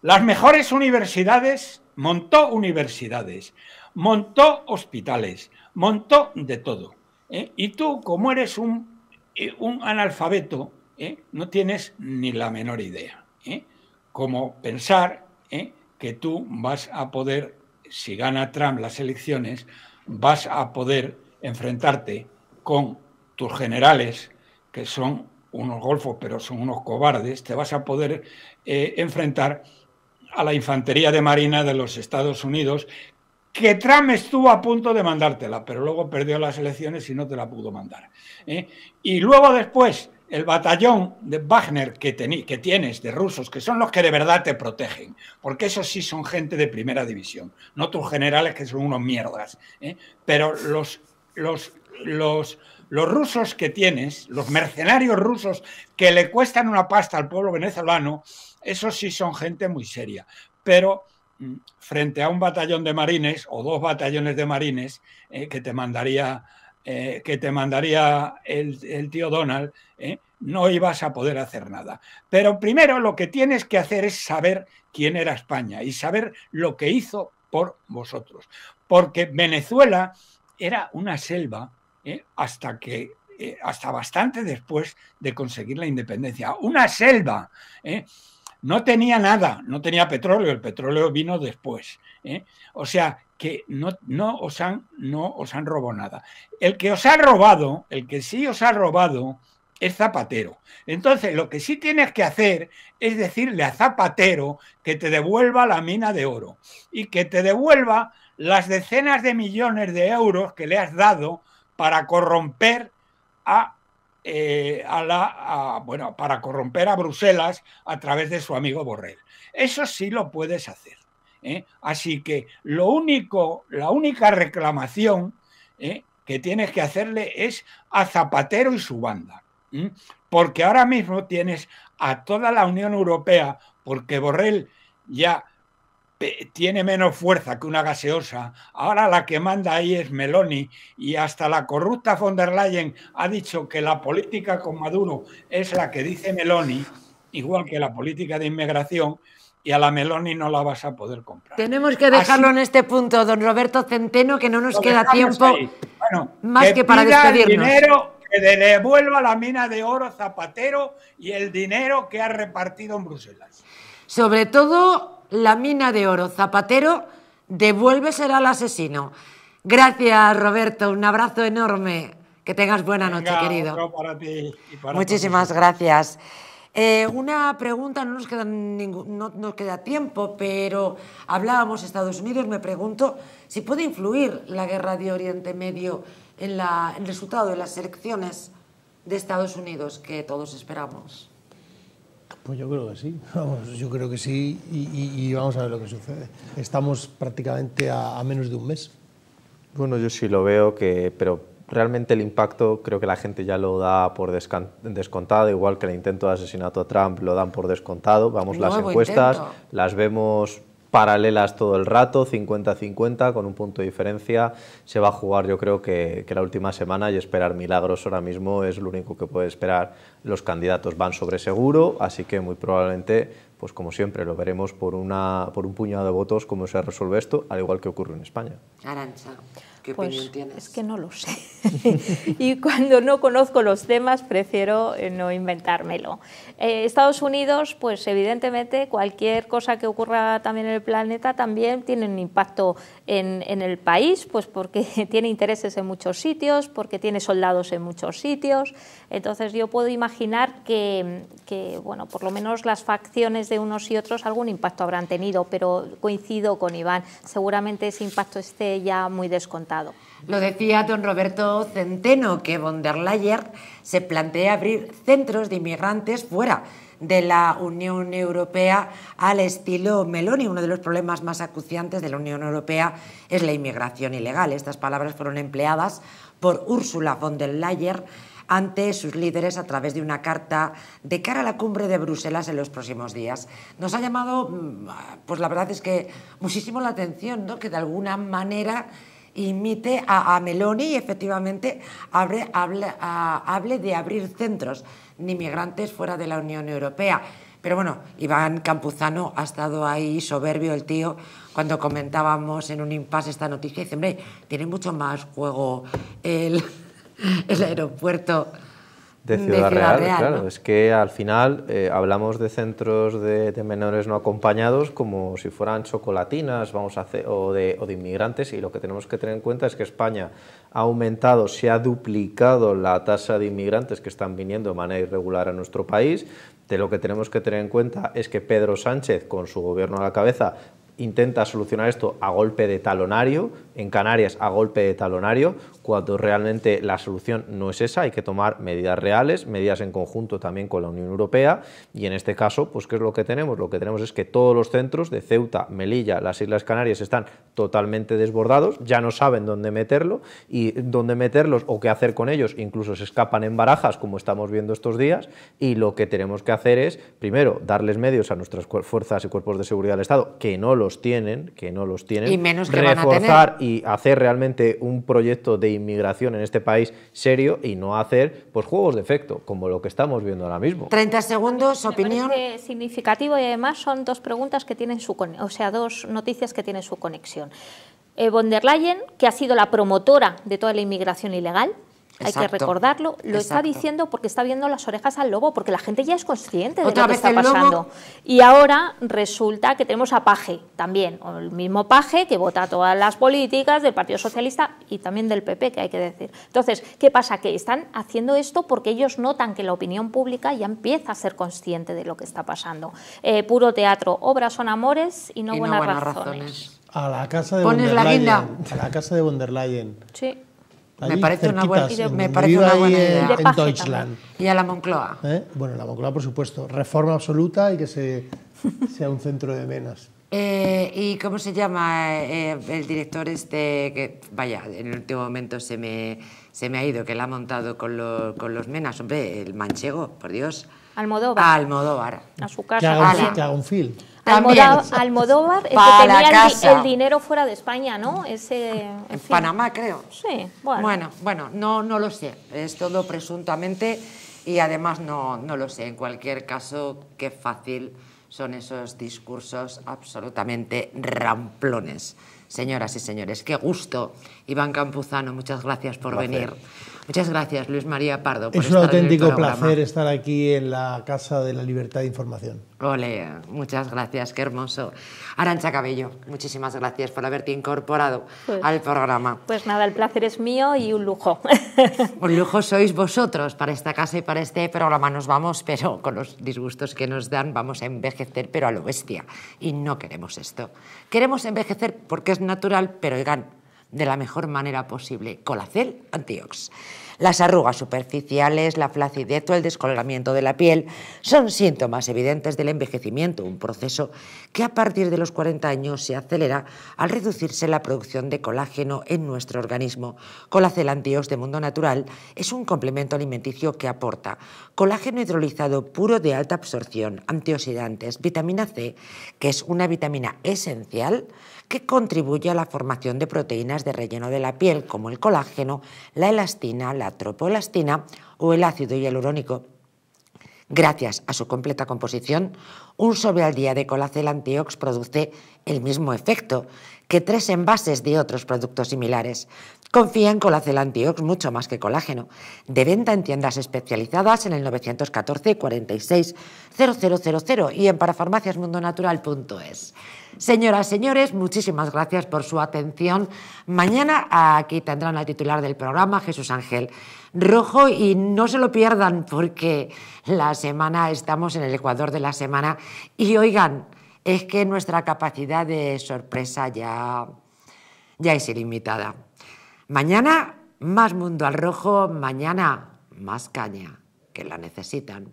Speaker 9: las mejores universidades, montó universidades, montó hospitales, montó de todo. ¿eh? Y tú, como eres un, eh, un analfabeto, no tienes ni la menor idea. ¿eh? como pensar ¿eh? que tú vas a poder, si gana Trump las elecciones, vas a poder enfrentarte con tus generales, que son unos golfos, pero son unos cobardes, te vas a poder eh, enfrentar a la infantería de marina de los Estados Unidos, que Trump estuvo a punto de mandártela, pero luego perdió las elecciones y no te la pudo mandar. ¿eh? Y luego después el batallón de Wagner que, que tienes de rusos, que son los que de verdad te protegen, porque esos sí son gente de primera división, no tus generales que son unos mierdas, ¿eh? pero los, los, los, los rusos que tienes, los mercenarios rusos que le cuestan una pasta al pueblo venezolano, esos sí son gente muy seria, pero mm, frente a un batallón de marines o dos batallones de marines eh, que te mandaría eh, que te mandaría el, tío Donald, ¿eh? no ibas a poder hacer nada. Pero primero lo que tienes que hacer es saber quién era España y saber lo que hizo por vosotros. Porque Venezuela era una selva ¿eh? hasta que hasta bastante después de conseguir la independencia. Una selva. No tenía nada, no tenía petróleo, el petróleo vino después. O sea, que no, no, os han, no os han robado nada. El que os ha robado, el que sí os ha robado, es Zapatero. Entonces, lo que sí tienes que hacer es decirle a Zapatero que te devuelva la mina de oro y que te devuelva las decenas de millones de euros que le has dado para corromper a, eh, la bueno, para corromper a Bruselas a través de su amigo Borrell. Eso sí lo puedes hacer. ¿eh? Así que lo único, la única reclamación ¿eh? que tienes que hacerle es a Zapatero y su banda. Porque ahora mismo tienes a toda la Unión Europea, porque Borrell ya tiene menos fuerza que una gaseosa. Ahora la que manda ahí es Meloni y hasta la corrupta von der Leyen ha dicho que la política con Maduro es la que dice Meloni, igual que la política de inmigración y a la Meloni no la vas a poder comprar. Tenemos
Speaker 1: que dejarlo en este punto, don Roberto Centeno, que no nos queda tiempo
Speaker 9: más que, para despedirnos. que devuelva la mina de oro Zapatero y el dinero que ha repartido en Bruselas.
Speaker 1: Sobre todo la mina de oro Zapatero, será al asesino. Gracias, Roberto. Un abrazo enorme. Que tengas buena noche, querido. Muchísimas gracias. Eh, una pregunta, no nos, queda nos queda tiempo, pero hablábamos Estados Unidos, me pregunto si puede influir la guerra de Oriente Medio en, el resultado de las elecciones de Estados Unidos que todos esperamos.
Speaker 2: Pues yo creo que sí, yo creo que sí y, vamos a ver lo que sucede. Estamos prácticamente a, menos de un mes.
Speaker 3: Bueno, yo sí lo veo, que, pero realmente el impacto creo que la gente ya lo da por descontado, igual que el intento de asesinato a Trump lo dan por descontado. Vamos, las encuestas las vemos paralelas todo el rato, 50-50, con un punto de diferencia. Se va a jugar yo creo que, la última semana y esperar milagros ahora mismo es lo único que puede esperar. Los candidatos van sobre seguro, así que muy probablemente, pues como siempre, lo veremos por, una, por un puñado de votos cómo se resuelve esto, al igual que ocurre en España.
Speaker 1: Arancha pues, tienes? Es que no lo sé.
Speaker 7: y cuando no conozco los temas, prefiero eh, no inventármelo. Eh, Estados Unidos, pues evidentemente cualquier cosa que ocurra también en el planeta también tiene un impacto en, el país, pues porque tiene intereses en muchos sitios, porque tiene soldados en muchos sitios. Entonces yo puedo imaginar que, bueno, por lo menos las facciones de unos y otros algún impacto habrán tenido, pero coincido con Iván, seguramente ese impacto esté ya muy descontento.
Speaker 1: Lo decía don Roberto Centeno, que von der Leyen se plantea abrir centros de inmigrantes fuera de la Unión Europea al estilo Meloni. Uno de los problemas más acuciantes de la Unión Europea es la inmigración ilegal. Estas palabras fueron empleadas por Ursula von der Leyen ante sus líderes a través de una carta de cara a la cumbre de Bruselas en los próximos días. Nos ha llamado, mm, pues la verdad es que muchísimo la atención, que de alguna manera imite a, Meloni y efectivamente abre, hable, de abrir centros de inmigrantes fuera de la Unión Europea. Pero bueno, Iván Campuzano ha estado ahí soberbio el tío cuando comentábamos en un impasse esta noticia. Dice, hombre, tiene mucho más juego el aeropuerto de Ciudad, Real, claro.
Speaker 3: Es que al final eh, hablamos de centros de, menores no acompañados como si fueran chocolatinas vamos a hacer, o, de, o de inmigrantes y lo que tenemos que tener en cuenta es que España ha aumentado, se ha duplicado la tasa de inmigrantes que están viniendo de manera irregular a nuestro país. De lo que tenemos que tener en cuenta es que Pedro Sánchez, con su gobierno a la cabeza, intenta solucionar esto a golpe de talonario, en Canarias a golpe de talonario, cuando realmente la solución no es esa, hay que tomar medidas reales, medidas en conjunto también con la Unión Europea, y en este caso, pues ¿qué es lo que tenemos? Lo que tenemos es que todos los centros de Ceuta, Melilla, las Islas Canarias están totalmente desbordados, ya no saben dónde meterlo y dónde meterlos o qué hacer con ellos, incluso se escapan en barajas, como estamos viendo estos días, y lo que tenemos que hacer es, primero, darles medios a nuestras fuerzas y cuerpos de seguridad del Estado, que no los tienen, que no los tienen, y menos reforzar y hacer realmente un proyecto de inmigración en este país serio y no hacer pues juegos de efecto, como lo que estamos viendo ahora mismo.
Speaker 1: 30 segundos,
Speaker 7: Me opinión. Significativo y además son dos preguntas que tienen su o sea, dos noticias que tienen su conexión. Eh, von der Leyen, que ha sido la promotora de toda la inmigración ilegal, hay que recordarlo. Lo está diciendo porque está viendo las orejas al lobo, porque la gente ya es consciente de lo que está pasando. Y ahora resulta que tenemos a Paje también, o el mismo Paje que vota todas las políticas del Partido Socialista y también del PP, que hay que decir. Entonces, ¿qué pasa? Que están haciendo esto porque ellos notan que la opinión pública ya empieza a ser consciente de lo que está pasando. Eh, puro teatro, obras son amores y no, buenas, razones.
Speaker 2: A la casa de la casa de von
Speaker 1: Sí me parece una buena, me parece una buena idea. En, Deutschland. Y a la Moncloa.
Speaker 2: ¿Eh? Bueno, la Moncloa, por supuesto. Reforma absoluta y que se, sea un centro de menas.
Speaker 1: Eh, ¿Y cómo se llama eh, el director este que, vaya, en el último momento se me, se me ha ido, que la ha montado con, con los menas? Hombre, el manchego, por Dios. Almodóvar. A ah, Almodóvar. A su casa. Que que haga un film. Almodóvar,
Speaker 7: Almodóvar que tenía el, dinero fuera de España, ¿no? en,
Speaker 1: Panamá, creo.
Speaker 7: Sí, bueno.
Speaker 1: Bueno, no, no lo sé. Es todo presuntamente y además no, no lo sé. En cualquier caso, qué fácil son esos discursos absolutamente ramplones. Señoras y señores, qué gusto. Iván Campuzano, muchas gracias por venir. Muchas gracias, Luis María Pardo. es un auténtico placer
Speaker 2: estar aquí en la Casa de la Libertad
Speaker 1: de Información. Ole, muchas gracias, qué hermoso. Arancha Cabello, muchísimas gracias por haberte incorporado pues, al programa.
Speaker 7: Pues nada, el placer es mío y un lujo.
Speaker 1: un lujo sois vosotros para esta casa y para este programa. Nos vamos, pero con los disgustos que nos dan vamos a envejecer, pero a lo bestia. Y no queremos esto. Queremos envejecer porque es natural, pero oigan, de la mejor manera posible, Colacel Antiox. Las arrugas superficiales, la flacidez o el descolgamiento de la piel son síntomas evidentes del envejecimiento, un proceso que a partir de los 40 años se acelera al reducirse la producción de colágeno en nuestro organismo. Colacel Antiox de Mundo Natural es un complemento alimenticio que aporta colágeno hidrolizado puro de alta absorción, antioxidantes, vitamina C, que es una vitamina esencial que contribuye a la formación de proteínas de relleno de la piel como el colágeno, la elastina, la tropoelastina o el ácido hialurónico. Gracias a su completa composición, un sobre al día de Colacel Antiox produce el mismo efecto que tres envases de otros productos similares, Confía en Colacel Antiox mucho más que colágeno. De venta en tiendas especializadas en el 914 46 000 y en parafarmaciasmundonatural.es. Señoras, señores, muchísimas gracias por su atención. Mañana aquí tendrán al titular del programa, Jesús Ángel Rojo, y no se lo pierdan porque la semana estamos en el Ecuador de la semana. Y oigan, es que nuestra capacidad de sorpresa ya, ya es ilimitada. Mañana más mundo al rojo, mañana más caña, que la necesitan.